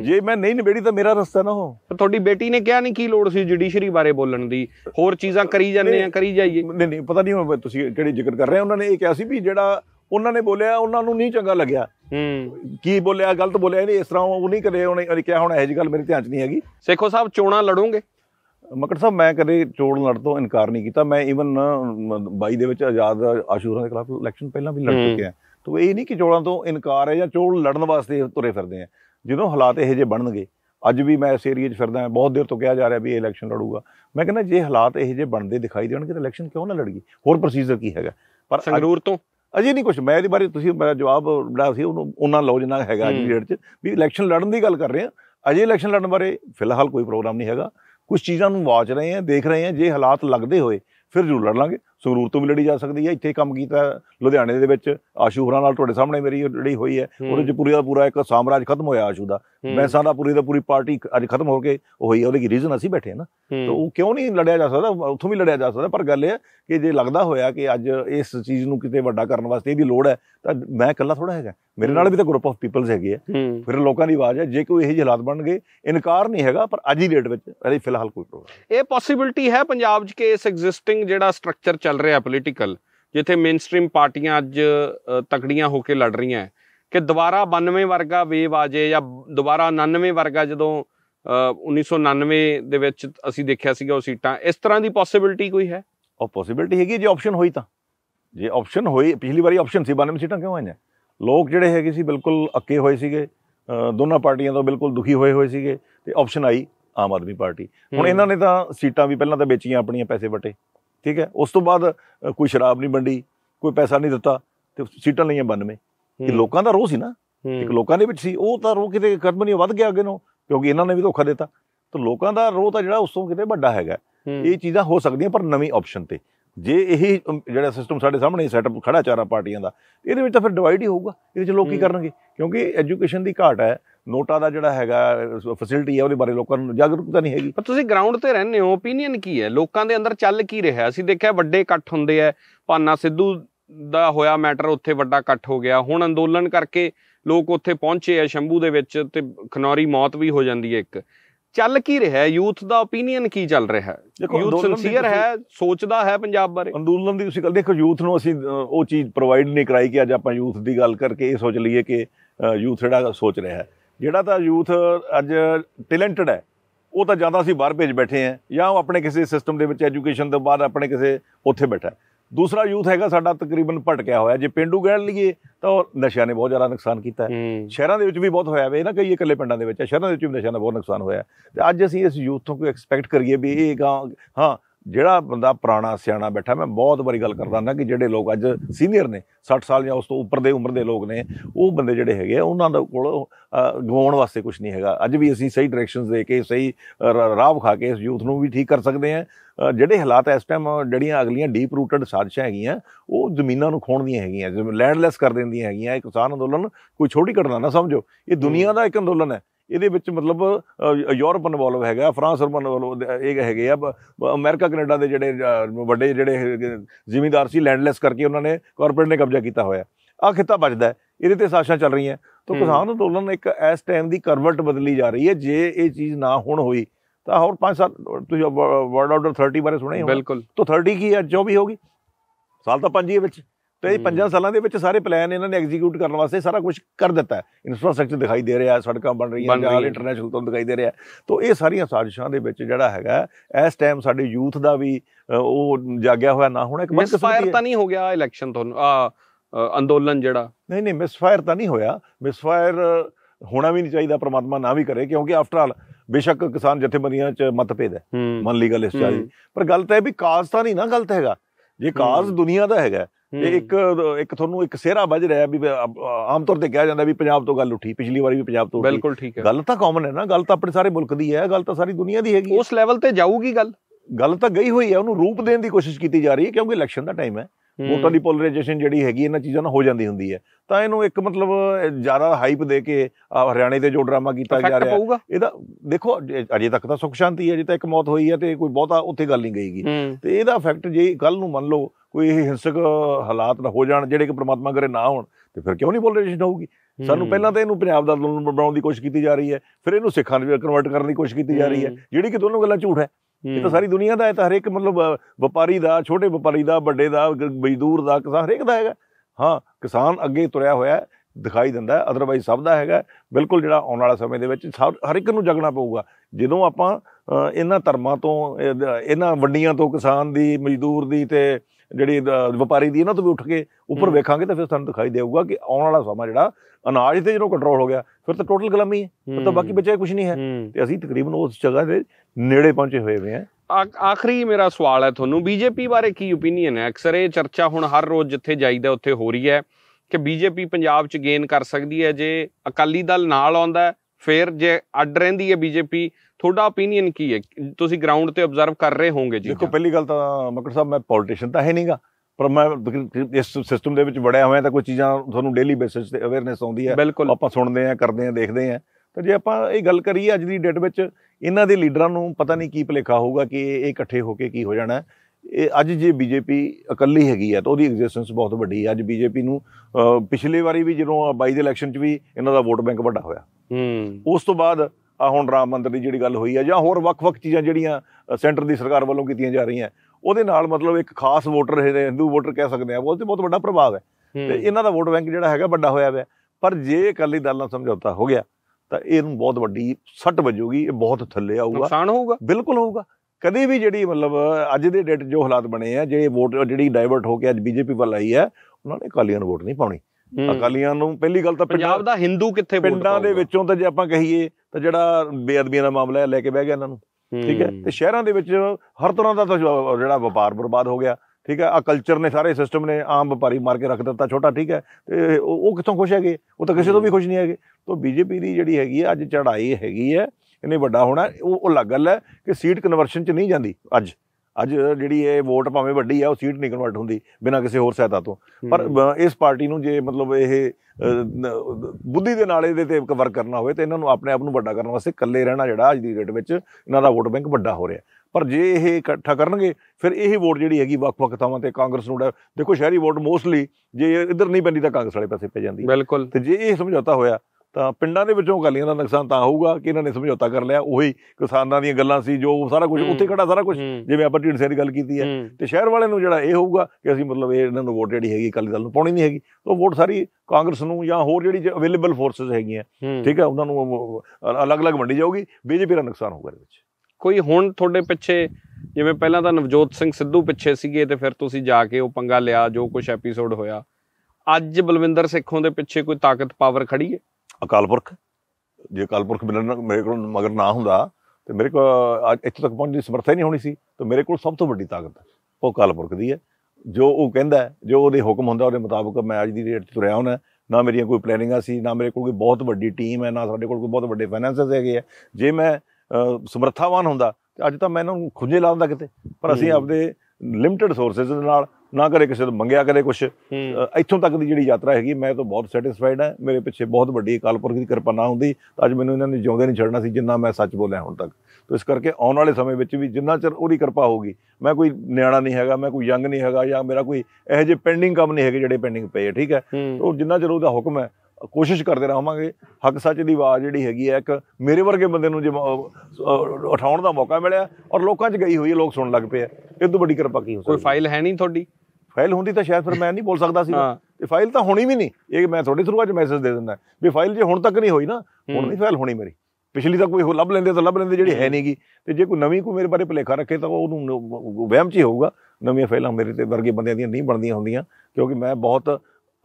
ਜੇ ਮੈਂ ਨਹੀਂ ਨਿਬੇੜੀ ਤਾਂ ਮੇਰਾ ਰਸਤਾ ਨਾ ਹੋ ਪਰ ਤੁਹਾਡੀ ਬੇਟੀ ਨੇ ਕਿਹਾ ਨਹੀਂ ਕੀ ਲੋੜ ਸੀ ਜੁਡੀਸ਼ਰੀ ਬਾਰੇ ਬੋਲਣ ਦੀ ਹੋਰ ਚੀਜ਼ਾਂ ਕਰੀ ਜਾਂਦੇ ਆ ਕਰੀ ਜਾਈਏ ਨਹੀਂ ਨਹੀਂ ਪਤਾ ਨਹੀਂ ਹੁਣ ਤੁਸੀਂ ਕਿਹੜੀ ਜ਼ਿਕਰ ਕਰ ਰਹੇ ਹੋ ਉਹਨਾਂ ਨੇ ਇਹ ਕਿਹਾ ਸੀ ਵੀ ਜਿਹੜਾ ਉਹਨਾਂ ਨੇ ਬੋਲਿਆ ਉਹਨਾਂ ਨੂੰ ਨਹੀਂ ਚੰਗਾ ਲੱਗਿਆ ਹੂੰ ਕੀ ਬੋਲਿਆ ਗਲਤ ਬੋਲਿਆ ਨਹੀਂ ਇਸ ਤਰ੍ਹਾਂ ਉਹ ਨਹੀਂ ਕਰੇ ਉਹਨੇ ਕਿਹਾ ਹੁਣ ਇਹ ਜੀ ਗੱਲ ਮੇਰੇ ਧਿਆਨ 'ਚ ਨਹੀਂ ਹੈਗੀ ਸੇਖੋ ਸਾਹਿਬ ਚੋਣਾ ਲੜੋਗੇ ਮਕੜ ਸਾਹਿਬ ਮੈਂ ਕਦੇ ਚੋਣ ਲੜਨ ਤੋਂ ਇਨਕਾਰ ਨਹੀਂ ਕੀਤਾ ਮੈਂ ਇਵਨ 22 ਦੇ ਵਿੱਚ ਆਜ਼ਾਦ ਆਸ਼ੂਰਾਂ ਦੇ ਖਿਲਾਫ ਇਲੈਕਸ਼ਨ ਪਹਿਲਾਂ ਵੀ ਲੜ ਆ ਤੋ ਇਹ ਨਹੀਂ ਕਿ ਚੋਣਾਂ ਤੋਂ ਇਨਕਾਰ ਹੈ ਜਾਂ ਚੋਣ ਲੜਨ ਵਾਸਤੇ ਤੁਰੇ ਫਿਰਦੇ ਆ ਜਦੋਂ ਹਾਲਾਤ ਇਹੋ ਜਿਹੇ ਬਣਨਗੇ ਅੱਜ ਵੀ ਮੈਂ ਇਸ ਏਰੀਆ 'ਚ ਫਿਰਦਾ ਬਹੁਤ ਦੇਰ ਤੋਂ ਕਿਹਾ ਜਾ ਰਿਹਾ ਵੀ ਇਹ ਇਲੈਕਸ਼ਨ ਲੜੂਗਾ ਮੈਂ ਕਹਿੰਦਾ ਜੇ ਹਾਲਾਤ ਇਹੋ ਜਿਹੇ ਬਣਦੇ ਦਿਖਾਈ ਦੇਣਗੇ ਤਾਂ ਇਲੈਕਸ਼ਨ ਕਿਉਂ ਨਾ ਲੜਗੀ ਹੋਰ ਪ੍ਰੋਸੀਜਰ ਕੀ ਹੈਗਾ ਪਰ ਸੰਗਰੂਰ ਤੋਂ ਅਜੇ ਨਹੀਂ ਕੁਝ ਮੈਂ ਇਹਦੇ ਬਾਰੇ ਤੁਸੀਂ ਮੇਰਾ ਜਵਾਬ ਜਿਹੜਾ ਸੀ ਉਹਨੂੰ ਉਹਨਾਂ ਲੋ ਜਿੰਨਾ ਹੈਗਾ ਅੱਜ ਡੇਟ 'ਚ ਵੀ ਇਲੈਕਸ਼ਨ ਲੜਨ ਦੀ ਗੱਲ ਕਰ ਰਹੇ ਆ ਅਜੇ ਇਲੈਕਸ਼ਨ ਲੜਨ ਬਾਰੇ ਫਿਲਹਾਲ ਕੋਈ ਪ੍ਰੋਗਰਾਮ ਨਹੀਂ ਹੈਗਾ ਕੁਝ ਚੀਜ਼ਾਂ ਨੂੰ ਵਾਚ ਰਹੇ ਆਂ ਦੇਖ ਰਹੇ ਆਂ ਜੇ ਹਾਲਾਤ ਲੱਗਦੇ ਹੋਏ ਫਿਰ ਜ਼ਰੂਰ ਲੜ ਲਾਂਗੇ ਸੰਗਰੂਰ ਤੋਂ ਵੀ ਲੜੀ ਜਾ ਸਕਦੀ ਹੈ ਇੱਥੇ ਕੰਮ ਕੀਤਾ ਲੁਧਿਆਣੇ ਦੇ ਵਿੱਚ ਆਸ਼ੂ ਹੋਰਾਂ ਨਾਲ ਤੁਹਾਡੇ ਸਾਹਮਣੇ ਮੇਰੀ ਲੜੀ ਹੋਈ ਹੈ ਉਹਦੇ ਵਿੱਚ ਪੂਰੀ ਦਾ ਪੂਰਾ ਇੱਕ ਸਾਮਰਾਜ ਖਤਮ ਹੋਇਆ ਆਸ਼ੂ ਦਾ ਮੈਂ ਦਾ ਪੂਰੀ ਦਾ ਪੂਰੀ ਪਾਰਟੀ ਅੱਜ ਖਤਮ ਹੋ ਕੇ ਹੋਈ ਹੈ ਉਹਦੇ ਕੀ ਰੀਜ਼ਨ ਅਸੀਂ ਬੈਠੇ ਨਾ ਤਾਂ ਉਹ ਕਿਉਂ ਨਹੀਂ ਲੜਿਆ ਜਾ ਸਕਦਾ ਉੱਥੋਂ ਵੀ ਲੜਿਆ ਜਾ ਸਕਦਾ ਪਰ ਗੱਲ ਇਹ ਕਿ ਜੇ ਲੱਗਦਾ ਹੋਇਆ ਕਿ ਅੱਜ ਇਸ ਚੀਜ਼ ਨੂੰ ਕਿਤੇ ਵੱਡਾ ਕਰਨ ਵਾਸਤੇ ਇਹਦੀ ਲੋੜ ਹੈ ਤਾਂ ਮੈਂ ਇਕੱਲਾ ਥੋੜਾ ਹੈਗਾ ਮੇਰੇ ਨਾਲ ਵੀ ਤਾਂ ਗਰੁੱਪ ਆਫ ਪੀਪਲਸ ਹੈਗੇ ਆ ਫਿਰ ਲੋਕਾਂ ਦੀ ਆਵਾਜ਼ ਹੈ ਜੇ ਕੋਈ ਇਹੋ ਜਿਹੇ ਹਾਲਾਤ ਗਏ ਇਨਕਾਰ ਨਹੀਂ ਹੈਗਾ ਪਰ ਅੱਜ ਹੀ ਡੇਟ ਵਿੱਚ ਅਰੇ ਫਿਲਹਾਲ ਕੋਈ ਪ੍ਰੋਬਲਮ ਇਹ ਪੋਸਿਬਿਲਟੀ ਹੈ ਪੰਜਾਬ 'ਚ ਕਿ ਇਸ ਐਗਜ਼ਿਸਟਿੰਗ ਜਿਹੜਾ ਸਟਰਕਚਰ ਚੱਲ ਰਿਹਾ ਪੋਲੀਟੀਕਲ ਜਿੱਥੇ ਮੇਨਸਟ੍ਰੀਮ ਪਾਰਟੀਆਂ ਅੱਜ ਤਕੜੀਆਂ ਹੋ ਕੇ ਲੜ ਰਹੀਆਂ ਕਿ ਦੁਬਾਰਾ 92 ਵਰਗਾ ਵੇਵ ਆ ਜੇ ਜਾਂ ਦੁਬਾਰਾ 99 ਵਰਗਾ ਜਦੋਂ 1999 ਦੇ ਵਿੱਚ ਅਸੀਂ ਦੇਖਿਆ ਸੀਗਾ ਉਹ ਸੀਟਾਂ ਇਸ ਤਰ੍ਹਾਂ ਦੀ ਪੋਸਿਬਿਲਿਟੀ ਕੋਈ ਹੈ ਉਹ ਪੋਸਿਬਿਲਿਟੀ ਹੈਗੀ ਜੇ ਆਪਸ਼ਨ ਹੋਈ ਤਾਂ ਜੇ ਆਪਸ਼ਨ ਹੋਈ ਪਿਛਲੀ ਵਾਰੀ ਆਪਸ਼ਨ ਸੀ 92 ਸੀਟਾਂ ਕਿਉਂ ਆਈਆਂ ਲੋਕ ਜਿਹੜੇ ਹੈਗੇ ਸੀ ਬਿਲਕੁਲ ਅੱਕੇ ਹੋਏ ਸੀਗੇ ਦੋਨਾਂ ਪਾਰਟੀਆਂ ਤੋਂ ਬਿਲਕੁਲ ਦੁਖੀ ਹੋਏ ਹੋਏ ਸੀਗੇ ਤੇ ਆਪਸ਼ਨ ਆਈ ਆਮ ਆਦਮੀ ਪਾਰਟੀ ਹੁਣ ਇਹਨਾਂ ਨੇ ਤਾਂ ਸੀਟਾਂ ਵੀ ਪਹਿਲਾਂ ਤਾਂ ਵੇਚੀਆਂ ਆਪਣੀਆਂ ਪੈਸੇ ਵਟੇ ਠੀਕ ਹੈ ਉਸ ਤੋਂ ਬਾਅਦ ਕੋਈ ਸ਼ਰਾਬ ਨਹੀਂ ਵੰਡੀ ਕੋਈ ਪੈਸਾ ਨਹੀਂ ਦਿੱਤਾ ਤੇ ਸੀਟਾਂ ਲਈਆਂ 92 ਕਿ ਲੋਕਾਂ ਦਾ ਰੋਹ ਸੀ ਨਾ ਇੱਕ ਲੋਕਾਂ ਦੇ ਵਿੱਚ ਸੀ ਉਹ ਤਾਂ ਰੋਹ ਕਿਤੇ ਕਦਮ ਨਹੀਂ ਵੱਧ ਗਿਆ ਅੱਗੇ ਨੂੰ ਕਿਉਂਕਿ ਇਹਨਾਂ ਨੇ ਵੀ ਧੋਖਾ ਦਿੱਤਾ ਤਾਂ ਲੋਕਾਂ ਦਾ ਰੋਹ ਤਾਂ ਜਿਹੜਾ ਉਸ ਤੋਂ ਕਿਤੇ ਵੱਡਾ ਹੈਗਾ ਇਹ ਚੀਜ਼ਾਂ ਹੋ ਸਕਦੀਆਂ ਪਰ ਨਵੀਂ ਆਪਸ਼ਨ ਤੇ ਜੇ ਇਹ ਜਿਹੜਾ ਸਿਸਟਮ ਸਾਡੇ ਸਾਹਮਣੇ ਸੈਟਅਪ ਖੜਾ ਚਾਰਾ ਪਾਰਟੀਆਂ ਦਾ ਇਹਦੇ ਵਿੱਚ ਤਾਂ ਫਿਰ ਡਿਵਾਈਡ ਹੀ ਹੋਊਗਾ ਇਹਦੇ ਵਿੱਚ ਲੋਕ ਕੀ ਕਰਨਗੇ ਕਿਉਂਕਿ ਐਜੂਕੇਸ਼ਨ ਦੀ ਘਾਟ ਹੈ ਨੋਟਾ ਦਾ ਜਿਹੜਾ ਹੈਗਾ ਫੈਸਿਲਿਟੀ ਹੈ ਉਹਦੇ ਬਾਰੇ ਲੋਕਾਂ ਨੂੰ ਜਾਗਰੂਕਤਾ ਨਹੀਂ ਹੈਗੀ ਪਰ ਤੁਸੀਂ ਗਰਾਊਂਡ ਤੇ ਰਹਿੰਦੇ ਹੋ opinion ਕੀ ਹੈ ਲੋਕਾਂ ਦੇ ਅੰਦਰ ਚੱਲ ਕੀ ਰਿਹਾ ਅਸੀਂ ਦੇਖਿਆ ਵੱਡੇ ਇਕੱਠ ਹੁੰਦੇ ਆ ਪਾਨਾ ਸਿੱਧੂ ਦਾ ਹੋਇਆ ਮੈਟਰ ਉੱਥੇ ਵੱਡਾ ਇਕੱਠ ਹੋ ਗਿਆ ਹੁਣ ਅੰਦੋਲਨ ਕਰਕੇ ਲੋਕ ਉੱਥੇ ਪਹੁੰਚੇ ਆ ਸ਼ੰਭੂ ਦੇ ਵਿੱਚ ਤੇ ਖਨੌਰੀ ਮੌਤ ਵੀ ਹੋ ਜਾਂਦੀ ਹੈ ਇੱਕ ਚੱਲ ਕੀ ਰਿਹਾ ਯੂਥ ਦਾ opinion ਕੀ ਚੱਲ ਰਿਹਾ ਯੂਥ ਸਿੰਸੀਅਰ ਹੈ ਸੋਚਦਾ ਹੈ ਪੰਜਾਬ ਬਾਰੇ ਅੰਦੋਲਨ ਦੀ ਤੁਸੀਂ ਗੱਲ ਦੇਖੋ ਯੂਥ ਨੂੰ ਅਸੀਂ ਉਹ ਚੀਜ਼ ਪ੍ਰੋਵਾਈਡ ਨਹੀਂ ਕਰਾਈ ਕਿ ਅੱਜ ਆਪਾਂ ਯੂਥ ਦੀ ਗੱਲ ਕਰਕੇ ਇਹ ਸੋਚ ਲਈਏ ਕਿ ਯੂਥ ਜਿਹੜਾ ਸੋਚ ਰਿਹਾ ਹੈ ਜਿਹੜਾ ਤਾਂ ਯੂਥ ਅੱਜ ਟੈਲੈਂਟਡ ਹੈ ਉਹ ਤਾਂ ਜ਼ਿਆਦਾ ਅਸੀਂ ਬਾਹਰ ਭੇਜ ਬੈਠੇ ਆ ਜਾਂ ਉਹ ਆਪਣੇ ਕਿਸੇ ਸਿਸਟਮ ਦੇ ਵਿੱਚ ਐਜੂਕੇਸ਼ਨ ਤੋਂ ਬਾਅਦ ਆਪਣੇ ਕਿਸੇ ਉੱਥੇ ਬੈਠਾ ਦੂਸਰਾ ਯੂਥ ਹੈਗਾ ਸਾਡਾ ਤਕਰੀਬਨ ਭਟਕਿਆ ਹੋਇਆ ਜੇ ਪਿੰਡੂ ਗੜ ਲਈਏ ਤਾਂ ਉਹ ਨਸ਼ਿਆਂ ਨੇ ਬਹੁਤ ਜ਼ਿਆਦਾ ਨੁਕਸਾਨ ਕੀਤਾ ਹੈ ਸ਼ਹਿਰਾਂ ਦੇ ਵਿੱਚ ਵੀ ਬਹੁਤ ਹੋਇਆ ਵੇ ਨਾ ਕਈ ਇਕੱਲੇ ਪਿੰਡਾਂ ਦੇ ਵਿੱਚ ਸ਼ਹਿਰਾਂ ਦੇ ਵਿੱਚ ਵੀ ਨਸ਼ਿਆਂ ਦਾ ਬਹੁਤ ਨੁਕਸਾਨ ਹੋਇਆ ਤੇ ਅੱਜ ਅਸੀਂ ਇਸ ਯੂਥ ਤੋਂ ਕੋਈ ਐਕਸਪੈਕਟ ਕਰੀਏ ਵੀ ਇਹ ਹਾਂ ਜਿਹੜਾ ਬੰਦਾ ਪੁਰਾਣਾ ਸਿਆਣਾ ਬੈਠਾ ਮੈਂ ਬਹੁਤ ਵਾਰੀ ਗੱਲ ਕਰਦਾ ਹੁੰਦਾ ਕਿ ਜਿਹੜੇ ਲੋਕ ਅੱਜ ਸੀਨੀਅਰ ਨੇ 60 ਸਾਲ ਜਾਂ ਉਸ ਤੋਂ ਉੱਪਰ ਦੇ ਉਮਰ ਦੇ ਲੋਕ ਨੇ ਉਹ ਬੰਦੇ ਜਿਹੜੇ ਹੈਗੇ ਆ ਉਹਨਾਂ ਦੇ ਕੋਲ ਗਵਾਉਣ ਵਾਸਤੇ ਕੁਝ ਨਹੀਂ ਹੈਗਾ ਅੱਜ ਵੀ ਅਸੀਂ ਸਹੀ ਡਾਇਰੈਕਸ਼ਨਸ ਦੇ ਕੇ ਸਹੀ ਰਾਹ ਵਿਖਾ ਕੇ ਇਸ ਯੂਥ ਨੂੰ ਵੀ ਠੀਕ ਕਰ ਸਕਦੇ ਆ ਜਿਹੜੇ ਹਾਲਾਤ ਇਸ ਟਾਈਮ ਜਿਹੜੀਆਂ ਅਗਲੀਆਂ ਡੀਪ ਰੂਟਡ ਸਾਜ਼ਿਸ਼ਾਂ ਹੈਗੀਆਂ ਉਹ ਜ਼ਮੀਨਾਂ ਨੂੰ ਖੋਣ ਦੀਆਂ ਹੈਗੀਆਂ ਲੈਂਡਲੈਸ ਕਰ ਦਿੰਦੀਆਂ ਹੈਗੀਆਂ ਇਹ ਕਿਸਾਨ ਅੰਦੋਲਨ ਕੋਈ ਛੋਟੀ ਘਟਨਾ ਨਾ ਸਮਝੋ ਇਹ ਦੁਨੀਆ ਦਾ ਇੱਕ ਅੰਦੋਲਨ ਹੈ ਇਹਦੇ ਵਿੱਚ ਮਤਲਬ ਯੂਰਪ ਇਨਵੋਲਵ ਹੈਗਾ ਫਰਾਂਸ ਇਨਵੋਲਵ ਇਹ ਹੈਗੇ ਆ ਅਮਰੀਕਾ ਕੈਨੇਡਾ ਦੇ ਜਿਹੜੇ ਵੱਡੇ ਜਿਹੜੇ ਜ਼ਿਮੀਂਦਾਰ ਸੀ ਲੈਂਡਲੈਸ ਕਰਕੇ ਉਹਨਾਂ ਨੇ ਕਾਰਪੋਰੇਟ ਨੇ ਕਬਜ਼ਾ ਕੀਤਾ ਹੋਇਆ ਆ ਖਿੱਤਾ ਬਚਦਾ ਇਹਦੇ ਤੇ ਸਾਸ਼ਾਂ ਚੱਲ ਰਹੀਆਂ ਤਾਂ ਕਿਸਾਨ ਅੰਦੋਲਨ ਇੱਕ ਇਸ ਟਾਈਮ ਦੀ ਕਰਵਟ ਬਦਲੀ ਜਾ ਰਹੀ ਹੈ ਜੇ ਇਹ ਚੀਜ਼ ਨਾ ਹੁਣ ਹੋਈ ਤਾਂ ਹੋਰ 5 ਸਾਲ ਤੁਸੀਂ ਵਰਡ ਆਰਡਰ 30 ਬਾਰੇ ਸੁਣਿਆ ਹੀ ਬਿਲਕੁਲ ਤਾਂ 30 ਕੀ ਹੈ ਜੋ ਵੀ ਹੋਗੀ ਸਾਲ ਤਾਂ 5 ਹੀ ਵਿੱਚ ਤੇ ਇਹ ਪੰਜਾਂ ਸਾਲਾਂ ਦੇ ਵਿੱਚ ਸਾਰੇ ਪਲਾਨ ਇਹਨਾਂ ਨੇ ਐਗਜ਼ੀਕਿਊਟ ਕਰਨ ਵਾਸਤੇ ਸਾਰਾ ਕੁਝ ਕਰ ਦਿੱਤਾ ਇਨਫਰਾਸਟ੍ਰਕਚਰ ਦਿਖਾਈ ਦੇ ਰਿਹਾ ਸੜਕਾਂ ਬਣ ਰਹੀਆਂ ਜਾਲ ਇੰਟਰਨੈਸ਼ਨਲ ਤੋਂ ਦਿਖਾਈ ਦੇ ਰਿਹਾ ਤੋਂ ਇਹ ਸਾਰੀਆਂ ਸਾਜ਼ਿਸ਼ਾਂ ਦੇ ਵਿੱਚ ਜਿਹੜਾ ਹੈਗਾ ਇਸ ਟਾਈਮ ਸਾਡੇ ਯੂਥ ਦਾ ਵੀ ਉਹ ਜਾਗਿਆ ਹੋਇਆ ਨਾ ਹੋਣਾ ਇੱਕ ਮਿਸਫਾਇਰ ਤਾਂ ਨਹੀਂ ਹੋ ਗਿਆ ਇਲੈਕਸ਼ਨ ਤੋਂ ਆ ਅੰਦੋਲਨ ਜਿਹੜਾ ਨਹੀਂ ਨਹੀਂ ਮਿਸਫਾਇਰ ਤਾਂ ਨਹੀਂ ਹੋਇਆ ਮਿਸਫਾਇਰ ਹੋਣਾ ਵੀ ਨਹੀਂ ਚਾਹੀਦਾ ਪ੍ਰਮਾਤਮਾ ਨਾ ਵੀ ਕਰੇ ਕਿਉਂਕਿ ਆਫਟਰ ਆਲ ਬੇਸ਼ੱਕ ਕਿਸਾਨ ਜਥੇਬੰਦੀਆਂ 'ਚ ਮਤਭੇਦ ਹੈ ਲਈ ਲੀਗਲ ਇਸ ਚਾਹੀ ਪਰ ਗੱਲ ਤਾਂ ਇਹ ਵੀ ਕਾਜ਼ ਤਾਂ ਨਹੀਂ ਨਾ ਗਲਤ ਹੈਗਾ ਜੇ ਕਾਜ਼ ਦੁਨੀਆ ਦਾ ਹੈਗਾ ਇਹ ਇੱਕ ਇੱਕ ਤੁਹਾਨੂੰ ਇੱਕ ਸਿਹਰਾ ਵੱਜ ਰਿਹਾ ਵੀ ਆਮ ਤੌਰ ਤੇ ਕਿਹਾ ਜਾਂਦਾ ਵੀ ਪੰਜਾਬ ਤੋਂ ਗੱਲ ਉੱਠੀ ਪਿਛਲੀ ਵਾਰੀ ਵੀ ਪੰਜਾਬ ਤੋਂ ਉੱਠੀ ਬਿਲਕੁਲ ਠੀਕ ਹੈ ਗੱਲ ਤਾਂ ਕਾਮਨ ਹੈ ਨਾ ਗੱਲ ਤਾਂ ਆਪਣੇ ਸਾਰੇ ਮੁਲਕ ਦੀ ਹੈ ਗੱਲ ਤਾਂ ਸਾਰੀ ਦੁਨੀਆ ਦੀ ਹੈਗੀ ਉਸ ਲੈਵਲ ਤੇ ਜਾਊਗੀ ਗੱਲ ਗੱਲ ਤਾਂ ਗਈ ਹੋਈ ਹੈ ਉਹਨੂੰ ਰੂਪ ਦੇਣ ਦੀ ਕੋਸ਼ਿਸ਼ ਕੀਤੀ ਜਾ ਰਹੀ ਹੈ ਕਿਉਂਕਿ ਇਲੈਕਸ਼ਨ ਦਾ ਟਾਈਮ ਹੈ ਵੋਟਾਂ ਦੀ ਪੋਲਰਾਈਜੇਸ਼ਨ ਜਿਹੜੀ ਹੈਗੀ ਇਹਨਾਂ ਚੀਜ਼ਾਂ ਨਾਲ ਹੋ ਜਾਂਦੀ ਹੁੰਦੀ ਹੈ ਤਾਂ ਇਹਨੂੰ ਇੱਕ ਮਤਲਬ ਜ਼ਿਆਦਾ ਹਾਈਪ ਦੇ ਕੇ ਹਰਿਆਣੇ ਦੇ ਜੋ ਡਰਾਮਾ ਕੀਤਾ ਜਾ ਰਿਹਾ ਇਹਦਾ ਦੇਖੋ ਅਜੇ ਤੱਕ ਤਾਂ ਸੁਖ ਸ਼ਾਂਤੀ ਹੈ ਅਜੇ ਤਾਂ ਇੱਕ ਮੌਤ ਹੋਈ ਹੈ ਤੇ ਕੋਈ ਬਹੁਤਾ ਉੱਥੇ ਗੱਲ ਨਹੀਂ ਗਈਗੀ ਤੇ ਇਹਦਾ ਇਫੈਕਟ ਜੇ ਕੱਲ ਨੂੰ ਮੰਨ ਲਓ ਕੋਈ ਇਹ ਹਿੰਸਕ ਹਾਲਾਤ ਨਾ ਹੋ ਜਾਣ ਜਿਹੜੇ ਕਿ ਪ੍ਰਮਾਤਮਾ ਕਰੇ ਨਾ ਹੋਣ ਤੇ ਫਿਰ ਕਿਉਂ ਨਹੀਂ ਪੋਲਰਾਈਜੇਸ਼ਨ ਹੋਊਗੀ ਸਾਨੂੰ ਪਹਿਲਾਂ ਤਾਂ ਇਹਨੂੰ ਪੰਜਾਬ ਦਾ ਅੰਦੋਲਨ ਬਣਾਉਣ ਦੀ ਕੋਸ਼ਿਸ਼ ਕੀਤੀ ਜਾ ਰਹੀ ਹੈ ਫਿਰ ਇਹਨੂੰ ਸਿੱਖਾਂ ਦੇ ਵਿੱਚ ਕਨਵਰਟ ਕਰਨ ਦੀ ਕੋਸ਼ਿਸ਼ ਕੀਤੀ ਜਾ ਰਹੀ ਹੈ ਜਿਹੜੀ ਕਿ ਦੋਨੋਂ ਗੱਲਾਂ ਝੂਠ ਹੈ ਇਹ ਤਾਂ ਸਾਰੀ ਦੁਨੀਆ ਦਾ ਹੈ ਤਾਂ ਹਰੇਕ ਮਤਲਬ ਵਪਾਰੀ ਦਾ ਛੋਟੇ ਵਪਾਰੀ ਦਾ ਵੱਡੇ ਦਾ ਮਜ਼ਦੂਰ ਦਾ ਕਿਸਾਨ ਹਰੇਕ ਦਾ ਹੈਗਾ ਹਾਂ ਕਿਸਾਨ ਅੱਗੇ ਤੁਰਿਆ ਹੋਇਆ ਦਿਖਾਈ ਦਿੰਦਾ ਅਦਰਵਾਈਜ਼ ਸਭ ਦਾ ਹੈਗਾ ਬਿਲਕੁਲ ਜਿਹੜਾ ਆਉਣ ਵਾਲਾ ਸਮੇਂ ਦੇ ਵਿੱਚ ਹਰ ਇੱਕ ਨੂੰ ਜਗਣਾ ਪਊਗਾ ਜਦੋਂ ਆਪਾਂ ਇਹਨਾਂ ਧਰਮਾਂ ਤੋਂ ਇਹਨਾਂ ਵੱਡੀਆਂ ਤੋਂ ਕਿਸਾਨ ਦੀ ਮਜ਼ਦੂਰ ਦੀ ਤੇ ਜਿਹੜੀ ਵਪਾਰੀ ਦੀ ਇਹਨਾਂ ਤੋਂ ਵੀ ਉੱਠ ਕੇ ਉੱਪਰ ਵੇਖਾਂਗੇ ਤਾਂ ਫਿਰ ਸਾਨੂੰ ਦਿਖਾਈ ਦੇਊਗਾ ਕਿ ਆਉਣ ਵਾਲਾ ਸਮਾਂ ਜਿਹੜਾ ਅਨਾਜ ਤੇ ਜਦੋਂ ਕੰਟਰੋਲ ਹੋ ਗਿਆ ਫਿਰ ਤਾਂ ਟੋਟਲ ਗਲਮੀ ਹੈ ਤਾਂ ਬਾਕੀ ਬਚਿਆ ਕੁਝ ਨਹੀਂ ਹੈ ਤੇ ਅਸੀਂ ਤਕਰੀਬਨ ਉਸ ਜਗ੍ਹਾ ਦੇ ਨੇੜੇ ਪਹੁੰਚੇ ਹੋਏ ਹੋਏ ਹਾਂ ਆਖਰੀ ਮੇਰਾ ਸਵਾਲ ਹੈ ਤੁਹਾਨੂੰ ਬੀਜੇਪੀ ਬਾਰੇ ਕੀ opinion ਹੈ ਅਕਸਰ ਇਹ ਚਰਚਾ ਹੁਣ ਹਰ ਰੋਜ਼ ਜਿੱਥੇ ਜਾਈਦਾ ਉੱਥੇ ਹੋ ਰਹੀ ਹੈ ਕਿ ਬੀਜੇਪੀ ਪੰਜਾਬ 'ਚ ਗੇਨ ਕਰ ਸਕਦੀ ਹੈ ਜੇ ਅਕਾਲੀ ਦਲ ਨਾਲ ਆਉਂਦਾ ਫਿਰ ਜੇ ਅੱਡ ਰਹਿੰਦੀ ਹੈ ਬੀਜੇਪੀ ਤੁਹਾਡਾ opinion ਕੀ ਹੈ ਤੁਸੀਂ ਗਰਾਊਂਡ ਤੇ ਆਬਜ਼ਰਵ ਕਰ ਰਹੇ ਹੋਵੋਗੇ ਜੀ ਦੇਖੋ ਪਹਿਲੀ ਗੱਲ ਤਾਂ ਮਕਰ ਸਾਹਿਬ ਮੈਂ ਪੋਲਿਟਿਸ਼ੀਅਨ ਤਾਂ ਹੈ ਨਹੀਂਗਾ ਪਰ ਮੈਂ ਇਸ ਸਿਸਟਮ ਦੇ ਵਿੱਚ ਵੜਿਆ ਹੋਇਆ ਤਾਂ ਕੋਈ ਚੀਜ਼ਾਂ ਤੁਹਾਨੂੰ ਡੇਲੀ ਬੇਸਿਸ ਤੇ ਅਵੇਅਰਨੈਸ ਆਉਂਦੀ ਹੈ ਆਪਾਂ ਸੁਣਦੇ ਆਂ ਕਰਦੇ ਆਂ ਦੇਖਦੇ ਆਂ ਤਾਂ ਜੇ ਆਪਾਂ ਇਹ ਗੱਲ ਕਰੀਏ ਅੱਜ ਦੀ ਡੇਟ ਵਿੱਚ ਇਹਨਾਂ ਦੇ ਲੀਡਰਾਂ ਨੂੰ ਪਤਾ ਨਹੀਂ ਕੀ ਭਲੇਖਾ ਹੋਊਗਾ ਕਿ ਇਹ ਇਕੱਠੇ ਹੋ ਕੇ ਕੀ ਹੋ ਜਾਣਾ ਇਹ ਅੱਜ ਜੇ ਬੀਜੇਪੀ ਇਕੱਲੀ ਹੈਗੀ ਆ ਤਾਂ ਉਹਦੀ ਐਗਜ਼ਿਸਟੈਂਸ ਬਹੁਤ ਵੱਡੀ ਹੈ ਅੱਜ ਬੀਜੇਪੀ ਨੂੰ ਪਿਛਲੇ ਵਾਰੀ ਵੀ ਜਦੋਂ 22 ਦੇ ਇਲੈਕਸ਼ਨ 'ਚ ਵੀ ਇਹਨਾਂ ਦਾ ਵੋਟ ਬੈਂਕ ਵੱਡਾ ਹੋਇਆ ਹੂੰ ਉਸ ਤੋਂ ਬਾਅਦ ਆ ਹੁਣ ਰਾਮ ਮੰਦਰ ਦੀ ਜਿਹੜੀ ਗੱਲ ਹੋਈ ਹੈ ਜਾਂ ਹੋਰ ਵੱਖ-ਵੱਖ ਚੀਜ਼ਾਂ ਜਿਹੜੀਆਂ ਸੈਂਟਰ ਦੀ ਸਰਕਾਰ ਵੱਲੋਂ ਕੀਤੀਆਂ ਜਾ ਰਹੀਆਂ ਉਹਦੇ ਨਾਲ ਮਤਲਬ ਇੱਕ ਖਾਸ ਵੋਟਰ ਹੈ ਹਿੰਦੂ ਵੋਟਰ ਕਹਿ ਸਕਦੇ ਆ ਉਹ ਤੇ ਬਹੁਤ ਵੱਡਾ ਪ੍ਰਭਾਵ ਹੈ ਤੇ ਇਹਨਾਂ ਦਾ ਵੋਟ ਬੈਂਕ ਜਿਹੜਾ ਹੈਗਾ ਵੱਡਾ ਹੋਇਆ ਹੋਇਆ ਪਰ ਜੇ ਇਕੱਲੀ ਦਲ ਨਾਲ ਸਮਝੌਤਾ ਹੋ ਗਿਆ ਤਾਂ ਇਹਨੂੰ ਬਹੁਤ ਵੱਡੀ ਸੱਟ ਵੱਜੂਗੀ ਇਹ ਬਹੁਤ ਥੱਲੇ ਆਊਗਾ ਨੁਕਸਾਨ ਹੋਊਗਾ ਬਿਲਕੁਲ ਹੋਊਗਾ ਕਦੀ ਵੀ ਜਿਹੜੀ ਮਤਲਬ ਅੱਜ ਦੇ ਡੇਟ ਜੋ ਹਾਲਾਤ ਬਣੇ ਆ ਜਿਹੜੇ ਵੋਟ ਜਿਹੜੀ ਡਾਈਵਰਟ ਹੋ ਕੇ ਅੱਜ ਬੀਜੇਪੀ ਵੱਲ ਆਈ ਹੈ ਉਹਨਾਂ ਨੇ ਅਕਾਲੀਆਂ ਨੂੰ ਵੋਟ ਨਹੀਂ ਪਾਉਣੀ ਅਕਾਲੀਆਂ ਨੂੰ ਪਹਿਲੀ ਗੱਲ ਤਾਂ ਪੰਜਾਬ ਦਾ ਹਿੰਦੂ ਕਿੱਥੇ ਵੋਟ ਪਿੰਡਾਂ ਦੇ ਵਿੱਚੋਂ ਤਾਂ ਜੇ ਆਪਾਂ ਕਹੀਏ ਤਾਂ ਜਿਹੜਾ ਬੇਅਦਬੀਆਂ ਦਾ ਮਾਮਲਾ ਲੈ ਕੇ ਬਹਿ ਗਿਆ ਇਹਨਾਂ ਨੂੰ ਠੀਕ ਹੈ ਤੇ ਸ਼ਹਿਰਾਂ ਦੇ ਵਿੱਚ ਹਰ ਤਰ੍ਹਾਂ ਦਾ ਜਿਹੜਾ ਵਪਾਰ ਬਰਬਾਦ ਹੋ ਗਿਆ ਠੀਕ ਹੈ ਆ ਕਲਚਰ ਨੇ ਸਾਰੇ ਸਿਸਟਮ ਨੇ ਆਮ ਵਪਾਰੀ ਮਾਰ ਕੇ ਰੱਖ ਦਿੱਤਾ ਛੋਟਾ ਠੀਕ ਹੈ ਤੇ ਉਹ ਕਿੱਥੋਂ ਖੁਸ਼ ਹੈਗੇ ਉਹ ਤਾਂ ਕਿਸੇ ਤੋਂ ਵੀ ਖੁਸ਼ ਨਹੀਂ ਹੈਗੇ ਤੋਂ ਬੀਜੇਪੀ ਦੀ ਜਿਹੜੀ ਹੈਗੀ ਹੈ ਅੱਜ ਚੜ੍ਹਾਈ ਹੈਗੀ ਹੈ ਇਹਨੇ ਵੱਡਾ ਹੋਣਾ ਉਹ ਉਹ ਅਲੱਗ ਗੱਲ ਹੈ ਕਿ ਸੀਟ ਕਨਵਰਸ਼ਨ 'ਚ ਨਹੀਂ ਜਾਂਦੀ ਅੱਜ ਅੱਜ ਜਿਹੜੀ ਇਹ ਵੋਟ ਭਾਵੇਂ ਵੱਡੀ ਆ ਉਹ ਸੀਟ ਨਹੀਂ ਕਨਵਰਟ ਹੁੰਦੀ ਬਿਨਾਂ ਕਿਸੇ ਹੋਰ ਸਹਾਇਤਾ ਤੋਂ ਪਰ ਇਸ ਪਾਰਟੀ ਨੂੰ ਜੇ ਮਤਲਬ ਇਹ ਬੁੱਧੀ ਦੇ ਨਾਲ ਇਹਦੇ ਤੇ ਵਰਕ ਕਰਨਾ ਹੋਵੇ ਤੇ ਇਹਨਾਂ ਨੂੰ ਆਪਣੇ ਆਪ ਨੂੰ ਵੱਡਾ ਕਰਨ ਵਾਸਤੇ ਇਕੱਲੇ ਰਹਿਣਾ ਜਿਹੜਾ ਅੱਜ ਦੀ ਰੇਟ ਵਿੱਚ ਇਹਨਾਂ ਦਾ ਵੋਟ ਬੈਂਕ ਵੱਡਾ ਹੋ ਰਿਹਾ ਪਰ ਜੇ ਇਹ ਇਕੱਠਾ ਕਰਨਗੇ ਫਿਰ ਇਹ ਵੋਟ ਜਿਹੜੀ ਹੈਗੀ ਵੱਖ-ਵੱਖ ਥਾਵਾਂ ਤੇ ਕਾਂਗਰਸ ਨੂੰ ਦੇਖੋ ਸ਼ਹਿਰੀ ਵੋਟ ਮੋਸਟਲੀ ਜੇ ਇਧਰ ਨਹੀਂ ਪੈਂਦੀ ਤਾਂ ਕਾਂਗਰਸ ਵਾਲੇ ਪਾਸੇ ਪੈ ਜਾਂਦੀ ਬਿਲਕੁਲ ਤੇ ਜੇ ਇਹ ਸਮਝੌਤਾ ਹੋਇਆ ਤਾਂ ਪਿੰਡਾਂ ਦੇ ਵਿੱਚੋਂ ਅਕਾਲੀਆਂ ਦਾ ਨੁਕਸਾਨ ਤਾਂ ਹੋਊਗਾ ਕਿ ਇਹਨਾਂ ਨੇ ਸਮਝੌਤਾ ਕਰ ਲਿਆ ਉਹੀ ਕਿਸਾਨਾਂ ਦੀਆਂ ਗੱਲਾਂ ਸੀ ਜੋ ਸਾਰਾ ਕੁਝ ਉੱਥੇ ਖੜਾ ਸਾਰਾ ਕੁਝ ਜਿਵੇਂ ਆਪਾਂ ਢੀਂਡਸੇ ਦੀ ਗੱਲ ਕੀਤੀ ਹੈ ਤੇ ਸ਼ਹਿਰ ਵਾਲਿਆਂ ਨੂੰ ਜਿਹੜਾ ਇਹ ਹੋਊਗਾ ਕਿ ਅਸੀਂ ਮਤਲਬ ਇਹ ਇਹਨਾਂ ਨੂੰ ਵੋਟ ਜਿਹੜੀ ਹੈਗੀ ਅਕਾਲੀ ਦਲ ਨੂੰ ਪਾਉਣੀ ਨਹੀਂ ਹੈਗੀ ਤਾਂ ਵੋਟ ਸਾਰੀ ਕਾਂਗਰਸ ਨੂੰ ਜਾਂ ਹੋਰ ਜਿਹੜੀ ਅਵੇਲੇਬਲ ਫੋਰਸਸ ਹੈਗੀਆਂ ਠੀਕ ਹੈ ਉਹਨਾਂ ਨੂੰ ਅਲੱਗ-ਅਲੱਗ ਵੰਡੀ ਜਾਊਗੀ ਬੀਜੇਪੀ ਦਾ ਨੁਕਸਾਨ ਹੋਊਗਾ ਇਹਦੇ ਵਿੱਚ ਕੋਈ ਹੁਣ ਤੁਹਾਡੇ ਪਿੱਛੇ ਜਿਵੇਂ ਪਹਿਲਾਂ ਤਾਂ ਨਵਜੋਤ ਸਿੰਘ ਸਿੱਧੂ ਪਿੱਛੇ ਸੀਗੇ ਤੇ ਫਿਰ ਤੁਸੀਂ ਜਾ ਕੇ ਉਹ ਪੰਗਾ ਲਿਆ ਜੋ ਕੁਝ ਐਪੀਸੋਡ ਹੋਇਆ ਅੱਜ ਬਲਵਿੰਦਰ ਸਿੱਖੋਂ ਦੇ ਪਿੱਛੇ ਕੋਈ ਤਾਕਤ ਪਾਵਰ ਖੜੀ ਹੈ ਅਕਾਲ ਪੁਰਖ ਜੇ ਅਕਾਲ ਪੁਰਖ ਮਿਲਣ ਮੇਰੇ ਕੋਲ ਮਗਰ ਨਾ ਹੁੰਦਾ ਤੇ ਮੇਰੇ ਕੋਲ ਅੱਜ ਇੱਥੇ ਤੱਕ ਪਹੁੰਚਣ ਦੀ ਸਮਰੱਥਾ ਹੀ ਨਹੀਂ ਹੋਣੀ ਸੀ ਤੇ ਮੇਰੇ ਕੋਲ ਸਭ ਤੋਂ ਵੱਡੀ ਤਾਕਤ ਉਹ ਅਕਾਲ ਪੁਰਖ ਦੀ ਹੈ ਜੋ ਉਹ ਕਹਿੰਦਾ ਜੋ ਉਹਦੇ ਹੁਕਮ ਹੁੰਦਾ ਉਹਦੇ ਮੁਤਾਬਕ ਮੈਂ ਅੱਜ ਦੀ ਡੇਟ 'ਤੇ ਤੁਰਿਆ ਹੁਣਾ ਨਾ ਮੇਰੀਆਂ ਕੋਈ ਪਲੈਨਿੰਗਾਂ ਸੀ ਨਾ ਮੇਰੇ ਕੋਲ ਕੋਈ ਬਹੁਤ ਵੱਡੀ ਟੀਮ ਹੈ ਨਾ ਸਾਡੇ ਕੋਲ ਕੋਈ ਬਹੁਤ ਵੱਡੇ ਫਾਈਨੈਂਸਸ ਹੈਗੇ ਆ ਜੇ ਮੈਂ ਸਮਰੱਥਾਵਾਨ ਹੁੰਦਾ ਤੇ ਅੱਜ ਤਾਂ ਮੈਂ ਇਹਨਾਂ ਨੂੰ ਖੁੰਝੇ ਲਾਉਂਦਾ ਕਿਤੇ ਪਰ ਅਸੀਂ ਆਪਦੇ ਲਿਮਟਿਡ ਸੋਰਸਸ ਦੇ ਨਾਲ ਨਾ ਕਰੇ ਕਿਸੇ ਤੋਂ ਮੰਗਿਆ ਕਰੇ ਕੁਝ ਇੱਥੋਂ ਤੱਕ ਦੀ ਜਿਹੜੀ ਯਾਤਰਾ ਹੈਗੀ ਮੈਂ ਤਾਂ ਬਹੁਤ ਸੈਟੀਸਫਾਈਡ ਹਾਂ ਮੇਰੇ ਪਿੱਛੇ ਬਹੁਤ ਵੱਡੀ ਅਕਾਲਪੁਰਖ ਦੀ ਕਿਰਪਾ ਨਾ ਹੁੰਦੀ ਤਾਂ ਅੱਜ ਮੈਨੂੰ ਇਹਨਾਂ ਨੇ ਜਿਉਂਦੇ ਨਹੀਂ ਛੱਡਣਾ ਸੀ ਜਿੰਨਾ ਮੈਂ ਸੱਚ ਬੋਲਿਆ ਹੁਣ ਤੱਕ ਤਾਂ ਇਸ ਕਰਕੇ ਆਉਣ ਵਾਲੇ ਸਮੇਂ ਵਿੱਚ ਵੀ ਜਿੰਨਾ ਚਿਰ ਉਹਦੀ ਕਿਰਪਾ ਹੋਗੀ ਮੈਂ ਕੋਈ ਨਿਆਣਾ ਨਹੀਂ ਹੈਗਾ ਮੈਂ ਕੋਈ ਯੰਗ ਨਹੀਂ ਹੈਗਾ ਜਾਂ ਮੇਰਾ ਕੋਈ ਇਹੋ ਜਿਹੇ ਪੈਂਡਿੰਗ ਕੰਮ ਨਹੀਂ ਹੈਗੇ ਜਿਹੜੇ ਪੈਂਡਿੰਗ ਪਏ ਠੀਕ ਹੈ ਉਹ ਜਿੰਨਾ ਚਿਰ ਉਹਦਾ ਹੁਕਮ ਹੈ ਕੋਸ਼ਿਸ਼ ਕਰਦੇ ਰਹਾਂਗੇ ਹੱਕ ਸੱਚ ਦੀ ਆਵਾਜ਼ ਜਿਹੜੀ ਹੈਗੀ ਹੈ ਇੱਕ ਮੇਰੇ ਵਰਗੇ ਬੰਦੇ ਨੂੰ ਜੇ ਉਠਾਉਣ ਦਾ ਮੌਕਾ ਮਿਲਿਆ ਔਰ ਲੋਕਾਂ 'ਚ ਗਈ ਹੋਈ ਹੈ ਲੋਕ ਸੁਣਨ ਲੱਗ ਪਏ ਆ ਇਹ ਤੋਂ ਵੱਡੀ ਕਿਰਪਾ ਕੀ ਹੋ ਸਕਦੀ ਕੋਈ ਫਾਈਲ ਹੈ ਨਹੀਂ ਤੁਹਾਡੀ ਫਾਈਲ ਹੁੰਦੀ ਤਾਂ ਸ਼ਾਇਦ ਫਿਰ ਮੈਂ ਨਹੀਂ ਬੋਲ ਸਕਦਾ ਸੀ ਤੇ ਫਾਈਲ ਤਾਂ ਹੋਣੀ ਵੀ ਨਹੀਂ ਇਹ ਮੈਂ ਤੁਹਾਡੇ ਥਰੂ ਅੱਜ ਮੈਸੇਜ ਦੇ ਦਿੰਦਾ ਵੀ ਫਾਈਲ ਜੇ ਹੁਣ ਤੱਕ ਨਹੀਂ ਹੋਈ ਨਾ ਹੁਣ ਨਹੀਂ ਫਾਈਲ ਹੋਣੀ ਮੇਰੀ ਪਿਛਲੀ ਤਾਂ ਕੋਈ ਲੱਭ ਲੈਂਦੇ ਤਾਂ ਲੱਭ ਲੈਂਦੇ ਜਿਹੜੀ ਹੈ ਨਹੀਂਗੀ ਤੇ ਜੇ ਕੋਈ ਨਵੀਂ ਕੋਈ ਮੇਰੇ ਬਾਰੇ ਭਲੇਖਾ ਰੱਖੇ ਤਾਂ ਉਹਨੂੰ ਵਹਿਮ 'ਚ ਹੀ ਹੋਊਗਾ ਨਵੀਆਂ ਫਾਈਲਾਂ ਮੇਰੇ ਤੇ ਵਰਗੇ ਬੰਦਿਆਂ ਦੀਆਂ ਨਹੀਂ ਬਣਦੀਆਂ ਹੁੰਦੀਆਂ ਕਿਉਂਕਿ ਮੈਂ ਬਹੁਤ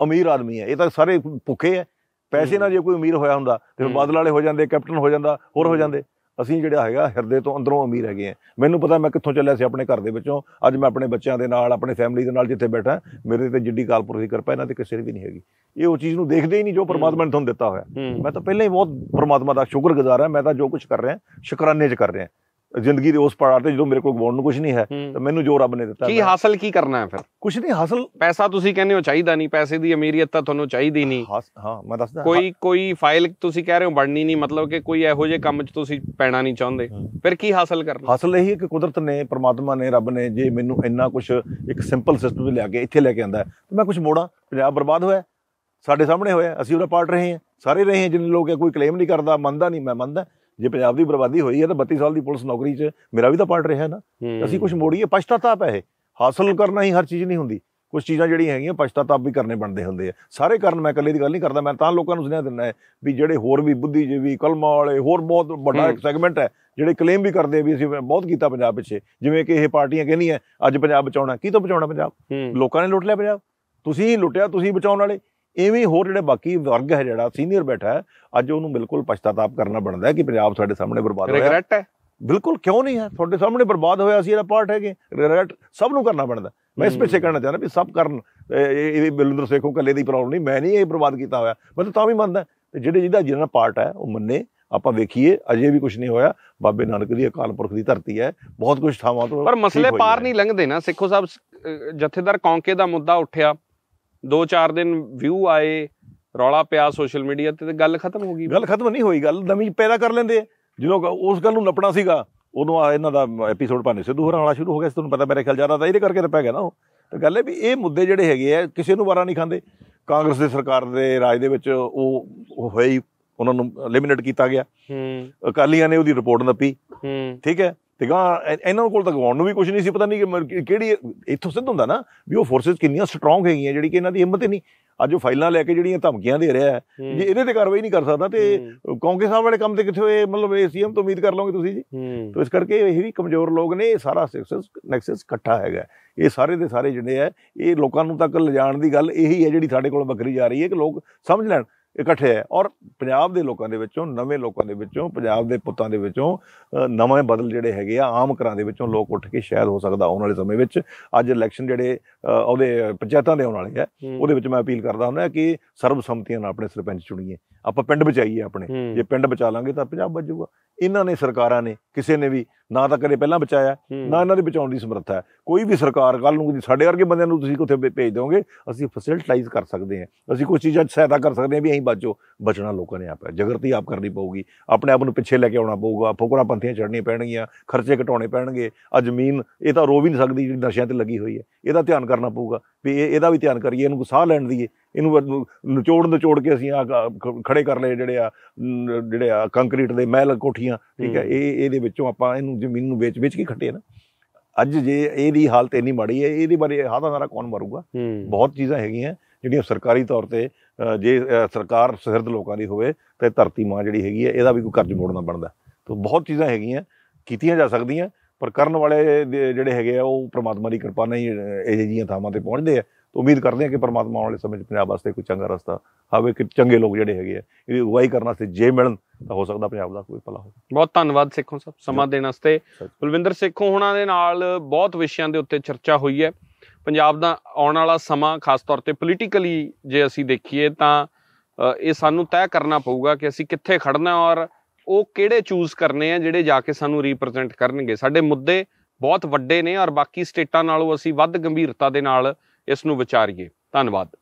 ਅਮੀਰ ਆਦਮੀ ਹਾਂ ਇਹ ਤਾਂ ਸਾਰੇ ਭੁੱਖੇ ਐ ਪੈਸੇ ਨਾਲ ਜੇ ਕੋਈ ਅਮੀਰ ਹੋਇਆ ਹੁੰਦਾ ਤੇ ਬਾਦਲ ਵਾਲੇ ਹੋ ਜਾਂਦੇ ਕੈਪਟਨ ਹੋ ਜਾਂਦਾ ਹੋਰ ਹੋ ਜਾਂਦੇ ਅਸੀਂ ਜਿਹੜਾ ਹੈਗਾ ਹਿਰਦੇ ਤੋਂ ਅੰਦਰੋਂ ਅਮੀਰ ਹੈਗੇ ਆ ਮੈਨੂੰ ਪਤਾ ਮੈਂ ਕਿੱਥੋਂ ਚੱਲਿਆ ਸੀ ਆਪਣੇ ਘਰ ਦੇ ਵਿੱਚੋਂ ਅੱਜ ਮੈਂ ਆਪਣੇ ਬੱਚਿਆਂ ਦੇ ਨਾਲ ਆਪਣੇ ਫੈਮਿਲੀ ਦੇ ਨਾਲ ਜਿੱਥੇ ਬੈਠਾ ਮੇਰੇ ਤੇ ਜਿੱਡੀ ਕਾਲਪੁਰ ਦੀ ਕਿਰਪਾ ਇਹਨਾਂ ਤੇ ਕਿਸੇ ਵੀ ਨਹੀਂ ਹੈਗੀ ਇਹ ਉਹ ਚੀਜ਼ ਨੂੰ ਦੇਖਦੇ ਹੀ ਨਹੀਂ ਜੋ ਪਰਮਾਤਮਾ ਨੇ ਤੁਹਾਨੂੰ ਦਿੱਤਾ ਹੋਇਆ ਮੈਂ ਤਾਂ ਪਹਿਲਾਂ ਹੀ ਬਹੁਤ ਪਰਮਾਤਮਾ ਦਾ ਸ਼ੁਕਰਗੁਜ਼ਾਰ ਹਾਂ ਮੈਂ ਤਾਂ ਜੋ ਕੁਝ ਕਰ ਰਿਹਾ ਸ਼ੁਕਰਾਨੇ 'ਚ ਕਰ ਰਿਹਾ ਜ਼ਿੰਦਗੀ ਦੇ ਉਸ ਪੜਾਅ ਤੇ ਜਦੋਂ ਮੇਰੇ ਕੋਲ ਗਵਾਉਣ ਨੂੰ ਕੁਝ ਨਹੀਂ ਹੈ ਤਾਂ ਮੈਨੂੰ ਜੋ ਰੱਬ ਨੇ ਦਿੱਤਾ ਕੀ ਹਾਸਲ ਕੀ ਕਰਨਾ ਹੈ ਫਿਰ ਕੁਝ ਨਹੀਂ ਹਾਸਲ ਪੈਸਾ ਤੁਸੀਂ ਕਹਿੰਦੇ ਹੋ ਚਾਹੀਦਾ ਨਹੀਂ ਪੈਸੇ ਦੀ ਅਮੀਰੀਅਤ ਤਾਂ ਤੁਹਾਨੂੰ ਚਾਹੀਦੀ ਨਹੀਂ ਹਾਂ ਮੈਂ ਦੱਸਦਾ ਕੋਈ ਕੋਈ ਫਾਈਲ ਤੁਸੀਂ ਕਹਿ ਰਹੇ ਹੋ ਬਣਨੀ ਨਹੀਂ ਮਤਲਬ ਕਿ ਕੋਈ ਇਹੋ ਜਿਹੇ ਕੰਮ 'ਚ ਤੁਸੀਂ ਪੈਣਾ ਨਹੀਂ ਚਾਹੁੰਦੇ ਫਿਰ ਕੀ ਹਾਸਲ ਕਰਨਾ ਹਾਸਲ ਇਹੀ ਹੈ ਕਿ ਕੁਦਰਤ ਨੇ ਪ੍ਰਮਾਤਮਾ ਨੇ ਰੱਬ ਨੇ ਜੇ ਮੈਨੂੰ ਇੰਨਾ ਕੁਝ ਇੱਕ ਸਿੰਪਲ ਸਿਸਟਮ ਤੇ ਲਿਆ ਕੇ ਇੱਥੇ ਲੈ ਕੇ ਆਂਦਾ ਤਾਂ ਮੈਂ ਕੁਝ ਮੋੜਾਂ ਪੰਜਾਬ ਬਰਬਾਦ ਹੋਇਆ ਸਾਡੇ ਸਾਹਮਣੇ ਹੋਇਆ ਅਸੀਂ ਉਹਦਾ ਪਾਰਟ ਰਹੇ ਹਾਂ ਸਾਰੇ ਰਹੇ ਹਾਂ ਜਿੰਨੇ ਲੋਕ ਕੋਈ ਕਲੇਮ ਨਹੀਂ ਕਰਦਾ ਮੰਨਦਾ ਨਹੀਂ ਮੈਂ ਮੰਨਦਾ ਜੇ ਪੰਜਾਬ ਦੀ ਬਰਬਾਦੀ ਹੋਈ ਹੈ ਤਾਂ 32 ਸਾਲ ਦੀ ਪੁਲਿਸ ਨੌਕਰੀ 'ਚ ਮੇਰਾ ਵੀ ਤਾਂ ਪਾਰਟ ਰਿਹਾ ਨਾ ਅਸੀਂ ਕੁਝ ਮੋੜੀਏ ਪਛਤਾਤਾਪ ਹੈ ਹਾਸਲ ਕਰਨਾ ਹੀ ਹਰ ਚੀਜ਼ ਨਹੀਂ ਹੁੰਦੀ ਕੁਝ ਚੀਜ਼ਾਂ ਜਿਹੜੀਆਂ ਹੈਗੀਆਂ ਪਛਤਾਤਾਪ ਵੀ ਕਰਨੇ ਬਣਦੇ ਹੁੰਦੇ ਆ ਸਾਰੇ ਕਰਨ ਮੈਂ ਇਕੱਲੇ ਦੀ ਗੱਲ ਨਹੀਂ ਕਰਦਾ ਮੈਂ ਤਾਂ ਲੋਕਾਂ ਨੂੰ ਸੁਨੇਹਾ ਦਿੰਦਾ ਹੈ ਵੀ ਜਿਹੜੇ ਹੋਰ ਵੀ ਬੁੱਧੀਜੀਵੀ ਕਲਮਾ ਵਾਲੇ ਹੋਰ ਬਹੁਤ ਵੱਡਾ ਇੱਕ ਸੈਗਮੈਂਟ ਹੈ ਜਿਹੜੇ ਕਲੇਮ ਵੀ ਕਰਦੇ ਵੀ ਅਸੀਂ ਬਹੁਤ ਕੀਤਾ ਪੰਜਾਬ ਪਿੱਛੇ ਜਿਵੇਂ ਕਿ ਇਹ ਪਾਰਟੀਆਂ ਕਹਿੰਦੀਆਂ ਅੱਜ ਪੰਜਾਬ ਬਚਾਉਣਾ ਕੀ ਤੋਂ ਬਚਾਉਣਾ ਪੰਜਾਬ ਲੋਕਾਂ ਨੇ ਲੁੱਟ ਲਿਆ ਪੰਜਾਬ ਤੁਸੀਂ ਲੁੱਟਿਆ ਤੁਸੀਂ ਬਚਾਉਣ ਵਾਲੇ ਇਵੇਂ ਹੋਰ ਜਿਹੜੇ ਬਾਕੀ ਵਰਗ ਹੈ ਜਿਹੜਾ ਸੀਨੀਅਰ ਬੈਠਾ ਹੈ ਅੱਜ ਉਹਨੂੰ ਬਿਲਕੁਲ ਪਛਤਾਤਾਪ ਕਰਨਾ ਬਣਦਾ ਹੈ ਕਿ ਪੰਜਾਬ ਸਾਡੇ ਸਾਹਮਣੇ ਬਰਬਾਦ ਹੋਇਆ ਰਿਗਰਟ ਹੈ ਬਿਲਕੁਲ ਕਿਉਂ ਨਹੀਂ ਹੈ ਤੁਹਾਡੇ ਸਾਹਮਣੇ ਬਰਬਾਦ ਹੋਇਆ ਸੀ ਇਹਦਾ ਪਾਰਟ ਹੈਗੇ ਰਿਗਰਟ ਸਭ ਨੂੰ ਕਰਨਾ ਬਣਦਾ ਮੈਂ ਇਸ ਪਿੱਛੇ ਕਹਿਣਾ ਚਾਹੁੰਦਾ ਵੀ ਸਭ ਕਰਨ ਇਹ ਬਿਲਿੰਦਰ ਸੇਖੋਂ ਕੱਲੇ ਦੀ ਪ੍ਰੋਬਲਮ ਨਹੀਂ ਮੈਂ ਨਹੀਂ ਇਹ ਬਰਬਾਦ ਕੀਤਾ ਹੋਇਆ ਮੈਂ ਤਾਂ ਵੀ ਮੰਨਦਾ ਤੇ ਜਿਹੜੇ ਜਿਹਦਾ ਜਿਹਨਾਂ ਪਾਰਟ ਹੈ ਉਹ ਮੰਨੇ ਆਪਾਂ ਵੇਖੀਏ ਅਜੇ ਵੀ ਕੁਝ ਨਹੀਂ ਹੋਇਆ ਬਾਬੇ ਨਾਨਕ ਦੀ ਅਕਾਲ ਪੁਰਖ ਦੀ ਧਰਤੀ ਹੈ ਬਹੁਤ ਕੁਝ ਥਾਵਾਂ ਤੋਂ ਪਰ ਮਸਲੇ ਪਾਰ ਨਹੀਂ ਲੰਘਦੇ ਨਾ ਸਿੱਖੋ ਸਾਹਿਬ ਜਥੇਦਾਰ ਕੌਂਕੇ ਦਾ ਮੁੱਦਾ ਉੱਠਿਆ 2-4 ਦਿਨ ਵਿਊ ਆਏ ਰੌਲਾ ਪਿਆ ਸੋਸ਼ਲ ਮੀਡੀਆ ਤੇ ਗੱਲ ਖਤਮ ਹੋ ਗਈ ਗੱਲ ਖਤਮ ਨਹੀਂ ਹੋਈ ਗੱਲ ਨਵੀਂ ਪੈਦਾ ਕਰ ਲੈਂਦੇ ਜਦੋਂ ਉਸ ਗੱਲ ਨੂੰ ਨਪਣਾ ਸੀਗਾ ਉਦੋਂ ਆ ਇਹਨਾਂ ਦਾ ਐਪੀਸੋਡ ਭਾਨੇ ਸਿੱਧੂ ਹੋਰਾਂ ਵਾਲਾ ਸ਼ੁਰੂ ਹੋ ਗਿਆ ਸੀ ਤੁਹਾਨੂੰ ਪਤਾ ਮੇਰੇ ਖਿਆਲ ਜ਼ਿਆਦਾ ਤਾਂ ਇਹਦੇ ਕਰਕੇ ਤਾਂ ਪੈ ਗਿਆ ਨਾ ਉਹ ਤਾਂ ਗੱਲ ਹੈ ਵੀ ਇਹ ਮੁੱਦੇ ਜਿਹੜੇ ਹੈਗੇ ਆ ਕਿਸੇ ਨੂੰ ਵਾਰਾ ਨਹੀਂ ਖਾਂਦੇ ਕਾਂਗਰਸ ਦੇ ਸਰਕਾਰ ਦੇ ਰਾਜ ਦੇ ਵਿੱਚ ਉਹ ਹੋਈ ਉਹਨਾਂ ਨੂੰ ਲਿਮਿਨੇਟ ਕੀਤਾ ਗਿਆ ਹੂੰ ਅਕਾਲੀਆਂ ਨੇ ਉਹਦੀ ਰਿਪੋਰਟ ਨੱਪੀ ਹੂੰ ਠੀਕ ਹੈ ਤੇ ਗਾ ਇਹਨਾਂ ਕੋਲ ਤਾਂ ਗਵਾਉਣ ਨੂੰ ਵੀ ਕੁਝ ਨਹੀਂ ਸੀ ਪਤਾ ਨਹੀਂ ਕਿ ਕਿਹੜੀ ਇੱਥੋਂ ਸਿੱਧ ਹੁੰਦਾ ਨਾ ਵੀ ਉਹ ਫੋਰਸਸ ਕਿੰਨੀਆਂ ਸਟਰੋਂਗ ਹੈਗੀਆਂ ਜਿਹੜੀ ਕਿ ਇਹਨਾਂ ਦੀ ਹਿੰਮਤ ਹੀ ਨਹੀਂ ਅੱਜ ਉਹ ਫਾਈਲਾਂ ਲੈ ਕੇ ਜਿਹੜੀਆਂ ਧਮਕੀਆਂ ਦੇ ਰਿਹਾ ਹੈ ਜੇ ਇਹਦੇ ਤੇ ਕਾਰਵਾਈ ਨਹੀਂ ਕਰ ਸਕਦਾ ਤੇ ਕੌਂਕੇ ਸਾਹਿਬ ਵਾਲੇ ਕੰਮ ਤੇ ਕਿੱਥੇ ਹੋਏ ਮਤਲਬ ਏਸੀਐਮ ਤੋਂ ਉਮੀਦ ਕਰ ਲਓਗੇ ਤੁਸੀਂ ਜੀ ਤਾਂ ਇਸ ਕਰਕੇ ਇਹ ਵੀ ਕਮਜ਼ੋਰ ਲੋਕ ਨੇ ਇਹ ਸਾਰਾ ਸੈਕਸਸ ਨੈਕਸਸ ਇਕੱਠਾ ਹੈਗਾ ਇਹ ਸਾਰੇ ਦੇ ਸਾਰੇ ਜਿਹੜੇ ਆ ਇਹ ਲੋਕਾਂ ਨੂੰ ਤੱਕ ਲਿਜਾਣ ਦੀ ਗੱਲ ਇਹੀ ਹੈ ਜਿਹੜੀ ਸਾਡੇ ਕੋਲ ਬੱਕਰੀ ਜਾ ਰਹੀ ਹੈ ਕਿ ਲੋਕ ਸਮਝ ਲੈਣ ਇਕੱਠੇ ਹੈ ਔਰ ਪੰਜਾਬ ਦੇ ਲੋਕਾਂ ਦੇ ਵਿੱਚੋਂ ਨਵੇਂ ਲੋਕਾਂ ਦੇ ਵਿੱਚੋਂ ਪੰਜਾਬ ਦੇ ਪੁੱਤਾਂ ਦੇ ਵਿੱਚੋਂ ਨਵੇਂ ਬਦਲ ਜਿਹੜੇ ਹੈਗੇ ਆ ਆਮ ਘਰਾਂ ਦੇ ਵਿੱਚੋਂ ਲੋਕ ਉੱਠ ਕੇ ਸ਼ਾਇਦ ਹੋ ਸਕਦਾ ਆਉਣ ਵਾਲੇ ਸਮੇਂ ਵਿੱਚ ਅੱਜ ਇਲੈਕਸ਼ਨ ਜਿਹੜੇ ਉਹਦੇ ਪੰਚਾਇਤਾਂ ਦੇ ਆਉਣ ਵਾਲੇ ਆ ਉਹਦੇ ਵਿੱਚ ਮੈਂ ਅਪੀਲ ਕਰਦਾ ਹੁੰਦਾ ਕਿ ਸਰਬ ਨਾਲ ਆਪਣੇ ਸਰਪੰਚ ਚੁਣੀਏ ਆਪਾਂ ਪਿੰਡ ਬਚਾਈਏ ਆਪਣੇ ਜੇ ਪਿੰਡ ਬਚਾ ਲਾਂਗੇ ਤਾਂ ਪੰਜਾਬ ਬਚ ਜਾਊਗਾ ਇਹਨਾਂ ਨੇ ਸਰਕਾਰਾਂ ਨੇ ਕਿਸੇ ਨੇ ਵੀ ਨਾ ਤਾਂ ਕਦੇ ਪਹਿਲਾਂ ਬਚਾਇਆ ਨਾ ਇਹਨਾਂ ਦੇ ਬਚਾਉਣ ਦੀ ਸਮਰੱਥਾ ਹੈ ਕੋਈ ਵੀ ਸਰਕਾਰ ਕੱਲ ਨੂੰ ਸਾਡੇ ਵਰਗੇ ਬੰਦਿਆਂ ਨੂੰ ਤੁਸੀਂ ਕਿੱਥੇ ਭੇਜ ਦੋਗੇ ਅਸੀਂ ਫੈਸਿਲਿਟਾਈਜ਼ ਕਰ ਸਕਦੇ ਹਾਂ ਅਸੀਂ ਕੁਝ ਚੀਜ਼ਾਂ ਸਹਾਇਤਾ ਕਰ ਸਕਦੇ ਹਾਂ ਵੀ ਅਸੀਂ ਬਚੋ ਬਚਣਾ ਲੋਕਾਂ ਨੇ ਆਪ ਜਗਰਤੀ ਆਪ ਕਰਨੀ ਪਊਗੀ ਆਪਣੇ ਆਪ ਨੂੰ ਪਿੱਛੇ ਲੈ ਕੇ ਆਉਣਾ ਪਊਗਾ ਫੋਕਰਾ ਪੰਥੀਆਂ ਚੜ੍ਹਣੀਆਂ ਪੈਣਗੀਆਂ ਖਰਚੇ ਘਟਾਉਣੇ ਪੈਣਗੇ ਆ ਜ਼ਮੀਨ ਇਹ ਤਾਂ ਰੋ ਵੀ ਨਹੀਂ ਸਕਦੀ ਜਿਹੜੀ ਨਸ਼ਿਆਂ ਤੇ ਲੱਗੀ ਹੋਈ ਹੈ ਇਹਦਾ ਧਿਆਨ ਕਰਨਾ ਪਊਗਾ ਵੀ ਇਹ ਇਹਦਾ ਵੀ ਧਿਆਨ ਕਰੀਏ ਇਹਨੂੰ ਸਾਹ ਲੈਣ ਦਈਏ ਇਹਨੂੰ ਦੇ ਚੋੜ ਕੇ ਅਸੀਂ ਆ ਖੜੇ ਕਰ ਲਏ ਜਿਹੜੇ ਆ ਜਿਹੜੇ ਆ ਕੰਕਰੀਟ ਦੇ ਮਹਿਲ ਕੋਠੀ ਸੀਗੀਆਂ ਠੀਕ ਹੈ ਇਹ ਇਹਦੇ ਵਿੱਚੋਂ ਆਪਾਂ ਇਹਨੂੰ ਜ਼ਮੀਨ ਨੂੰ ਵੇਚ-ਵੇਚ ਕੇ ਖੱਟੇ ਨਾ ਅੱਜ ਜੇ ਇਹਦੀ ਹਾਲਤ ਇੰਨੀ ਮਾੜੀ ਹੈ ਇਹਦੇ ਬਾਰੇ ਹਾਦਾ ਨਾਰਾ ਕੌਣ ਮਰੂਗਾ ਬਹੁਤ ਚੀਜ਼ਾਂ ਹੈਗੀਆਂ ਜਿਹੜੀਆਂ ਸਰਕਾਰੀ ਤੌਰ ਤੇ ਜੇ ਸਰਕਾਰ ਸਿਰਦ ਲੋਕਾਂ ਦੀ ਹੋਵੇ ਤੇ ਧਰਤੀ ਮਾਂ ਜਿਹੜੀ ਹੈਗੀ ਹੈ ਇਹਦਾ ਵੀ ਕੋਈ ਕਰਜ਼ ਮੋੜਨਾ ਬਣਦਾ ਤੋਂ ਬਹੁਤ ਚੀਜ਼ਾਂ ਹੈਗੀਆਂ ਕੀਤੀਆਂ ਜਾ ਸਕਦੀਆਂ ਪਰ ਕਰਨ ਵਾਲੇ ਜਿਹੜੇ ਹੈਗੇ ਆ ਉਹ ਪ੍ਰਮਾਤਮਾ ਦੀ ਕਿਰਪਾ ਨਾਲ ਹੀ ਇਹ ਜੀਆਂ ਥਾਵਾਂ ਤੇ ਪਹੁੰਚਦੇ ਆ ਤਾਂ ਉਮੀਦ ਕਰਦੇ ਹਾਂ ਕਿ ਪਰਮਾਤਮਾ ਆਉਣ ਵਾਲੇ ਸਮੇਂ 'ਚ ਪੰਜਾਬ ਵਾਸਤੇ ਕੋਈ ਚੰਗਾ ਰਸਤਾ ਹਾਵੇ ਕਿ ਚੰਗੇ ਲੋਕ ਜਿਹੜੇ ਹੈਗੇ ਆ ਇਹਦੀ ਉਗਾਈ ਕਰਨ ਵਾਸਤੇ ਜੇ ਮਿਲਣ ਤਾਂ ਹੋ ਸਕਦਾ ਪੰਜਾਬ ਦਾ ਕੋਈ ਭਲਾ ਹੋਵੇ ਬਹੁਤ ਧੰਨਵਾਦ ਸਿੱਖੋ ਸਾਹਿਬ ਸਮਾਂ ਦੇਣ ਵਾਸਤੇ ਬਲਵਿੰਦਰ ਸਿੱਖੋ ਹੁਣਾਂ ਦੇ ਨਾਲ ਬਹੁਤ ਵਿਸ਼ਿਆਂ ਦੇ ਉੱਤੇ ਚਰਚਾ ਹੋਈ ਹੈ ਪੰਜਾਬ ਦਾ ਆਉਣ ਵਾਲਾ ਸਮਾਂ ਖਾਸ ਤੌਰ ਤੇ ਪੋਲੀਟੀਕਲੀ ਜੇ ਅਸੀਂ ਦੇਖੀਏ ਤਾਂ ਇਹ ਸਾਨੂੰ ਤੈਅ ਕਰਨਾ ਪਊਗਾ ਕਿ ਅਸੀਂ ਕਿੱਥੇ ਖੜਨਾ ਔਰ ਉਹ ਕਿਹੜੇ ਚੂਜ਼ ਕਰਨੇ ਆ ਜਿਹੜੇ ਜਾ ਕੇ ਸਾਨੂੰ ਰਿਪਰੈਜ਼ੈਂਟ ਕਰਨਗੇ ਸਾਡੇ ਮੁੱਦੇ ਬਹੁਤ ਵੱਡੇ ਨੇ ਔਰ ਬਾਕੀ ਸਟੇਟਾਂ ਨਾਲੋਂ ਅਸੀਂ ਵੱਧ ਗੰਭੀਰਤਾ ਦੇ ਨਾਲ ਇਸ ਨੂੰ ਵਿਚਾਰੀਏ ਧੰਨਵਾਦ